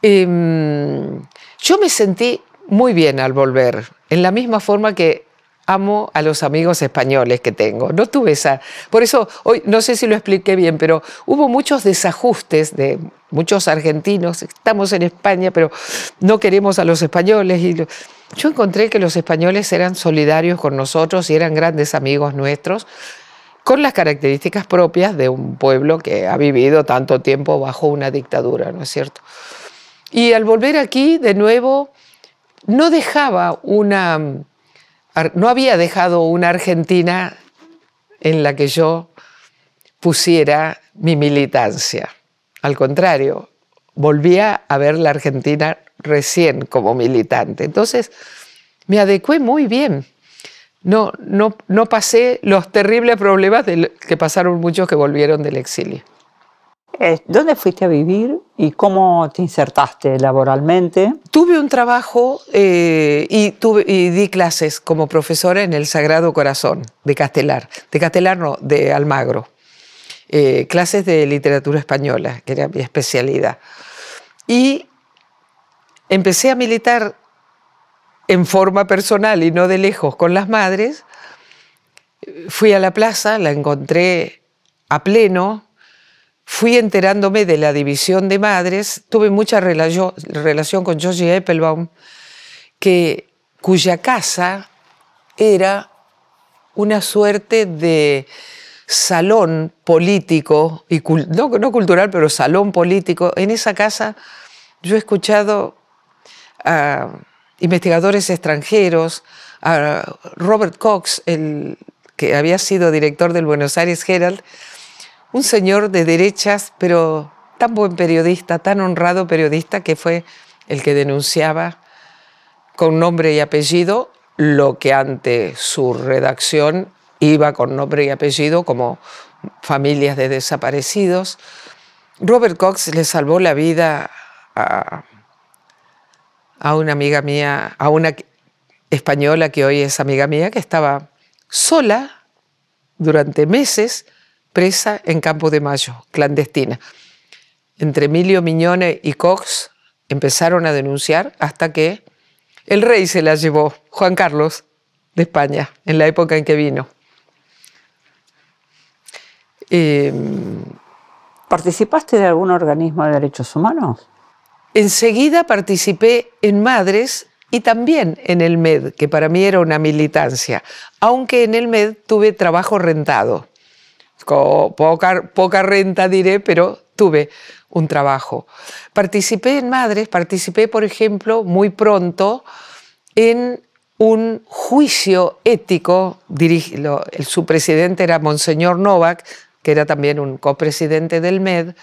Em, yo me sentí muy bien al volver, en la misma forma que amo a los amigos españoles que tengo. No tuve esa. Por eso, hoy no sé si lo expliqué bien, pero hubo muchos desajustes de muchos argentinos. Estamos en España, pero no queremos a los españoles. Y Yo encontré que los españoles eran solidarios con nosotros y eran grandes amigos nuestros con las características propias de un pueblo que ha vivido tanto tiempo bajo una dictadura, ¿no es cierto? Y al volver aquí, de nuevo, no dejaba una, no había dejado una Argentina en la que yo pusiera mi militancia. Al contrario, volvía a ver la Argentina recién como militante. Entonces, me adecué muy bien. No, no, no pasé los terribles problemas que pasaron muchos que volvieron del exilio. Eh, ¿Dónde fuiste a vivir y cómo te insertaste laboralmente? Tuve un trabajo eh, y, tuve, y di clases como profesora en el Sagrado Corazón de Castelar, de Castelar no, de Almagro. Eh, clases de literatura española, que era mi especialidad. Y empecé a militar en forma personal y no de lejos con las madres. Fui a la plaza, la encontré a pleno, fui enterándome de la división de madres, tuve mucha relación, con Josie Applebaum, que, cuya casa era una suerte de salón político, y no, cultural, pero salón político. En esa casa yo he escuchado a investigadores extranjeros, a Robert Cox, el que había sido director del Buenos Aires Herald, un señor de derechas, pero tan buen periodista, tan honrado periodista, que fue el que denunciaba con nombre y apellido lo que ante su redacción iba con nombre y apellido como familias de desaparecidos. Robert Cox le salvó la vida a, a una amiga mía, a una española que hoy es amiga mía, que estaba sola durante meses presa en Campo de Mayo, clandestina. Entre Emilio Miñone y Cox empezaron a denunciar hasta que el rey se la llevó, Juan Carlos, de España, en la época en que vino. Em, ¿Participaste de algún organismo de derechos humanos? Enseguida participé en Madres y también en el MED, que para mí era una militancia, aunque en el MED tuve trabajo rentado poca, renta diré, pero tuve un trabajo. Participé en Madres, participé, por ejemplo, muy pronto en un juicio ético, el, su presidente era Monseñor Novak, que era también un copresidente del MED,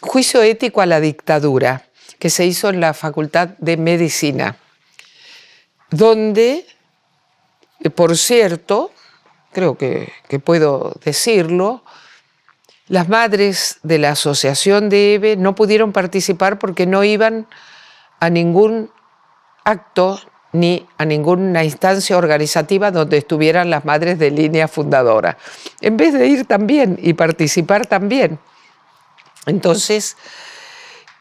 juicio ético a la dictadura, que se hizo en la Facultad de Medicina, donde, eh, por cierto, creo que puedo decirlo, las madres de la asociación de EVE no pudieron participar porque no iban a ningún acto ni a ninguna instancia organizativa donde estuvieran las madres de línea fundadora, en vez de ir también y participar también. Entonces,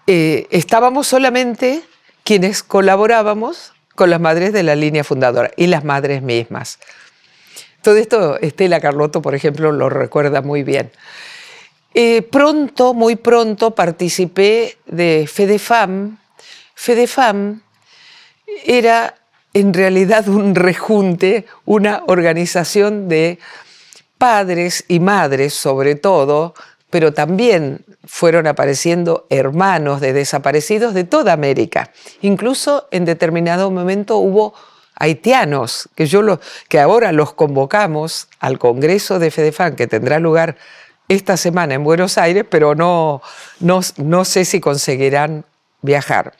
eh, estábamos solamente quienes colaborábamos con las madres de la línea fundadora y las madres mismas. Todo esto, Estela Carlotto, por ejemplo, lo recuerda muy bien. Eh, pronto, muy pronto, participé de FEDEFAM. FEDEFAM era en realidad un rejunte, una organización de padres y madres sobre todo, pero también fueron apareciendo hermanos de desaparecidos de toda América. Incluso en determinado momento hubo haitianos, que, yo que ahora los convocamos al Congreso de FedeFam, que tendrá lugar esta semana en Buenos Aires, pero no, no, sé si conseguirán viajar.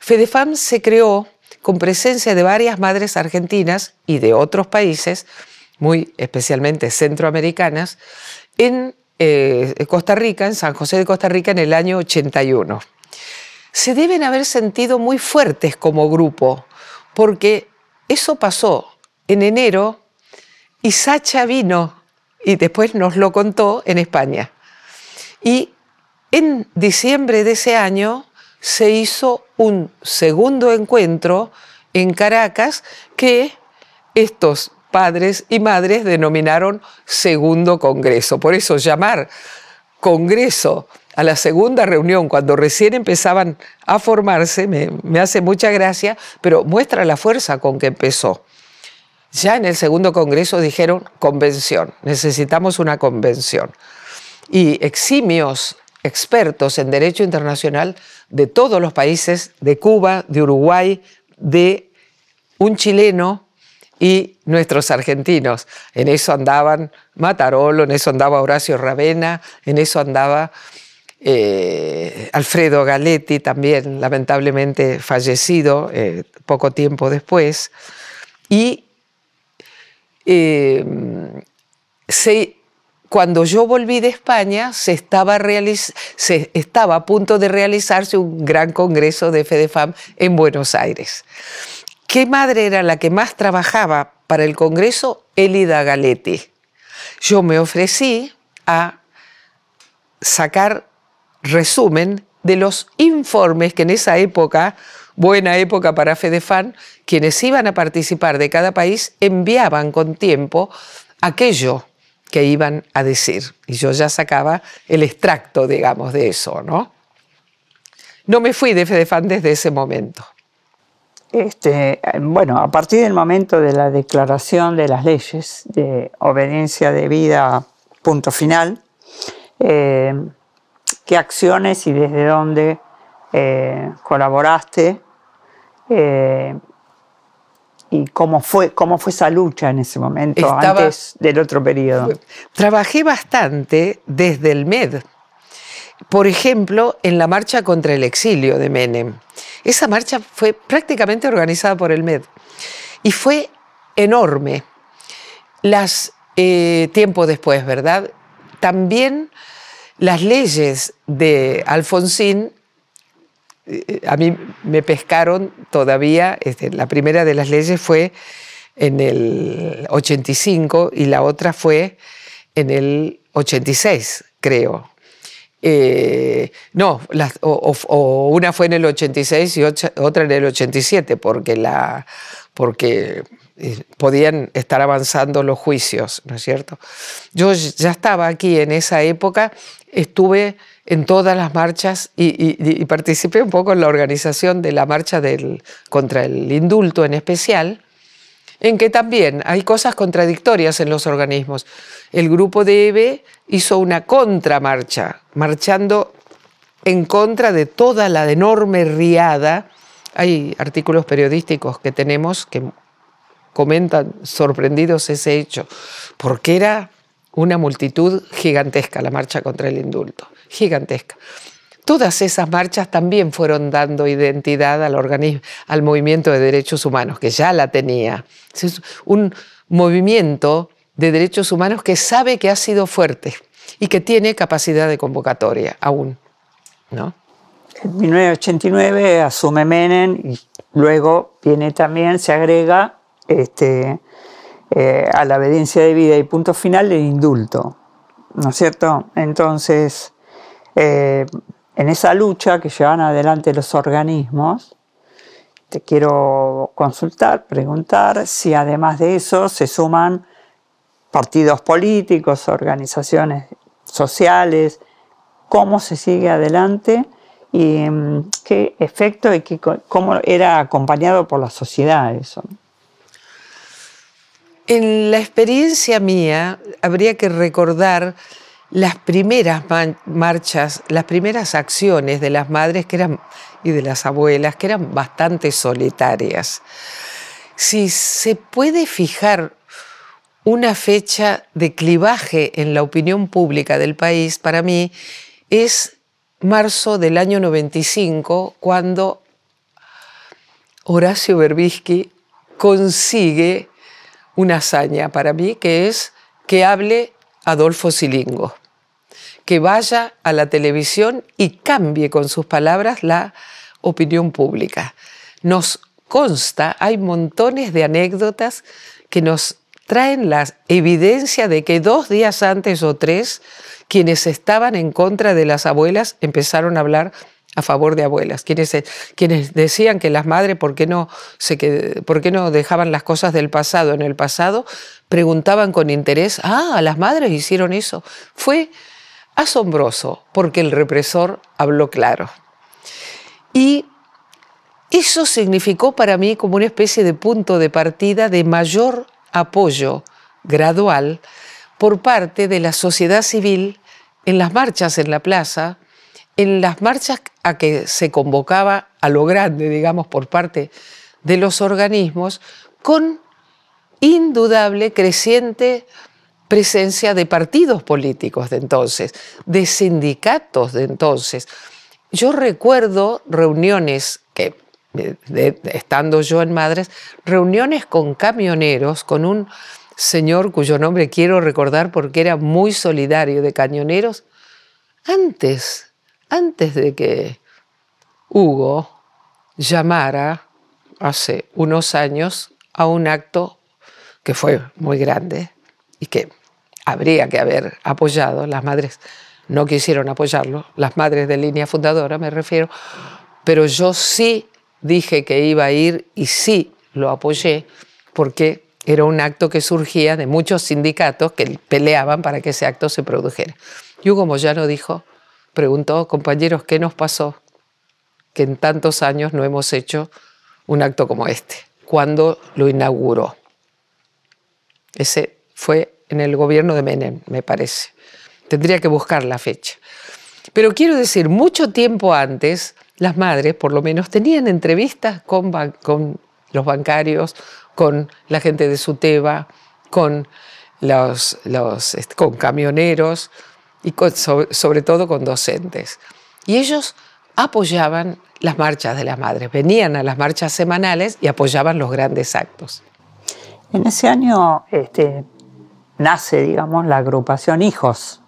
FEDEFAM se creó con presencia de varias madres argentinas y de otros países, muy especialmente centroamericanas, en eh, Costa Rica, en San José de Costa Rica, en el año 81. Se deben haber sentido muy fuertes como grupo, porque eso pasó en enero y Sacha vino y después nos lo contó en España. Y en diciembre de ese año se hizo un segundo encuentro en Caracas que estos padres y madres denominaron segundo congreso. Por eso llamar congreso a la segunda reunión, cuando recién empezaban a formarse, me, hace mucha gracia, pero muestra la fuerza con que empezó. Ya en el segundo Congreso dijeron convención, necesitamos una convención. Y eximios expertos en derecho internacional de todos los países, de Cuba, de Uruguay, de un chileno y nuestros argentinos. En eso andaban Matarolo, en eso andaba Horacio Ravena, en eso andaba eh, Alfredo Galetti, también lamentablemente fallecido eh, poco tiempo después. Y eh, cuando yo volví de España, se estaba, se estaba a punto de realizarse un gran congreso de FEDEFAM en Buenos Aires. ¿Qué madre era la que más trabajaba para el congreso? Elida Galetti. Yo me ofrecí a sacar resumen de los informes que en esa época buena época para Fedefan, quienes iban a participar de cada país enviaban con tiempo aquello que iban a decir. Y yo ya sacaba el extracto, digamos, de eso, ¿no? No me fui de Fedefan desde ese momento. Este, bueno, a partir del momento de la declaración de las leyes de obediencia debida, punto final, eh, qué acciones y desde dónde eh, colaboraste eh, y cómo fue, cómo fue esa lucha en ese momento, antes del otro periodo. Trabajé bastante desde el MED. Por ejemplo, en la marcha contra el exilio de Menem. Esa marcha fue prácticamente organizada por el MED y fue enorme. Las, eh, tiempo después, ¿verdad? También las leyes de Alfonsín eh, a mí me pescaron todavía, este, la primera de las leyes fue en el 85 y la otra fue en el 86, creo. Eh, no, o, una fue en el 86 y otra en el 87, porque, la, porque eh, podían estar avanzando los juicios, ¿no es cierto? Yo ya estaba aquí en esa época, estuve en todas las marchas y, participé un poco en la organización de la marcha contra el indulto en especial, en que también hay cosas contradictorias en los organismos. El grupo de EBE hizo una contramarcha, marchando en contra de toda la enorme riada. Hay artículos periodísticos que tenemos que comentan sorprendidos ese hecho, porque era una multitud gigantesca la marcha contra el indulto gigantesca. Todas esas marchas también fueron dando identidad al, al movimiento de derechos humanos, que ya la tenía. Es un movimiento de derechos humanos que sabe que ha sido fuerte y que tiene capacidad de convocatoria aún. ¿no? En 1989 asume Menem y luego viene también, se agrega este, eh, a la obediencia de vida y punto final el indulto. ¿No es cierto? Entonces, eh, en esa lucha que llevan adelante los organismos, te quiero consultar, preguntar si además de eso se suman partidos políticos, organizaciones sociales, cómo se sigue adelante y mm, qué efecto y cómo era acompañado por la sociedad eso. En la experiencia mía, habría que recordar las primeras marchas, las primeras acciones de las madres eran, y de las abuelas, que eran bastante solitarias. Si se puede fijar una fecha de clivaje en la opinión pública del país, para mí, es marzo del año 95, cuando Horacio Berbisky consigue una hazaña para mí, que es que hable Adolfo Silingo que vaya a la televisión y cambie con sus palabras la opinión pública. Nos consta, hay montones de anécdotas que nos traen la evidencia de que dos días antes o tres, quienes estaban en contra de las abuelas empezaron a hablar a favor de abuelas, quienes, quienes decían que las madres, ¿por qué, no ¿por qué no dejaban las cosas del pasado en el pasado? Preguntaban con interés, ah, las madres hicieron eso. Fue asombroso porque el represor habló claro. Y eso significó para mí como una especie de punto de partida de mayor apoyo gradual por parte de la sociedad civil en las marchas en la plaza, en las marchas a que se convocaba a lo grande, digamos, por parte de los organismos, con indudable creciente presencia de partidos políticos de entonces, de sindicatos de entonces. Yo recuerdo reuniones que, estando yo en Madres, reuniones con camioneros, con un señor cuyo nombre quiero recordar porque era muy solidario de camioneros, antes, antes de que Hugo llamara hace unos años a un acto que fue muy grande y que habría que haber apoyado, las madres no quisieron apoyarlo, las madres de línea fundadora me refiero, pero yo sí dije que iba a ir y sí lo apoyé porque era un acto que surgía de muchos sindicatos que peleaban para que ese acto se produjera. Y Hugo Moyano dijo, preguntó, compañeros, ¿qué nos pasó que en tantos años no hemos hecho un acto como este? Cuando lo inauguró. Ese fue en el gobierno de Menem, me parece. Tendría que buscar la fecha. Pero quiero decir, mucho tiempo antes, las madres, por lo menos, tenían entrevistas con, con los bancarios, con la gente de Suteba, con, los, este, con camioneros y sobre, todo con docentes. Y ellos apoyaban las marchas de las madres, venían a las marchas semanales y apoyaban los grandes actos. En ese año este, nace, digamos, la agrupación Hijos.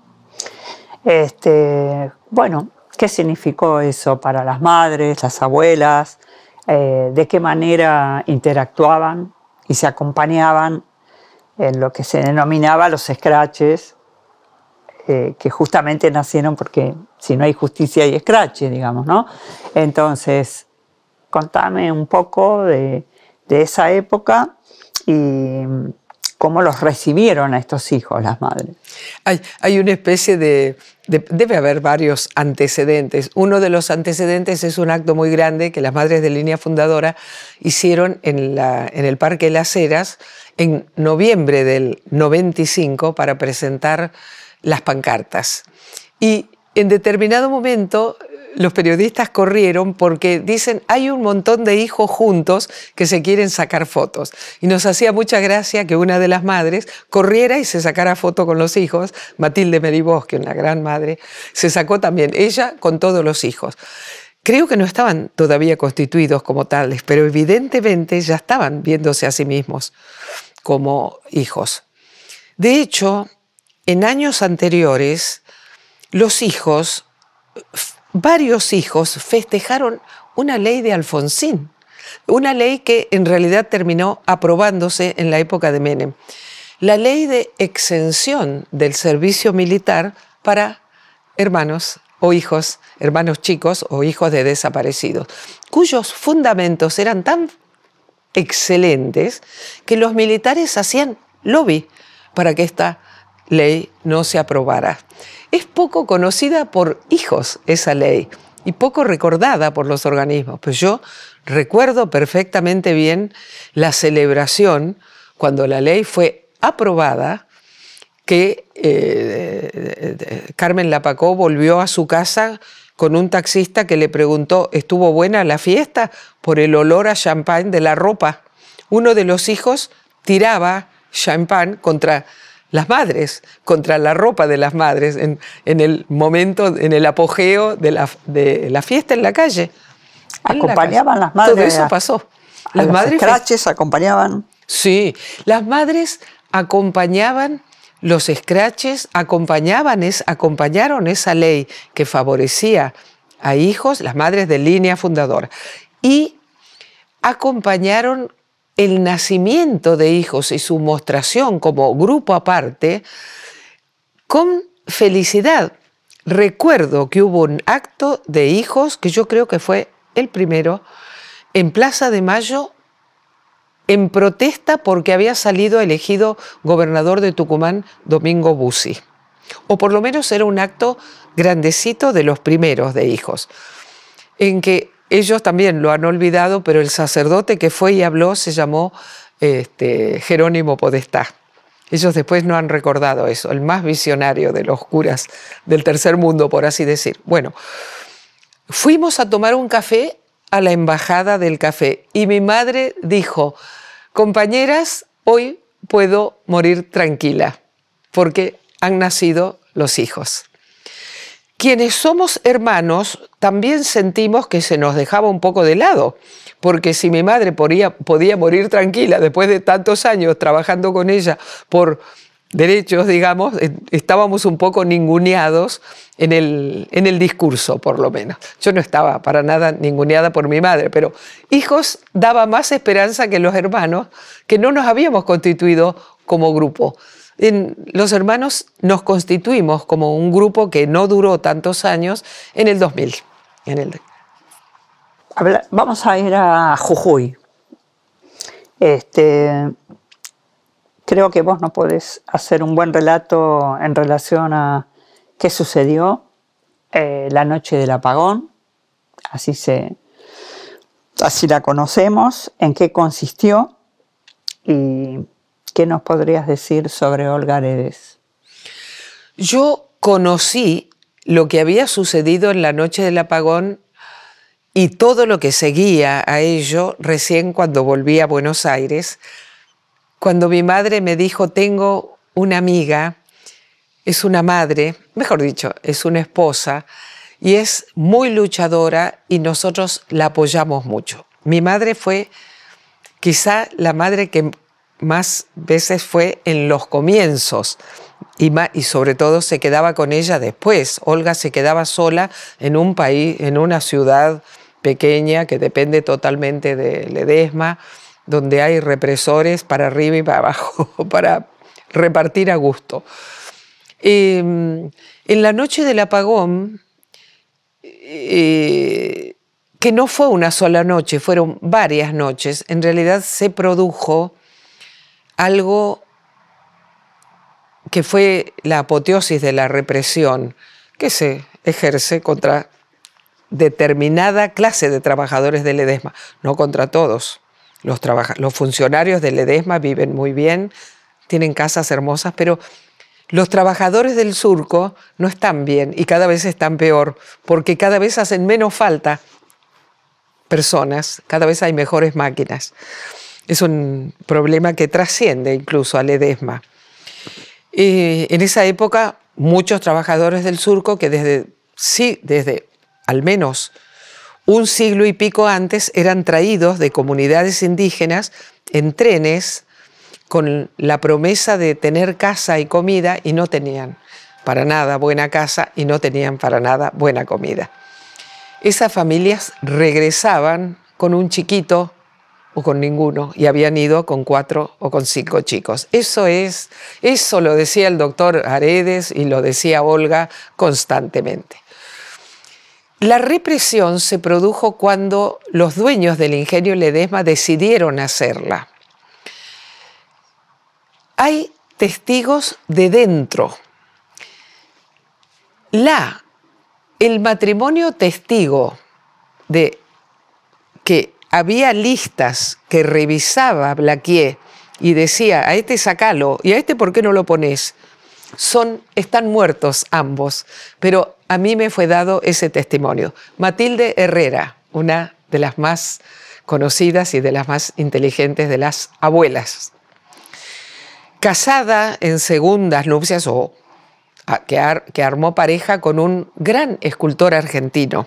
Este, bueno, ¿qué significó eso para las madres, las abuelas? Eh, ¿De qué manera interactuaban y se acompañaban en lo que se denominaba los scratches, eh, que justamente nacieron porque si no hay justicia hay scratches, digamos, ¿no? Entonces, contame un poco de, de esa época y cómo los recibieron a estos hijos las madres. Hay, una especie de, Debe haber varios antecedentes. Uno de los antecedentes es un acto muy grande que las madres de línea fundadora hicieron en, en el Parque Las Heras en noviembre del 95 para presentar las pancartas. Y en determinado momento los periodistas corrieron porque dicen, hay un montón de hijos juntos que se quieren sacar fotos. Y nos hacía mucha gracia que una de las madres corriera y se sacara foto con los hijos. Matilde es una gran madre, se sacó también, ella con todos los hijos. Creo que no estaban todavía constituidos como tales, pero evidentemente ya estaban viéndose a sí mismos como hijos. De hecho, en años anteriores, los hijos varios hijos festejaron una ley de Alfonsín, una ley que en realidad terminó aprobándose en la época de Menem, la ley de exención del servicio militar para hermanos o hijos, hermanos chicos o hijos de desaparecidos, cuyos fundamentos eran tan excelentes que los militares hacían lobby para que esta ley no se aprobara. Es poco conocida por hijos esa ley y poco recordada por los organismos, pues yo recuerdo perfectamente bien la celebración cuando la ley fue aprobada que eh, Carmen Lapacó volvió a su casa con un taxista que le preguntó, ¿estuvo buena la fiesta? por el olor a champán de la ropa. Uno de los hijos tiraba champán contra las madres, contra la ropa de las madres, en, el momento, en el apogeo de la, de la fiesta en la calle. Acompañaban las madres. Todo eso pasó. las los madres. acompañaban. Sí, las madres acompañaban los escraches, acompañaban acompañaron esa ley que favorecía a hijos, las madres de línea fundadora, y acompañaron el nacimiento de hijos y su mostración como grupo aparte con felicidad. Recuerdo que hubo un acto de hijos que yo creo que fue el primero en Plaza de Mayo en protesta porque había salido elegido gobernador de Tucumán Domingo Bussi. O por lo menos era un acto grandecito de los primeros de hijos, en que ellos también lo han olvidado, pero el sacerdote que fue y habló se llamó este, Jerónimo Podestá. Ellos después no han recordado eso, el más visionario de los curas del tercer mundo, por así decir. Bueno, fuimos a tomar un café a la embajada del café y mi madre dijo, compañeras, hoy puedo morir tranquila porque han nacido los hijos quienes somos hermanos también sentimos que se nos dejaba un poco de lado, porque si mi madre podía, morir tranquila después de tantos años trabajando con ella por derechos, digamos, eh, estábamos un poco ninguneados en el, en el discurso, por lo menos. Yo no estaba para nada ninguneada por mi madre, pero hijos daba más esperanza que los hermanos, que no nos habíamos constituido como grupo los hermanos nos constituimos como un grupo que no duró tantos años en el 2000. vamos a ir a Jujuy. Este, creo que vos no podés hacer un buen relato en relación a qué sucedió eh, la noche del apagón, así, se, así la conocemos, en qué consistió y ¿Qué nos podrías decir sobre Olga Aredes? Yo conocí lo que había sucedido en la noche del apagón y todo lo que seguía a ello recién cuando volví a Buenos Aires, cuando mi madre me dijo, tengo una amiga, es una madre, mejor dicho, es una esposa, y es muy luchadora y nosotros la apoyamos mucho. Mi madre fue quizá la madre que más veces fue en los comienzos y, sobre todo se quedaba con ella después. Olga se quedaba sola en un país, en una ciudad pequeña que depende totalmente de Ledesma, donde hay represores para arriba y para abajo, para repartir a gusto. Em, en la noche del apagón, eh, que no fue una sola noche, fueron varias noches, en realidad se produjo algo que fue la apoteosis de la represión que se ejerce contra determinada clase de trabajadores del EDESMA, no contra todos. Los, los funcionarios del EDESMA viven muy bien, tienen casas hermosas, pero los trabajadores del surco no están bien y cada vez están peor, porque cada vez hacen menos falta personas, cada vez hay mejores máquinas es un problema que trasciende incluso al edesma. Eh, en esa época, muchos trabajadores del surco que desde, sí, desde al menos un siglo y pico antes eran traídos de comunidades indígenas en trenes con la promesa de tener casa y comida y no tenían para nada buena casa y no tenían para nada buena comida. Esas familias regresaban con un chiquito o con ninguno y habían ido con cuatro o con cinco chicos. Eso es, eso lo decía el doctor Aredes y lo decía Olga constantemente. La represión se produjo cuando los dueños del ingenio Ledesma decidieron hacerla. Hay testigos de dentro. La, el matrimonio testigo de que había listas que revisaba Blaquier y decía, a este sacalo, y a este por qué no lo pones. Son, están muertos ambos, pero a mí me fue dado ese testimonio. Matilde Herrera, una de las más conocidas y de las más inteligentes de las abuelas. Casada en segundas nupcias o que, que, armó pareja con un gran escultor argentino,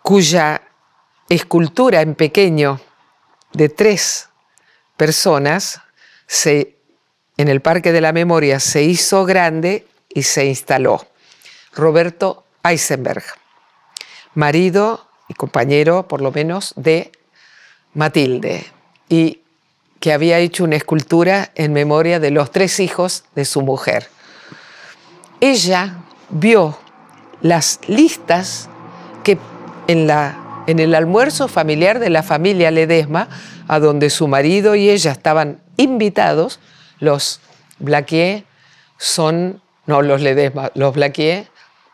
cuya escultura en pequeño de tres personas se, en el Parque de la Memoria se hizo grande y se instaló. Roberto Eisenberg, marido y compañero, por lo menos, de Matilde, y que había hecho una escultura en memoria de los tres hijos de su mujer. Ella vio las listas que en la en el almuerzo familiar de la familia Ledesma, a donde su marido y ella estaban invitados, los Blaquier son, no los Ledesma, los Blaquier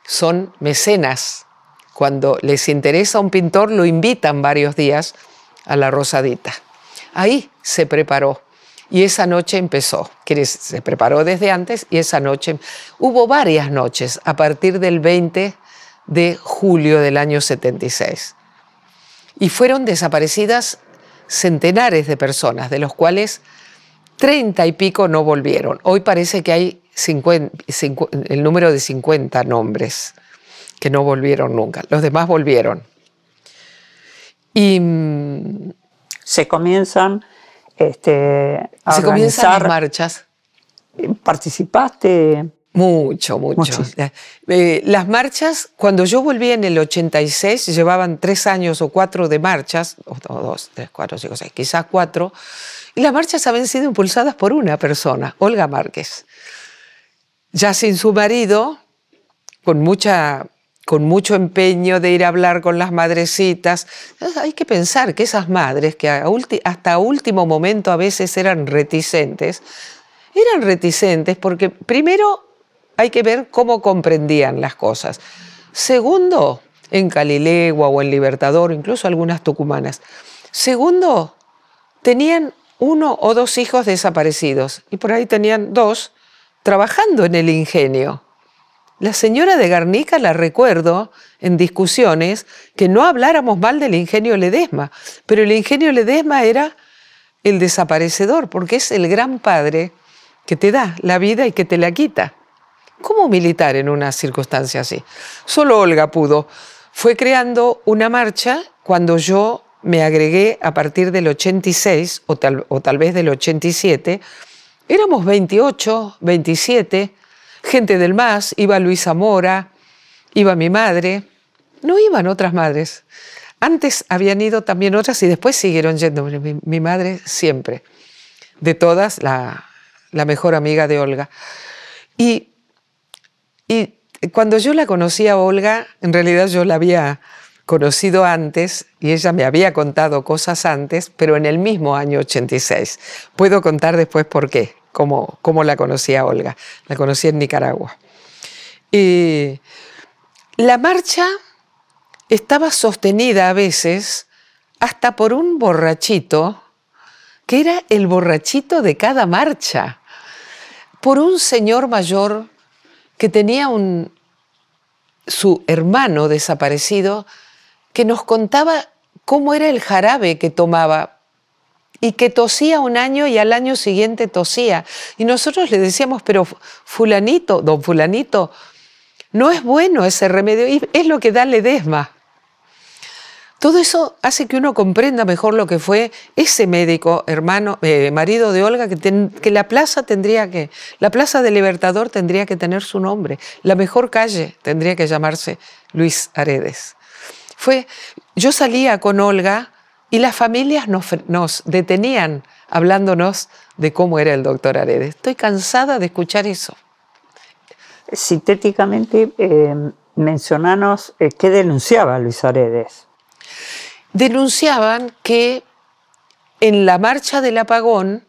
son mecenas. Cuando les interesa un pintor, lo invitan varios días a la Rosadita. Ahí se preparó y esa noche empezó. Se preparó desde antes y esa noche hubo varias noches a partir del 20 de julio del año 76 y fueron desaparecidas centenares de personas, de los cuales treinta y pico no volvieron. Hoy parece que hay el número de 50 nombres que no volvieron nunca. Los demás volvieron. Y mm, se comienzan este, a marchas. Eh, ¿Participaste mucho, mucho. Eh, las marchas, cuando yo volví en el 86, llevaban tres años o cuatro de marchas, o dos, tres, cuatro, cinco, seis, quizás cuatro, y las marchas habían sido impulsadas por una persona, Olga Márquez. Ya sin su marido, con mucha con mucho empeño de ir a hablar con las madrecitas. Ah, hay que pensar que esas madres, que hasta último momento a veces eran reticentes, eran reticentes porque primero hay que ver cómo comprendían las cosas. Segundo, en Calilegua o en Libertador, incluso algunas tucumanas. Segundo, tenían uno o dos hijos desaparecidos y por ahí tenían dos trabajando en el ingenio. La señora de Garnica la recuerdo en discusiones que no habláramos mal del ingenio Ledesma, pero el ingenio Ledesma era el desaparecedor, porque es el gran padre que te da la vida y que te la quita. ¿Cómo militar en una circunstancia así? Solo Olga pudo. Fue creando una marcha cuando yo me agregué a partir del 86 o tal, o tal vez del 87. Éramos 28, 27, gente del MAS, iba Luisa Mora, iba mi madre, no iban otras madres. Antes habían ido también otras y después siguieron yendo. Mi, madre siempre, de todas, la, la mejor amiga de Olga. Y y cuando yo la conocí a Olga, en realidad yo la había conocido antes y ella me había contado cosas antes, pero en el mismo año 86. Puedo contar después por qué, cómo, la conocí a Olga. La conocí en Nicaragua. Y la marcha estaba sostenida a veces hasta por un borrachito, que era el borrachito de cada marcha, por un señor mayor que tenía un, su hermano desaparecido, que nos contaba cómo era el jarabe que tomaba y que tosía un año y al año siguiente tosía. Y nosotros le decíamos, pero fulanito, don fulanito, no es bueno ese remedio, es lo que da desma todo eso hace que uno comprenda mejor lo que fue ese médico, hermano, eh, marido de Olga, que, la plaza tendría que, la plaza de Libertador tendría que tener su nombre, la mejor calle tendría que llamarse Luis Aredes. Fue, yo salía con Olga y las familias nos, detenían hablándonos de cómo era el doctor Aredes. Estoy cansada de escuchar eso. Sintéticamente, eh, mencionanos eh, qué denunciaba Luis Aredes denunciaban que en la marcha del apagón,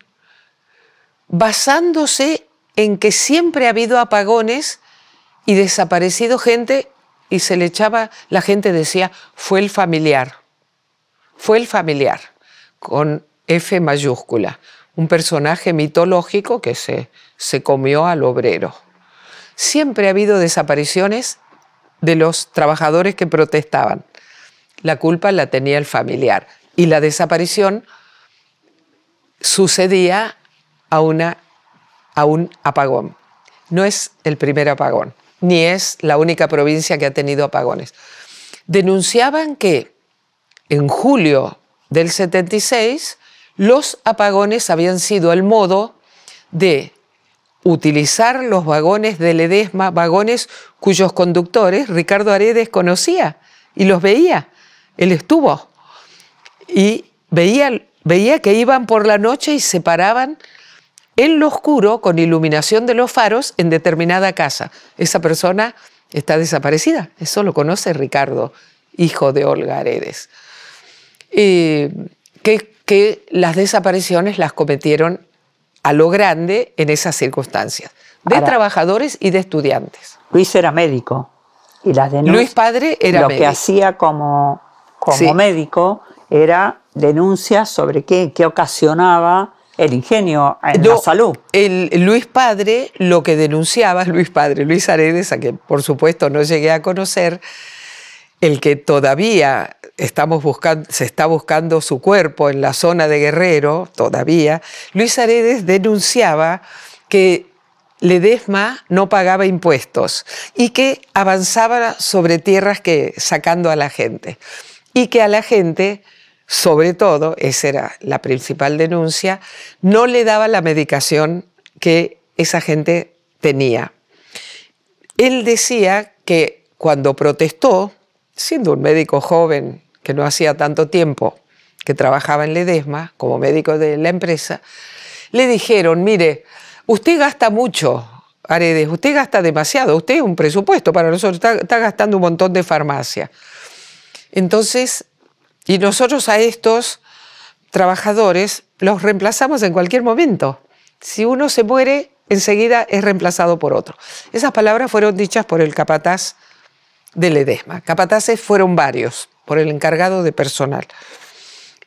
basándose en que siempre ha habido apagones y desaparecido gente y se le echaba, la gente decía, fue el familiar, fue el familiar, con F mayúscula, un personaje mitológico que se, se comió al obrero. Siempre ha habido desapariciones de los trabajadores que protestaban la culpa la tenía el familiar y la desaparición sucedía a, una, a un apagón. No es el primer apagón, ni es la única provincia que ha tenido apagones. Denunciaban que en julio del 76 los apagones habían sido el modo de utilizar los vagones de Ledesma, vagones cuyos conductores Ricardo Aredes conocía y los veía él estuvo. Y veía, veía que iban por la noche y se paraban en lo oscuro, con iluminación de los faros, en determinada casa. Esa persona está desaparecida. Eso lo conoce Ricardo, hijo de Olga Aredes. que, que las desapariciones las cometieron a lo grande en esas circunstancias, de trabajadores y de estudiantes. Luis era médico y las Luis Padre era médico. Lo que hacía como como médico era denuncia sobre qué, qué ocasionaba el ingenio en la salud. El Luis Padre, lo que denunciaba Luis Padre, Luis Aredes, a que por supuesto no llegué a conocer, el que todavía estamos buscando, se está buscando su cuerpo en la zona de Guerrero, todavía, Luis Aredes denunciaba que Ledesma no pagaba impuestos y que avanzaba sobre tierras que sacando a la gente y que a la gente, sobre todo, esa era la principal denuncia, no le daba la medicación que esa gente tenía. Él decía que cuando protestó, siendo un médico joven que no hacía tanto tiempo que trabajaba en Ledesma como médico de la empresa, le dijeron, mire, usted gasta mucho, Aredes, usted gasta demasiado, usted es un presupuesto para nosotros, está, está gastando un montón de farmacia. Entonces, y nosotros a estos trabajadores los reemplazamos en cualquier momento. Si uno se muere, enseguida es reemplazado por otro. Esas palabras fueron dichas por el capataz de Ledesma. Capataces fueron varios, por el encargado de personal.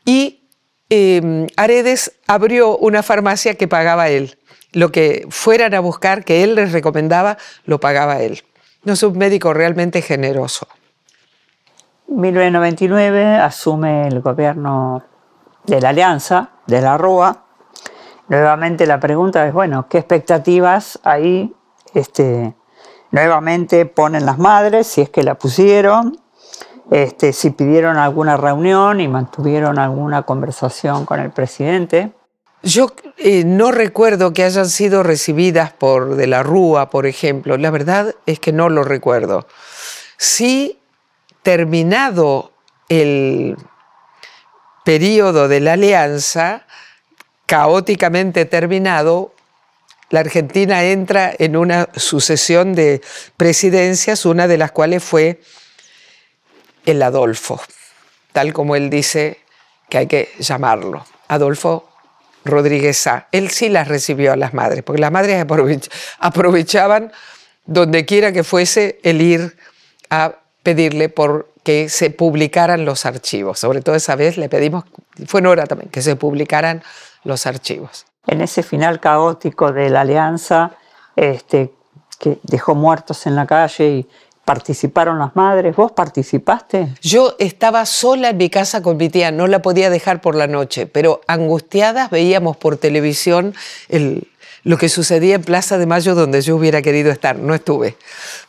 Y em, Aredes abrió una farmacia que pagaba él. Lo que fueran a buscar, que él les recomendaba, lo pagaba él. No es un médico realmente generoso. 1999 asume el gobierno de la Alianza, de la Rúa. Nuevamente la pregunta es, bueno, ¿qué expectativas ahí este, nuevamente ponen las madres, si es que la pusieron? Este, si pidieron alguna reunión y mantuvieron alguna conversación con el presidente. Yo eh, no recuerdo que hayan sido recibidas por De la Rúa, por ejemplo. La verdad es que no lo recuerdo. Sí terminado el periodo de la alianza, caóticamente terminado, la Argentina entra en una sucesión de presidencias, una de las cuales fue el Adolfo, tal como él dice que hay que llamarlo, Adolfo Rodríguez a Él sí las recibió a las madres, porque las madres aprovechaban donde quiera que fuese el ir a pedirle por que se publicaran los archivos. Sobre todo esa vez le pedimos, fue en hora también, que se publicaran los archivos. En ese final caótico de la alianza, este, que dejó muertos en la calle y participaron las madres, ¿vos participaste? Yo estaba sola en mi casa con mi tía, no la podía dejar por la noche, pero angustiadas veíamos por televisión el, lo que sucedía en Plaza de Mayo donde yo hubiera querido estar, no estuve,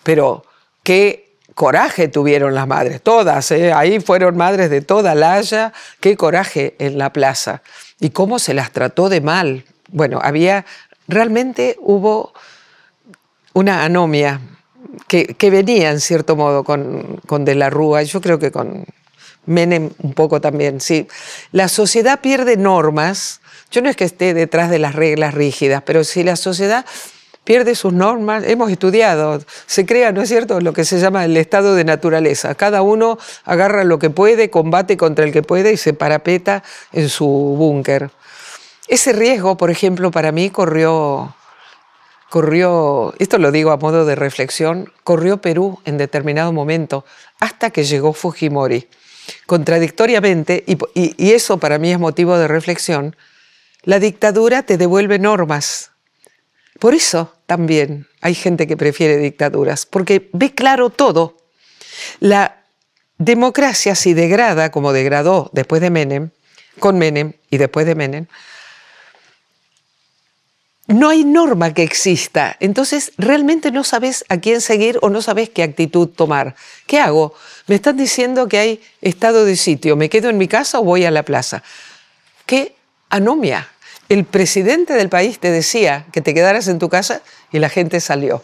pero qué coraje tuvieron las madres, todas, ¿eh? ahí fueron madres de toda la Haya, qué coraje en la plaza. Y cómo se las trató de mal. Bueno, había, realmente hubo una anomia que, venía en cierto modo con, De la Rúa, yo creo que con Menem un poco también, sí. La sociedad pierde normas, yo no es que esté detrás de las reglas rígidas, pero si la sociedad pierde sus normas. Hemos estudiado, se crea, ¿no es cierto?, lo que se llama el estado de naturaleza. Cada uno agarra lo que puede, combate contra el que puede y se parapeta en su búnker. Ese riesgo, por ejemplo, para mí corrió, corrió, esto lo digo a modo de reflexión, corrió Perú en determinado momento, hasta que llegó Fujimori. Contradictoriamente, y eso para mí es motivo de reflexión, la dictadura te devuelve normas, por eso también hay gente que prefiere dictaduras, porque ve claro todo. La democracia se degrada, como degradó después de Menem, con Menem y después de Menem, no hay norma que exista. Entonces, realmente no sabes a quién seguir o no sabes qué actitud tomar. ¿Qué hago? Me están diciendo que hay estado de sitio. ¿Me quedo en mi casa o voy a la plaza? Qué anomia el presidente del país te decía que te quedaras en tu casa y la gente salió.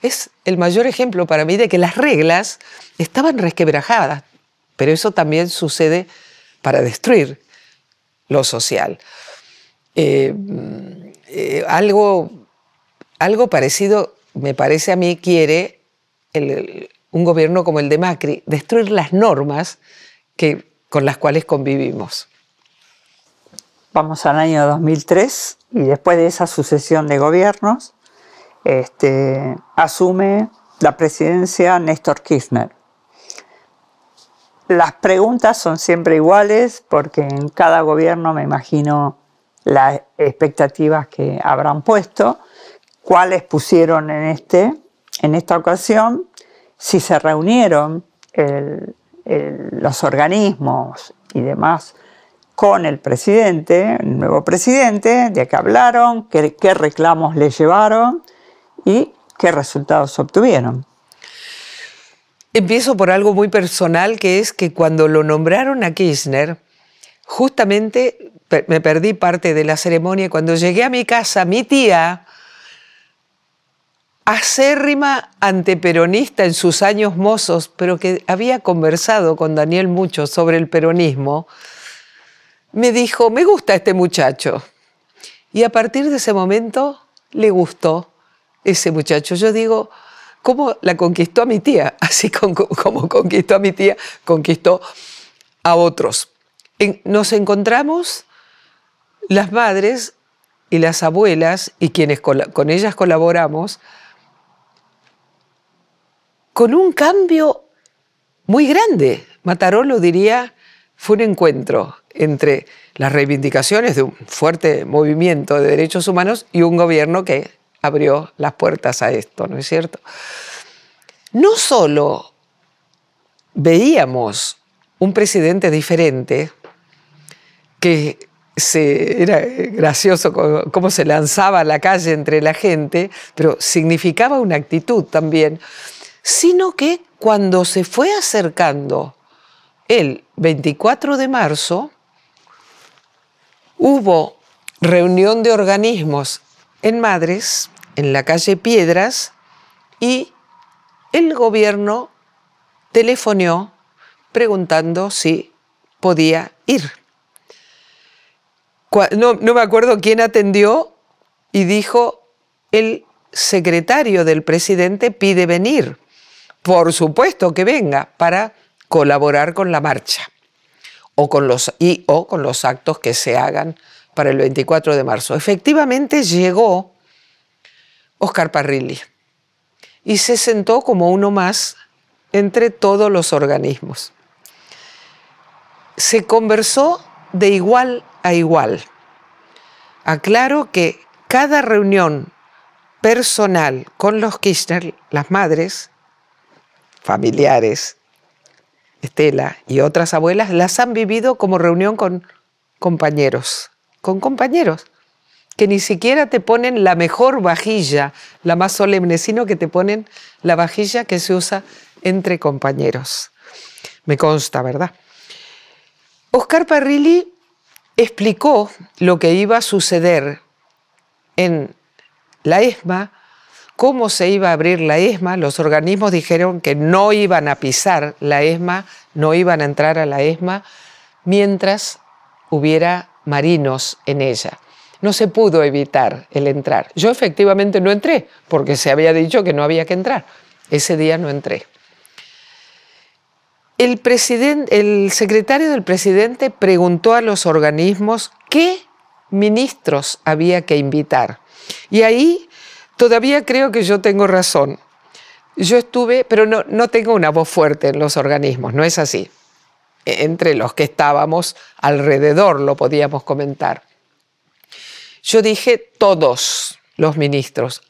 Es el mayor ejemplo para mí de que las reglas estaban resquebrajadas, pero eso también sucede para destruir lo social. Eh, eh, algo, parecido, me parece a mí, quiere un gobierno como el de Macri, destruir las normas que, con las cuales convivimos vamos al año 2003 y después de esa sucesión de gobiernos este, asume la presidencia Néstor Kirchner. Las preguntas son siempre iguales porque en cada gobierno me imagino las expectativas que habrán puesto, cuáles pusieron en, este, en esta ocasión, si se reunieron los organismos y demás con el presidente, el nuevo presidente, de qué hablaron, qué, reclamos le llevaron y qué resultados obtuvieron. Empiezo por algo muy personal, que es que cuando lo nombraron a Kirchner, justamente me perdí parte de la ceremonia, cuando llegué a mi casa, mi tía, acérrima anteperonista en sus años mozos, pero que había conversado con Daniel mucho sobre el peronismo, me dijo, me gusta este muchacho. Y a partir de ese momento le gustó ese muchacho. Yo digo, ¿cómo la conquistó a mi tía? Así como conquistó a mi tía, conquistó a otros. nos encontramos las madres y las abuelas y quienes con, con ellas colaboramos con un cambio muy grande. Matarolo diría, fue un encuentro entre las reivindicaciones de un fuerte movimiento de derechos humanos y un gobierno que abrió las puertas a esto, ¿no es cierto? No solo veíamos un presidente diferente que se, era gracioso cómo se lanzaba a la calle entre la gente, pero significaba una actitud también, sino que cuando se fue acercando el 24 de marzo, hubo reunión de organismos en Madres, en la calle Piedras, y el gobierno telefoneó preguntando si podía ir. No, no, me acuerdo quién atendió y dijo, el secretario del presidente pide venir. Por supuesto que venga para colaborar con la marcha o con los, y o con los actos que se hagan para el 24 de marzo. Efectivamente llegó Oscar Parrilli y se sentó como uno más entre todos los organismos. Se conversó de igual a igual. Aclaro que cada reunión personal con los Kirchner, las madres, familiares, Estela y otras abuelas las han vivido como reunión con compañeros, con compañeros que ni siquiera te ponen la mejor vajilla, la más solemne, sino que te ponen la vajilla que se usa entre compañeros. Me consta, ¿verdad? Oscar Parrilli explicó lo que iba a suceder en la ESMA cómo se iba a abrir la ESMA, los organismos dijeron que no iban a pisar la ESMA, no iban a entrar a la ESMA mientras hubiera marinos en ella. No se pudo evitar el entrar. Yo efectivamente no entré, porque se había dicho que no había que entrar. Ese día no entré. El, secretario del presidente preguntó a los organismos qué ministros había que invitar. Y ahí Todavía creo que yo tengo razón. Yo estuve, pero no, tengo una voz fuerte en los organismos, no es así. E, entre los que estábamos alrededor lo podíamos comentar. Yo dije todos los ministros,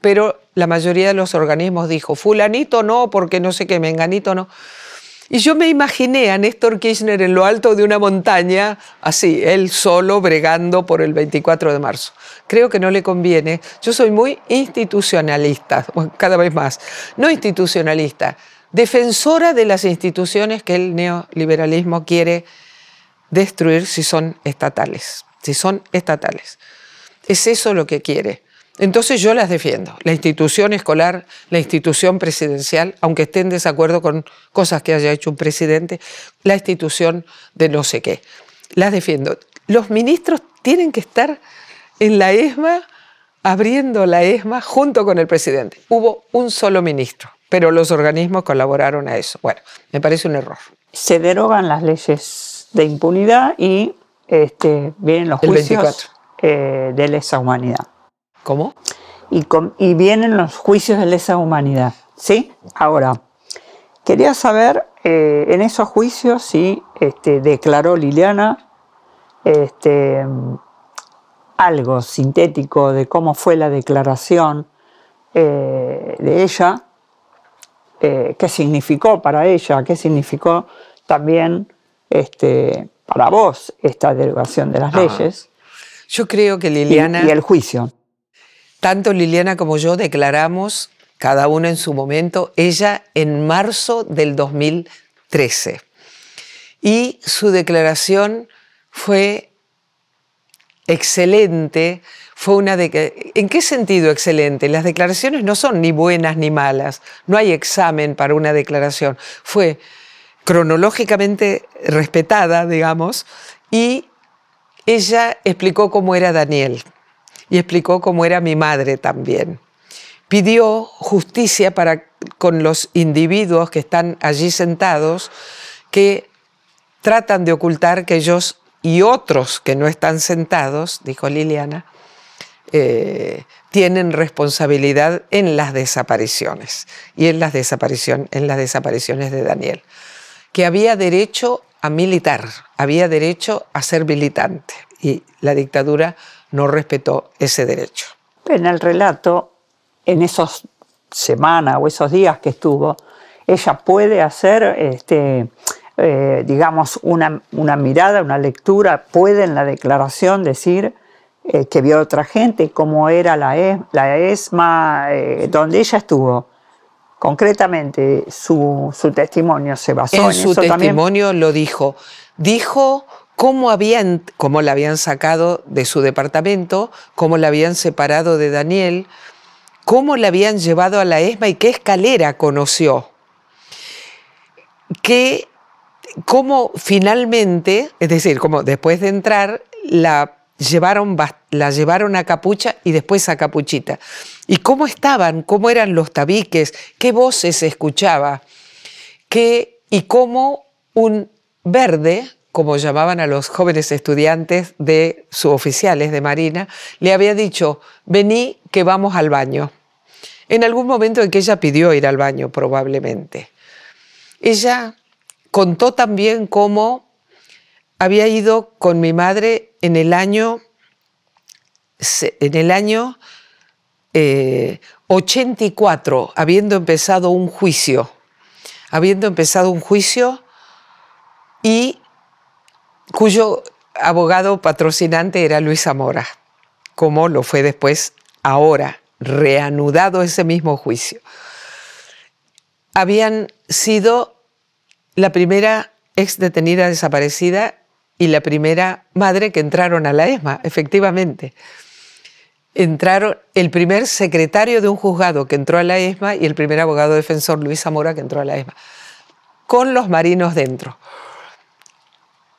pero la mayoría de los organismos dijo fulanito no, porque no sé qué, menganito no. Y yo me imaginé a Néstor Kirchner en lo alto de una montaña, así, él solo bregando por el 24 de marzo. Creo que no le conviene. Yo soy muy institucionalista, cada vez más. No institucionalista, defensora de las instituciones que el neoliberalismo quiere destruir si son estatales. Si son estatales. Es eso lo que quiere. Entonces yo las defiendo, la institución escolar, la institución presidencial, aunque esté en desacuerdo con cosas que haya hecho un presidente, la institución de no sé qué. Las defiendo. Los ministros tienen que estar en la ESMA, abriendo la ESMA junto con el presidente. Hubo un solo ministro, pero los organismos colaboraron a eso. Bueno, me parece un error. Se derogan las leyes de impunidad y este, vienen los juicios eh, de lesa humanidad. ¿Cómo? Y, vienen los juicios de lesa humanidad. ¿Sí? Ahora, quería saber eh, en esos juicios si este, declaró Liliana este, algo sintético de cómo fue la declaración eh, de ella, eh, qué significó para ella, qué significó también este, para vos esta derogación de las leyes. Yo creo que Liliana... y el juicio. Tanto Liliana como yo declaramos, cada uno en su momento, ella en marzo del 2013. Y su declaración fue excelente, fue una de... ¿En qué sentido excelente? Las declaraciones no son ni buenas ni malas, no hay examen para una declaración. Fue cronológicamente respetada, digamos, y ella explicó cómo era Daniel y explicó cómo era mi madre también. Pidió justicia para con los individuos que están allí sentados que tratan de ocultar que ellos y otros que no están sentados, dijo Liliana, eh, tienen responsabilidad en las desapariciones y en las, en las desapariciones de Daniel, que había derecho a militar, había derecho a ser militante y la dictadura no respetó ese derecho. En el relato, en esas semanas o esos días que estuvo, ella puede hacer, este, eh, digamos, una, una, mirada, una lectura, puede en la declaración decir eh, que vio a otra gente, cómo era la, e, la ESMA, eh, donde ella estuvo. Concretamente, su, testimonio se basó en, su testimonio lo dijo. Dijo cómo, habían, la habían sacado de su departamento, cómo la habían separado de Daniel, cómo la habían llevado a la ESMA y qué escalera conoció. cómo finalmente, es decir, cómo después de entrar, la llevaron, la llevaron a Capucha y después a Capuchita. ¿Y cómo estaban? ¿Cómo eran los tabiques? ¿Qué voces escuchaba? ¿Qué, y cómo un verde como llamaban a los jóvenes estudiantes de suboficiales de Marina, le había dicho, vení que vamos al baño. En algún momento en que ella pidió ir al baño, probablemente. Ella contó también cómo había ido con mi madre en el año, en el año 84, eh, habiendo empezado un juicio, habiendo empezado un juicio y cuyo abogado patrocinante era Luis Zamora, como lo fue después ahora, reanudado ese mismo juicio. Habían sido la primera ex detenida desaparecida y la primera madre que entraron a la ESMA, efectivamente. Entraron el primer secretario de un juzgado que entró a la ESMA y el primer abogado defensor Luis Zamora que entró a la ESMA, con los marinos dentro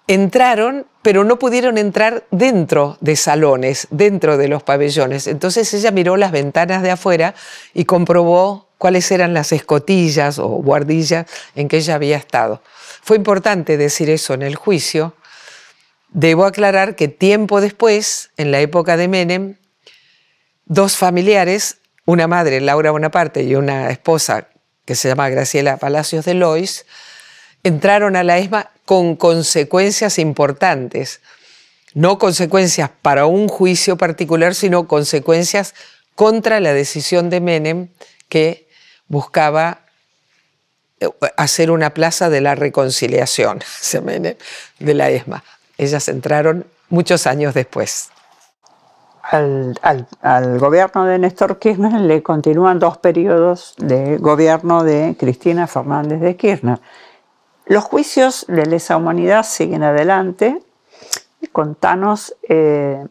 entraron, pero no pudieron entrar dentro de salones, dentro de los pabellones. Entonces ella miró las ventanas de afuera y comprobó cuáles eran las escotillas o guardillas en que ella había estado. Fue importante decir eso en el juicio. Debo aclarar que tiempo después, en la época de Menem, dos familiares, una madre, Laura Bonaparte, y una esposa que se llama Graciela Palacios de Lois, entraron a la ESMA con consecuencias importantes. No consecuencias para un juicio particular, sino consecuencias contra la decisión de Menem que buscaba eh, hacer una plaza de la reconciliación de la ESMA. Ellas entraron muchos años después. Al, gobierno de Néstor Kirchner le continúan dos periodos de gobierno de Cristina Fernández de Kirchner. Los juicios de lesa humanidad siguen adelante. Contanos eh,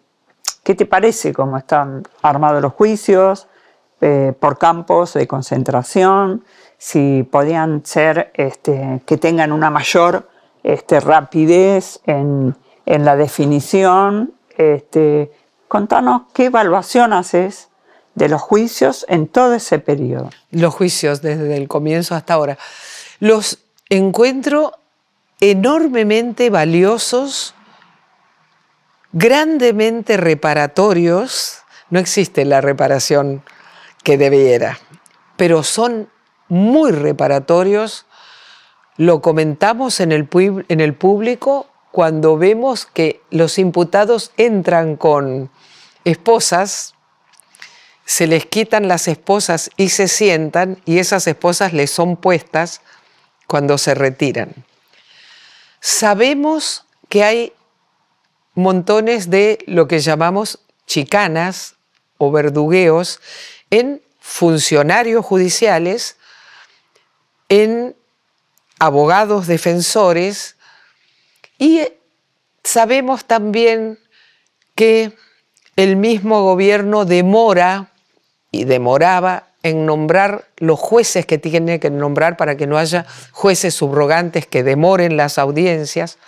qué te parece cómo están armados los juicios eh, por campos de concentración, si podían ser este, que tengan una mayor este, rapidez en, la definición. Este, contanos qué evaluación haces de los juicios en todo ese periodo. Los juicios desde el comienzo hasta ahora. Los encuentro enormemente valiosos, grandemente reparatorios, no existe la reparación que debiera, pero son muy reparatorios, lo comentamos en el, en el público cuando vemos que los imputados entran con esposas, se les quitan las esposas y se sientan y esas esposas les son puestas cuando se retiran. Sabemos que hay montones de lo que llamamos chicanas o verdugueos en funcionarios judiciales, en abogados defensores y sabemos también que el mismo gobierno demora y demoraba en nombrar los jueces que tiene que nombrar para que no haya jueces subrogantes que demoren las audiencias.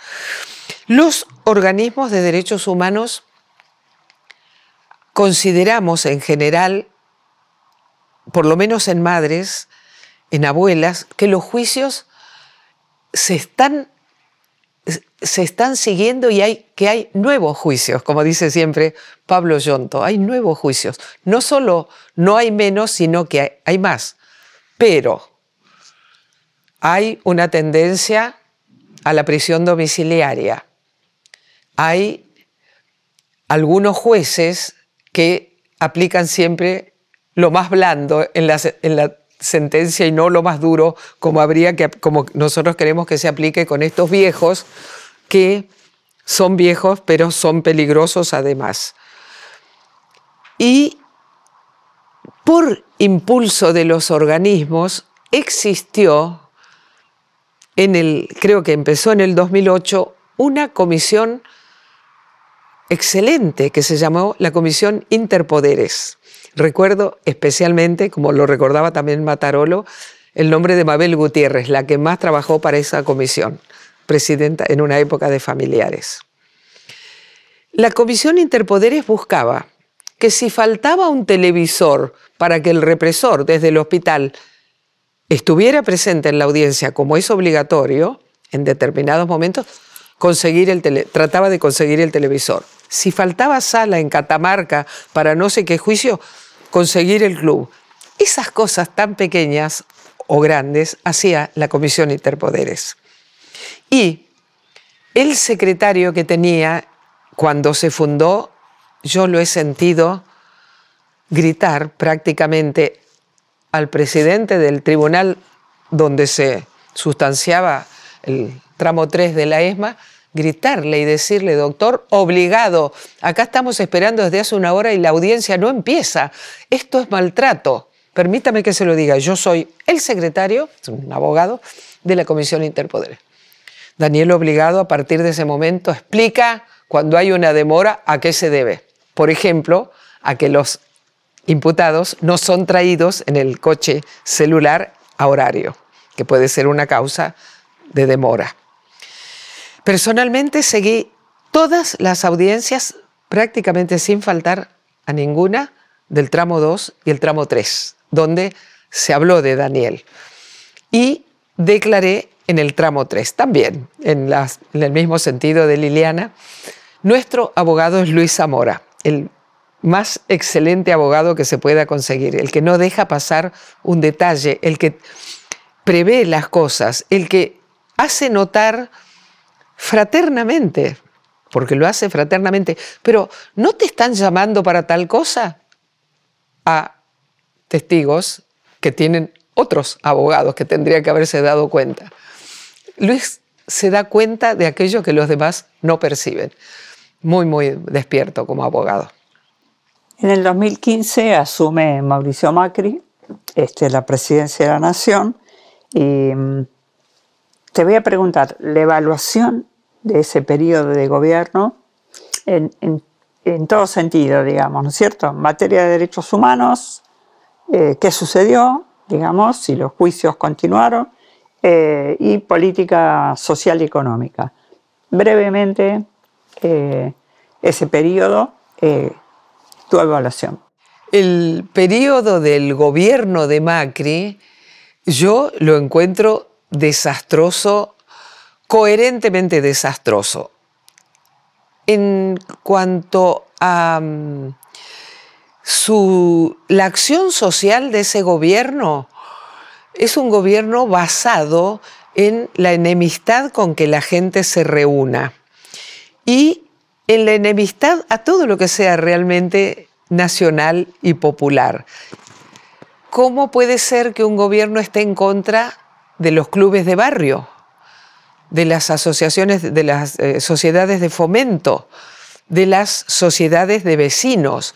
Los organismos de derechos humanos consideramos en general, por lo menos en madres, en abuelas, que los juicios se están se están siguiendo y hay, que hay nuevos juicios, como dice siempre Pablo Yonto, hay nuevos juicios. No solo no hay menos, sino que hay, más. Pero hay una tendencia a la prisión domiciliaria. Hay algunos jueces que aplican siempre lo más blando en la, en la sentencia y no lo más duro como, habría que, como nosotros queremos que se aplique con estos viejos que son viejos, pero son peligrosos además. Y por impulso de los organismos existió en el creo que empezó en el 2008 una comisión excelente que se llamó la Comisión Interpoderes. Recuerdo especialmente, como lo recordaba también Matarolo, el nombre de Mabel Gutiérrez, la que más trabajó para esa comisión presidenta en una época de familiares. La Comisión Interpoderes buscaba que si faltaba un televisor para que el represor desde el hospital estuviera presente en la audiencia, como es obligatorio en determinados momentos, conseguir el trataba de conseguir el televisor. Si faltaba sala en Catamarca para no sé qué juicio, conseguir el club. Esas cosas tan pequeñas o grandes hacía la Comisión Interpoderes. Y el secretario que tenía cuando se fundó, yo lo he sentido gritar prácticamente al presidente del tribunal donde se sustanciaba el tramo 3 de la ESMA, gritarle y decirle, doctor, obligado, acá estamos esperando desde hace una hora y la audiencia no empieza. Esto es maltrato. Permítame que se lo diga, yo soy el secretario, un abogado, de la Comisión Interpoderes. Daniel obligado a partir de ese momento explica cuando hay una demora a qué se debe. Por ejemplo, a que los imputados no son traídos en el coche celular a horario, que puede ser una causa de demora. Personalmente seguí todas las audiencias prácticamente sin faltar a ninguna del tramo 2 y el tramo 3, donde se habló de Daniel. Y declaré en el tramo 3, también en, el mismo sentido de Liliana. Nuestro abogado es Luis Zamora, el más excelente abogado que se pueda conseguir, el que no deja pasar un detalle, el que prevé las cosas, el que hace notar fraternamente, porque lo hace fraternamente, pero ¿no te están llamando para tal cosa? A testigos que tienen otros abogados que tendría que haberse dado cuenta. Luis se da cuenta de aquello que los demás no perciben. Muy, muy despierto como abogado. En el 2015 asume Mauricio Macri este, la presidencia de la Nación y mm, te voy a preguntar, la evaluación de ese periodo de gobierno en, todo sentido, digamos, ¿no es cierto? En materia de derechos humanos, eh, ¿qué sucedió? Digamos, si los juicios continuaron, eh, y política social y económica. Brevemente, eh, ese periodo, eh, tu evaluación. El periodo del gobierno de Macri, yo lo encuentro desastroso, coherentemente desastroso. En cuanto a mm, la acción social de ese gobierno, es un gobierno basado en la enemistad con que la gente se reúna y en la enemistad a todo lo que sea realmente nacional y popular. ¿Cómo puede ser que un gobierno esté en contra de los clubes de barrio, de las asociaciones, de las eh, sociedades de fomento, de las sociedades de vecinos?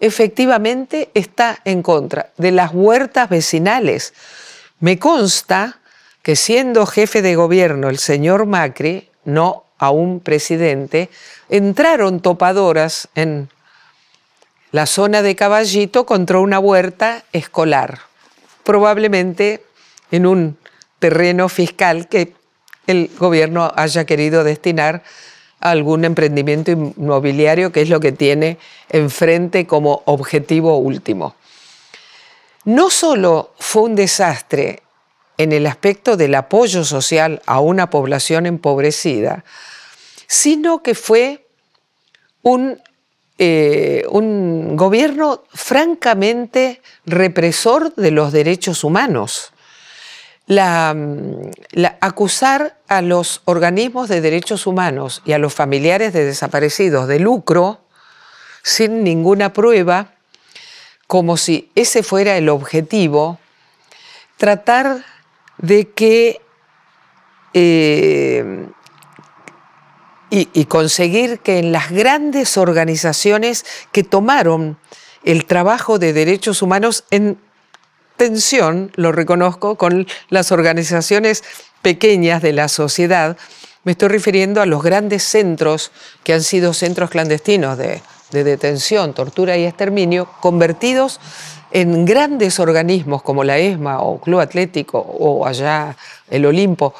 Efectivamente está en contra de las huertas vecinales me consta que siendo jefe de gobierno el señor Macri, no aún presidente, entraron topadoras en la zona de Caballito contra una huerta escolar, probablemente en un terreno fiscal que el gobierno haya querido destinar a algún emprendimiento inmobiliario, que es lo que tiene enfrente como objetivo último no solo fue un desastre en el aspecto del apoyo social a una población empobrecida, sino que fue un, eh, gobierno francamente represor de los derechos humanos. acusar a los organismos de derechos humanos y a los familiares de desaparecidos de lucro sin ninguna prueba como si ese fuera el objetivo, tratar de que eh, y, y, conseguir que en las grandes organizaciones que tomaron el trabajo de derechos humanos en tensión, lo reconozco, con las organizaciones pequeñas de la sociedad, me estoy refiriendo a los grandes centros que han sido centros clandestinos de, de detención, tortura y exterminio, convertidos en grandes organismos como la ESMA o Club Atlético o allá el Olimpo,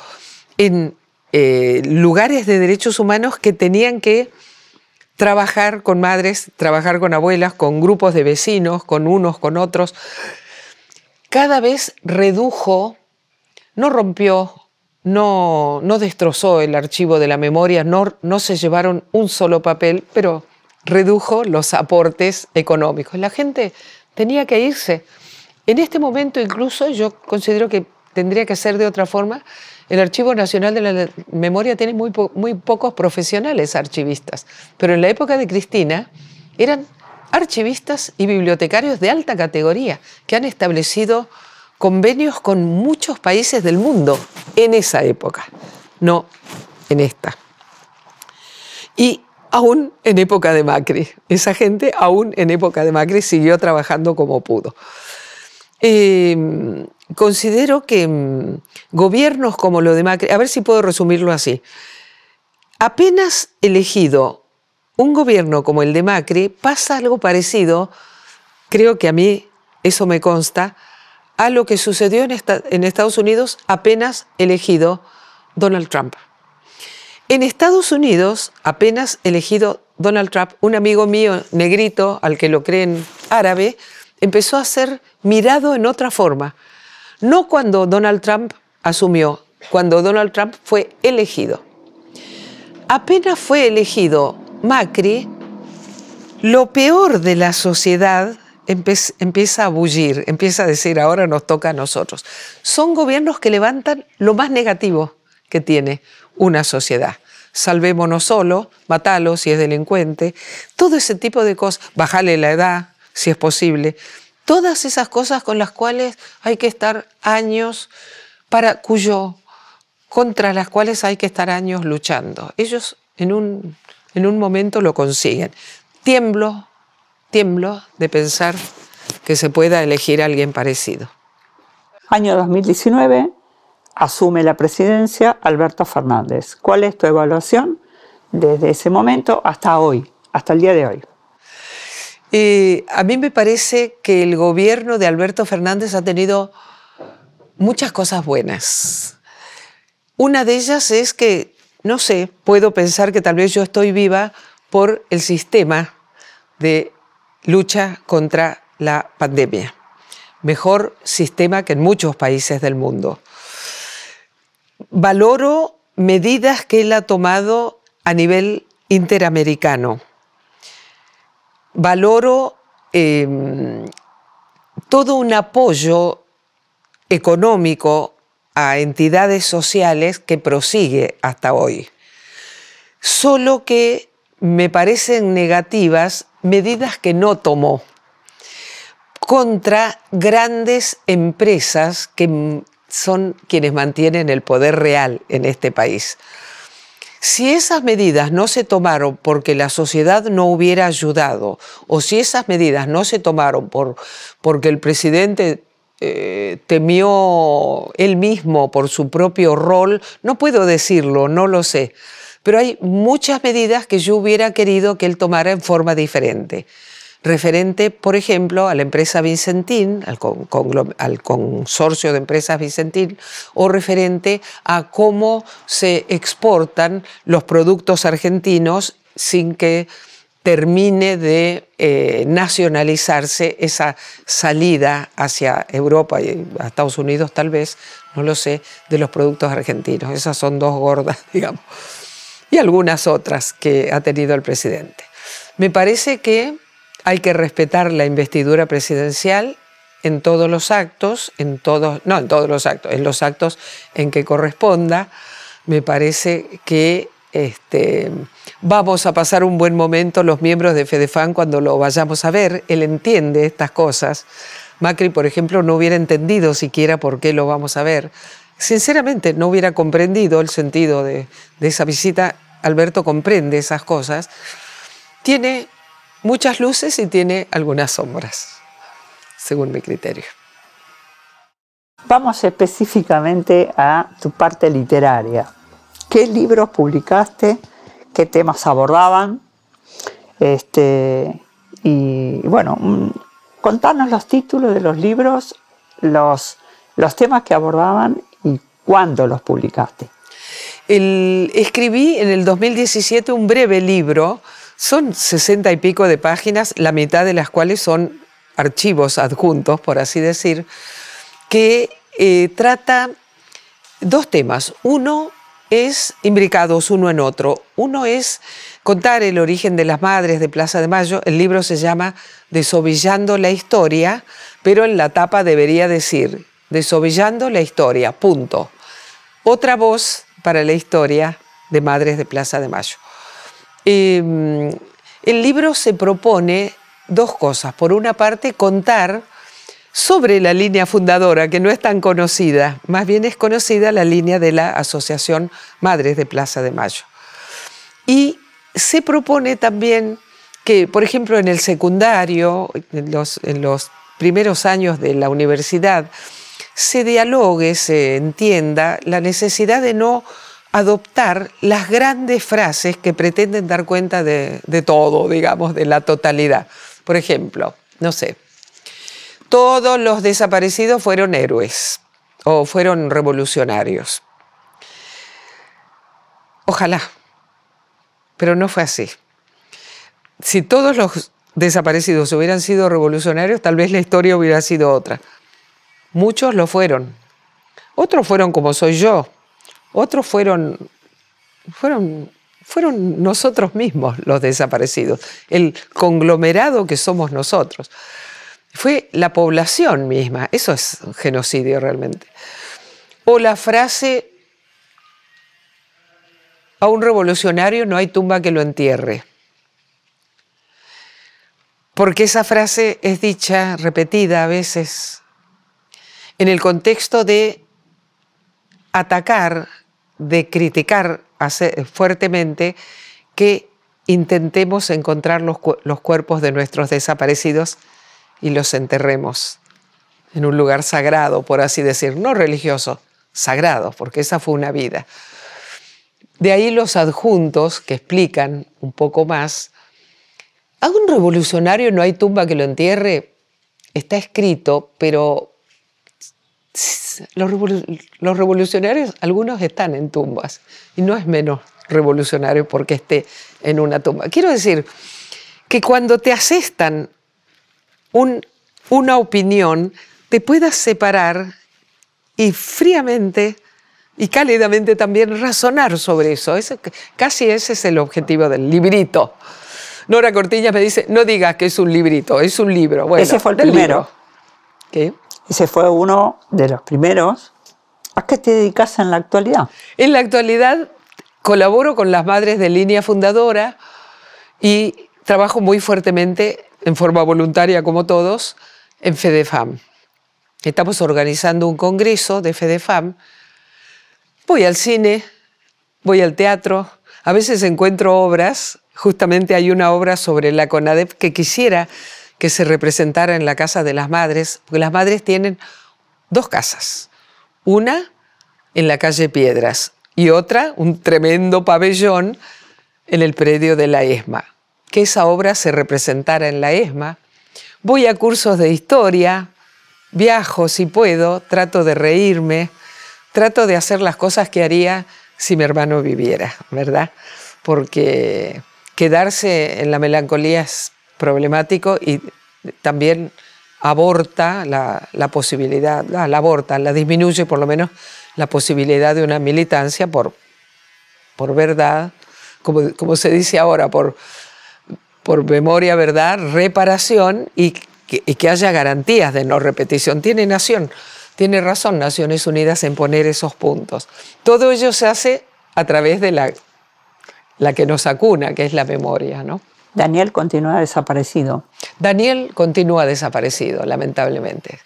en eh, lugares de derechos humanos que tenían que trabajar con madres, trabajar con abuelas, con grupos de vecinos, con unos, con otros. Cada vez redujo, no rompió, no, no destrozó el archivo de la memoria, no, no se llevaron un solo papel, pero redujo los aportes económicos. La gente tenía que irse. En este momento incluso yo considero que tendría que ser de otra forma. El Archivo Nacional de la Memoria tiene muy, muy pocos profesionales archivistas, pero en la época de Cristina eran archivistas y bibliotecarios de alta categoría que han establecido convenios con muchos países del mundo en esa época, no en esta. Y aún en época de Macri. Esa gente aún en época de Macri siguió trabajando como pudo. Em, considero que em, gobiernos como lo de Macri, a ver si puedo resumirlo así, apenas elegido un gobierno como el de Macri, pasa algo parecido, creo que a mí eso me consta, a lo que sucedió en Estados Unidos apenas elegido Donald Trump. En Estados Unidos, apenas elegido Donald Trump, un amigo mío negrito, al que lo creen árabe, empezó a ser mirado en otra forma. No cuando Donald Trump asumió, cuando Donald Trump fue elegido. Apenas fue elegido Macri, lo peor de la sociedad empieza a bullir, empieza a decir, ahora nos toca a nosotros. Son gobiernos que levantan lo más negativo que tiene una sociedad salvémonos solo, matalo si es delincuente, todo ese tipo de cosas, bajale la edad si es posible, todas esas cosas con las cuales hay que estar años para cuyo contra las cuales hay que estar años luchando. Ellos en un, en un momento lo consiguen. Tiemblo, tiemblo de pensar que se pueda elegir a alguien parecido. Año 2019, asume la presidencia Alberto Fernández. ¿Cuál es tu evaluación desde ese momento hasta hoy, hasta el día de hoy? Eh, a mí me parece que el gobierno de Alberto Fernández ha tenido muchas cosas buenas. Una de ellas es que, no sé, puedo pensar que tal vez yo estoy viva por el sistema de lucha contra la pandemia. Mejor sistema que en muchos países del mundo valoro medidas que él ha tomado a nivel interamericano. Valoro em, todo un apoyo económico a entidades sociales que prosigue hasta hoy. Solo que me parecen negativas medidas que no tomó contra grandes empresas que son quienes mantienen el poder real en este país. Si esas medidas no se tomaron porque la sociedad no hubiera ayudado, o si esas medidas no se tomaron porque el presidente eh, temió él mismo por su propio rol, no puedo decirlo, no lo sé, pero hay muchas medidas que yo hubiera querido que él tomara en forma diferente referente, por ejemplo, a la empresa Vicentín, al, consorcio de empresas Vicentín, o referente a cómo se exportan los productos argentinos sin que termine de eh, nacionalizarse esa salida hacia Europa y a Estados Unidos tal vez, no lo sé, de los productos argentinos. Esas son dos gordas, digamos, y algunas otras que ha tenido el presidente. Me parece que hay que respetar la investidura presidencial en todos los actos, en todos, no en todos los actos, en los actos en que corresponda. Me parece que este, vamos a pasar un buen momento los miembros de Fedefan cuando lo vayamos a ver. Él entiende estas cosas. Macri, por ejemplo, no hubiera entendido siquiera por qué lo vamos a ver. Sinceramente, no hubiera comprendido el sentido de, de esa visita. Alberto comprende esas cosas. Tiene muchas luces y tiene algunas sombras, según mi criterio. Vamos específicamente a tu parte literaria. ¿Qué libros publicaste? ¿Qué temas abordaban? Este, y bueno, mm, contanos los títulos de los libros, los, temas que abordaban y cuándo los publicaste. escribí en el 2017 un breve libro son sesenta y pico de páginas, la mitad de las cuales son archivos adjuntos, por así decir, que eh, trata dos temas. Uno es imbricados uno en otro. Uno es contar el origen de las madres de Plaza de Mayo. El libro se llama Desovillando la historia, pero en la tapa debería decir Desovillando la historia, punto. Otra voz para la historia de Madres de Plaza de Mayo. Em, el libro se propone dos cosas. Por una parte, contar sobre la línea fundadora, que no es tan conocida, más bien es conocida la línea de la Asociación Madres de Plaza de Mayo. Y se propone también que, por ejemplo, en el secundario, en los primeros años de la universidad, se dialogue, se entienda la necesidad de no adoptar las grandes frases que pretenden dar cuenta de, todo, digamos, de la totalidad. Por ejemplo, no sé, todos los desaparecidos fueron héroes o fueron revolucionarios. Ojalá, pero no fue así. Si todos los desaparecidos hubieran sido revolucionarios, tal vez la historia hubiera sido otra. Muchos lo fueron. Otros fueron como soy yo, otros fueron, fueron, fueron nosotros mismos los desaparecidos, el conglomerado que somos nosotros. Fue la población misma, eso es genocidio realmente. O la frase, a un revolucionario no hay tumba que lo entierre porque esa frase es dicha, repetida a veces, en el contexto de atacar de criticar eh, fuertemente que intentemos encontrar los, los cuerpos de nuestros desaparecidos y los enterremos en un lugar sagrado, por así decir, no religioso, sagrado, porque esa fue una vida. De ahí los adjuntos que explican un poco más. A un revolucionario no hay tumba que lo entierre. Está escrito, pero los, revolucionarios, algunos están en tumbas, y no es menos revolucionario porque esté en una tumba. Quiero decir que cuando te asestan una opinión, te puedas separar y fríamente y cálidamente también razonar sobre eso. casi ese es el objetivo del librito. Nora Cortiñas me dice, no digas que es un librito, es un libro. ese fue el primero. ¿Qué? se fue uno de los primeros. ¿A qué te dedicas en la actualidad? En la actualidad colaboro con las madres de línea fundadora y trabajo muy fuertemente, en forma voluntaria como todos, en FEDEFAM. Estamos organizando un congreso de FEDEFAM. Voy al cine, voy al teatro, a veces encuentro obras. Justamente hay una obra sobre la CONADEP que quisiera que se representara en la Casa de las Madres, porque las madres tienen dos casas, una en la calle Piedras y otra, un tremendo pabellón, en el predio de la ESMA. Que esa obra se representara en la ESMA. Voy a cursos de historia, viajo si puedo, trato de reírme, trato de hacer las cosas que haría si mi hermano viviera, ¿verdad? Porque quedarse en la melancolía es problemático y también aborta la, posibilidad, la, aborta, la disminuye por lo menos la posibilidad de una militancia por, por verdad, como, como se dice ahora, por, por memoria, verdad, reparación y que, y que, haya garantías de no repetición. Tiene nación, tiene razón Naciones Unidas en poner esos puntos. Todo ello se hace a través de la, la que nos acuna, que es la memoria, ¿no? Daniel continúa desaparecido. Daniel continúa desaparecido, lamentablemente.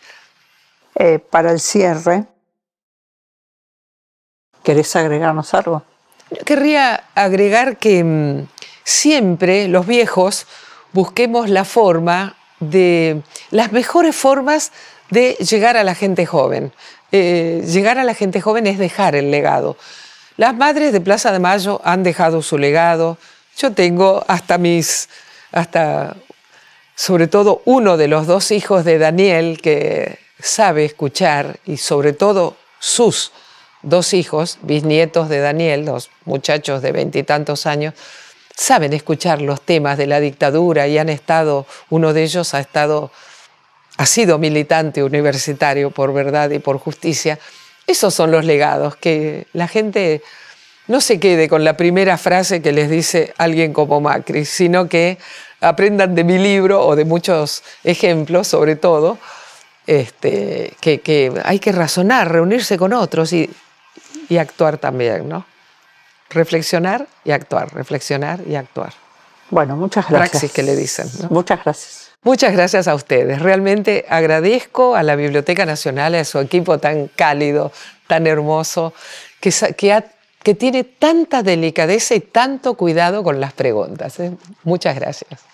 Eh, para el cierre, ¿querés agregarnos algo? Yo querría agregar que mm, siempre los viejos busquemos la forma de las mejores formas de llegar a la gente joven. Eh, llegar a la gente joven es dejar el legado. Las madres de Plaza de Mayo han dejado su legado, yo tengo hasta mis, hasta sobre todo uno de los dos hijos de Daniel que sabe escuchar y sobre todo sus dos hijos, bisnietos de Daniel, los muchachos de veintitantos años, saben escuchar los temas de la dictadura y han estado, uno de ellos ha estado, ha sido militante universitario por verdad y por justicia. Esos son los legados que la gente no se quede con la primera frase que les dice alguien como Macri, sino que aprendan de mi libro o de muchos ejemplos, sobre todo, este, que, hay que razonar, reunirse con otros y, actuar también, ¿no? Reflexionar y actuar, reflexionar y actuar. Bueno, muchas gracias. Praxis que le dicen. Muchas gracias. Muchas gracias a ustedes. Realmente agradezco a la Biblioteca Nacional, a su equipo tan cálido, tan hermoso, que, que ha que tiene tanta delicadeza y tanto cuidado con las preguntas. ¿eh? Muchas gracias.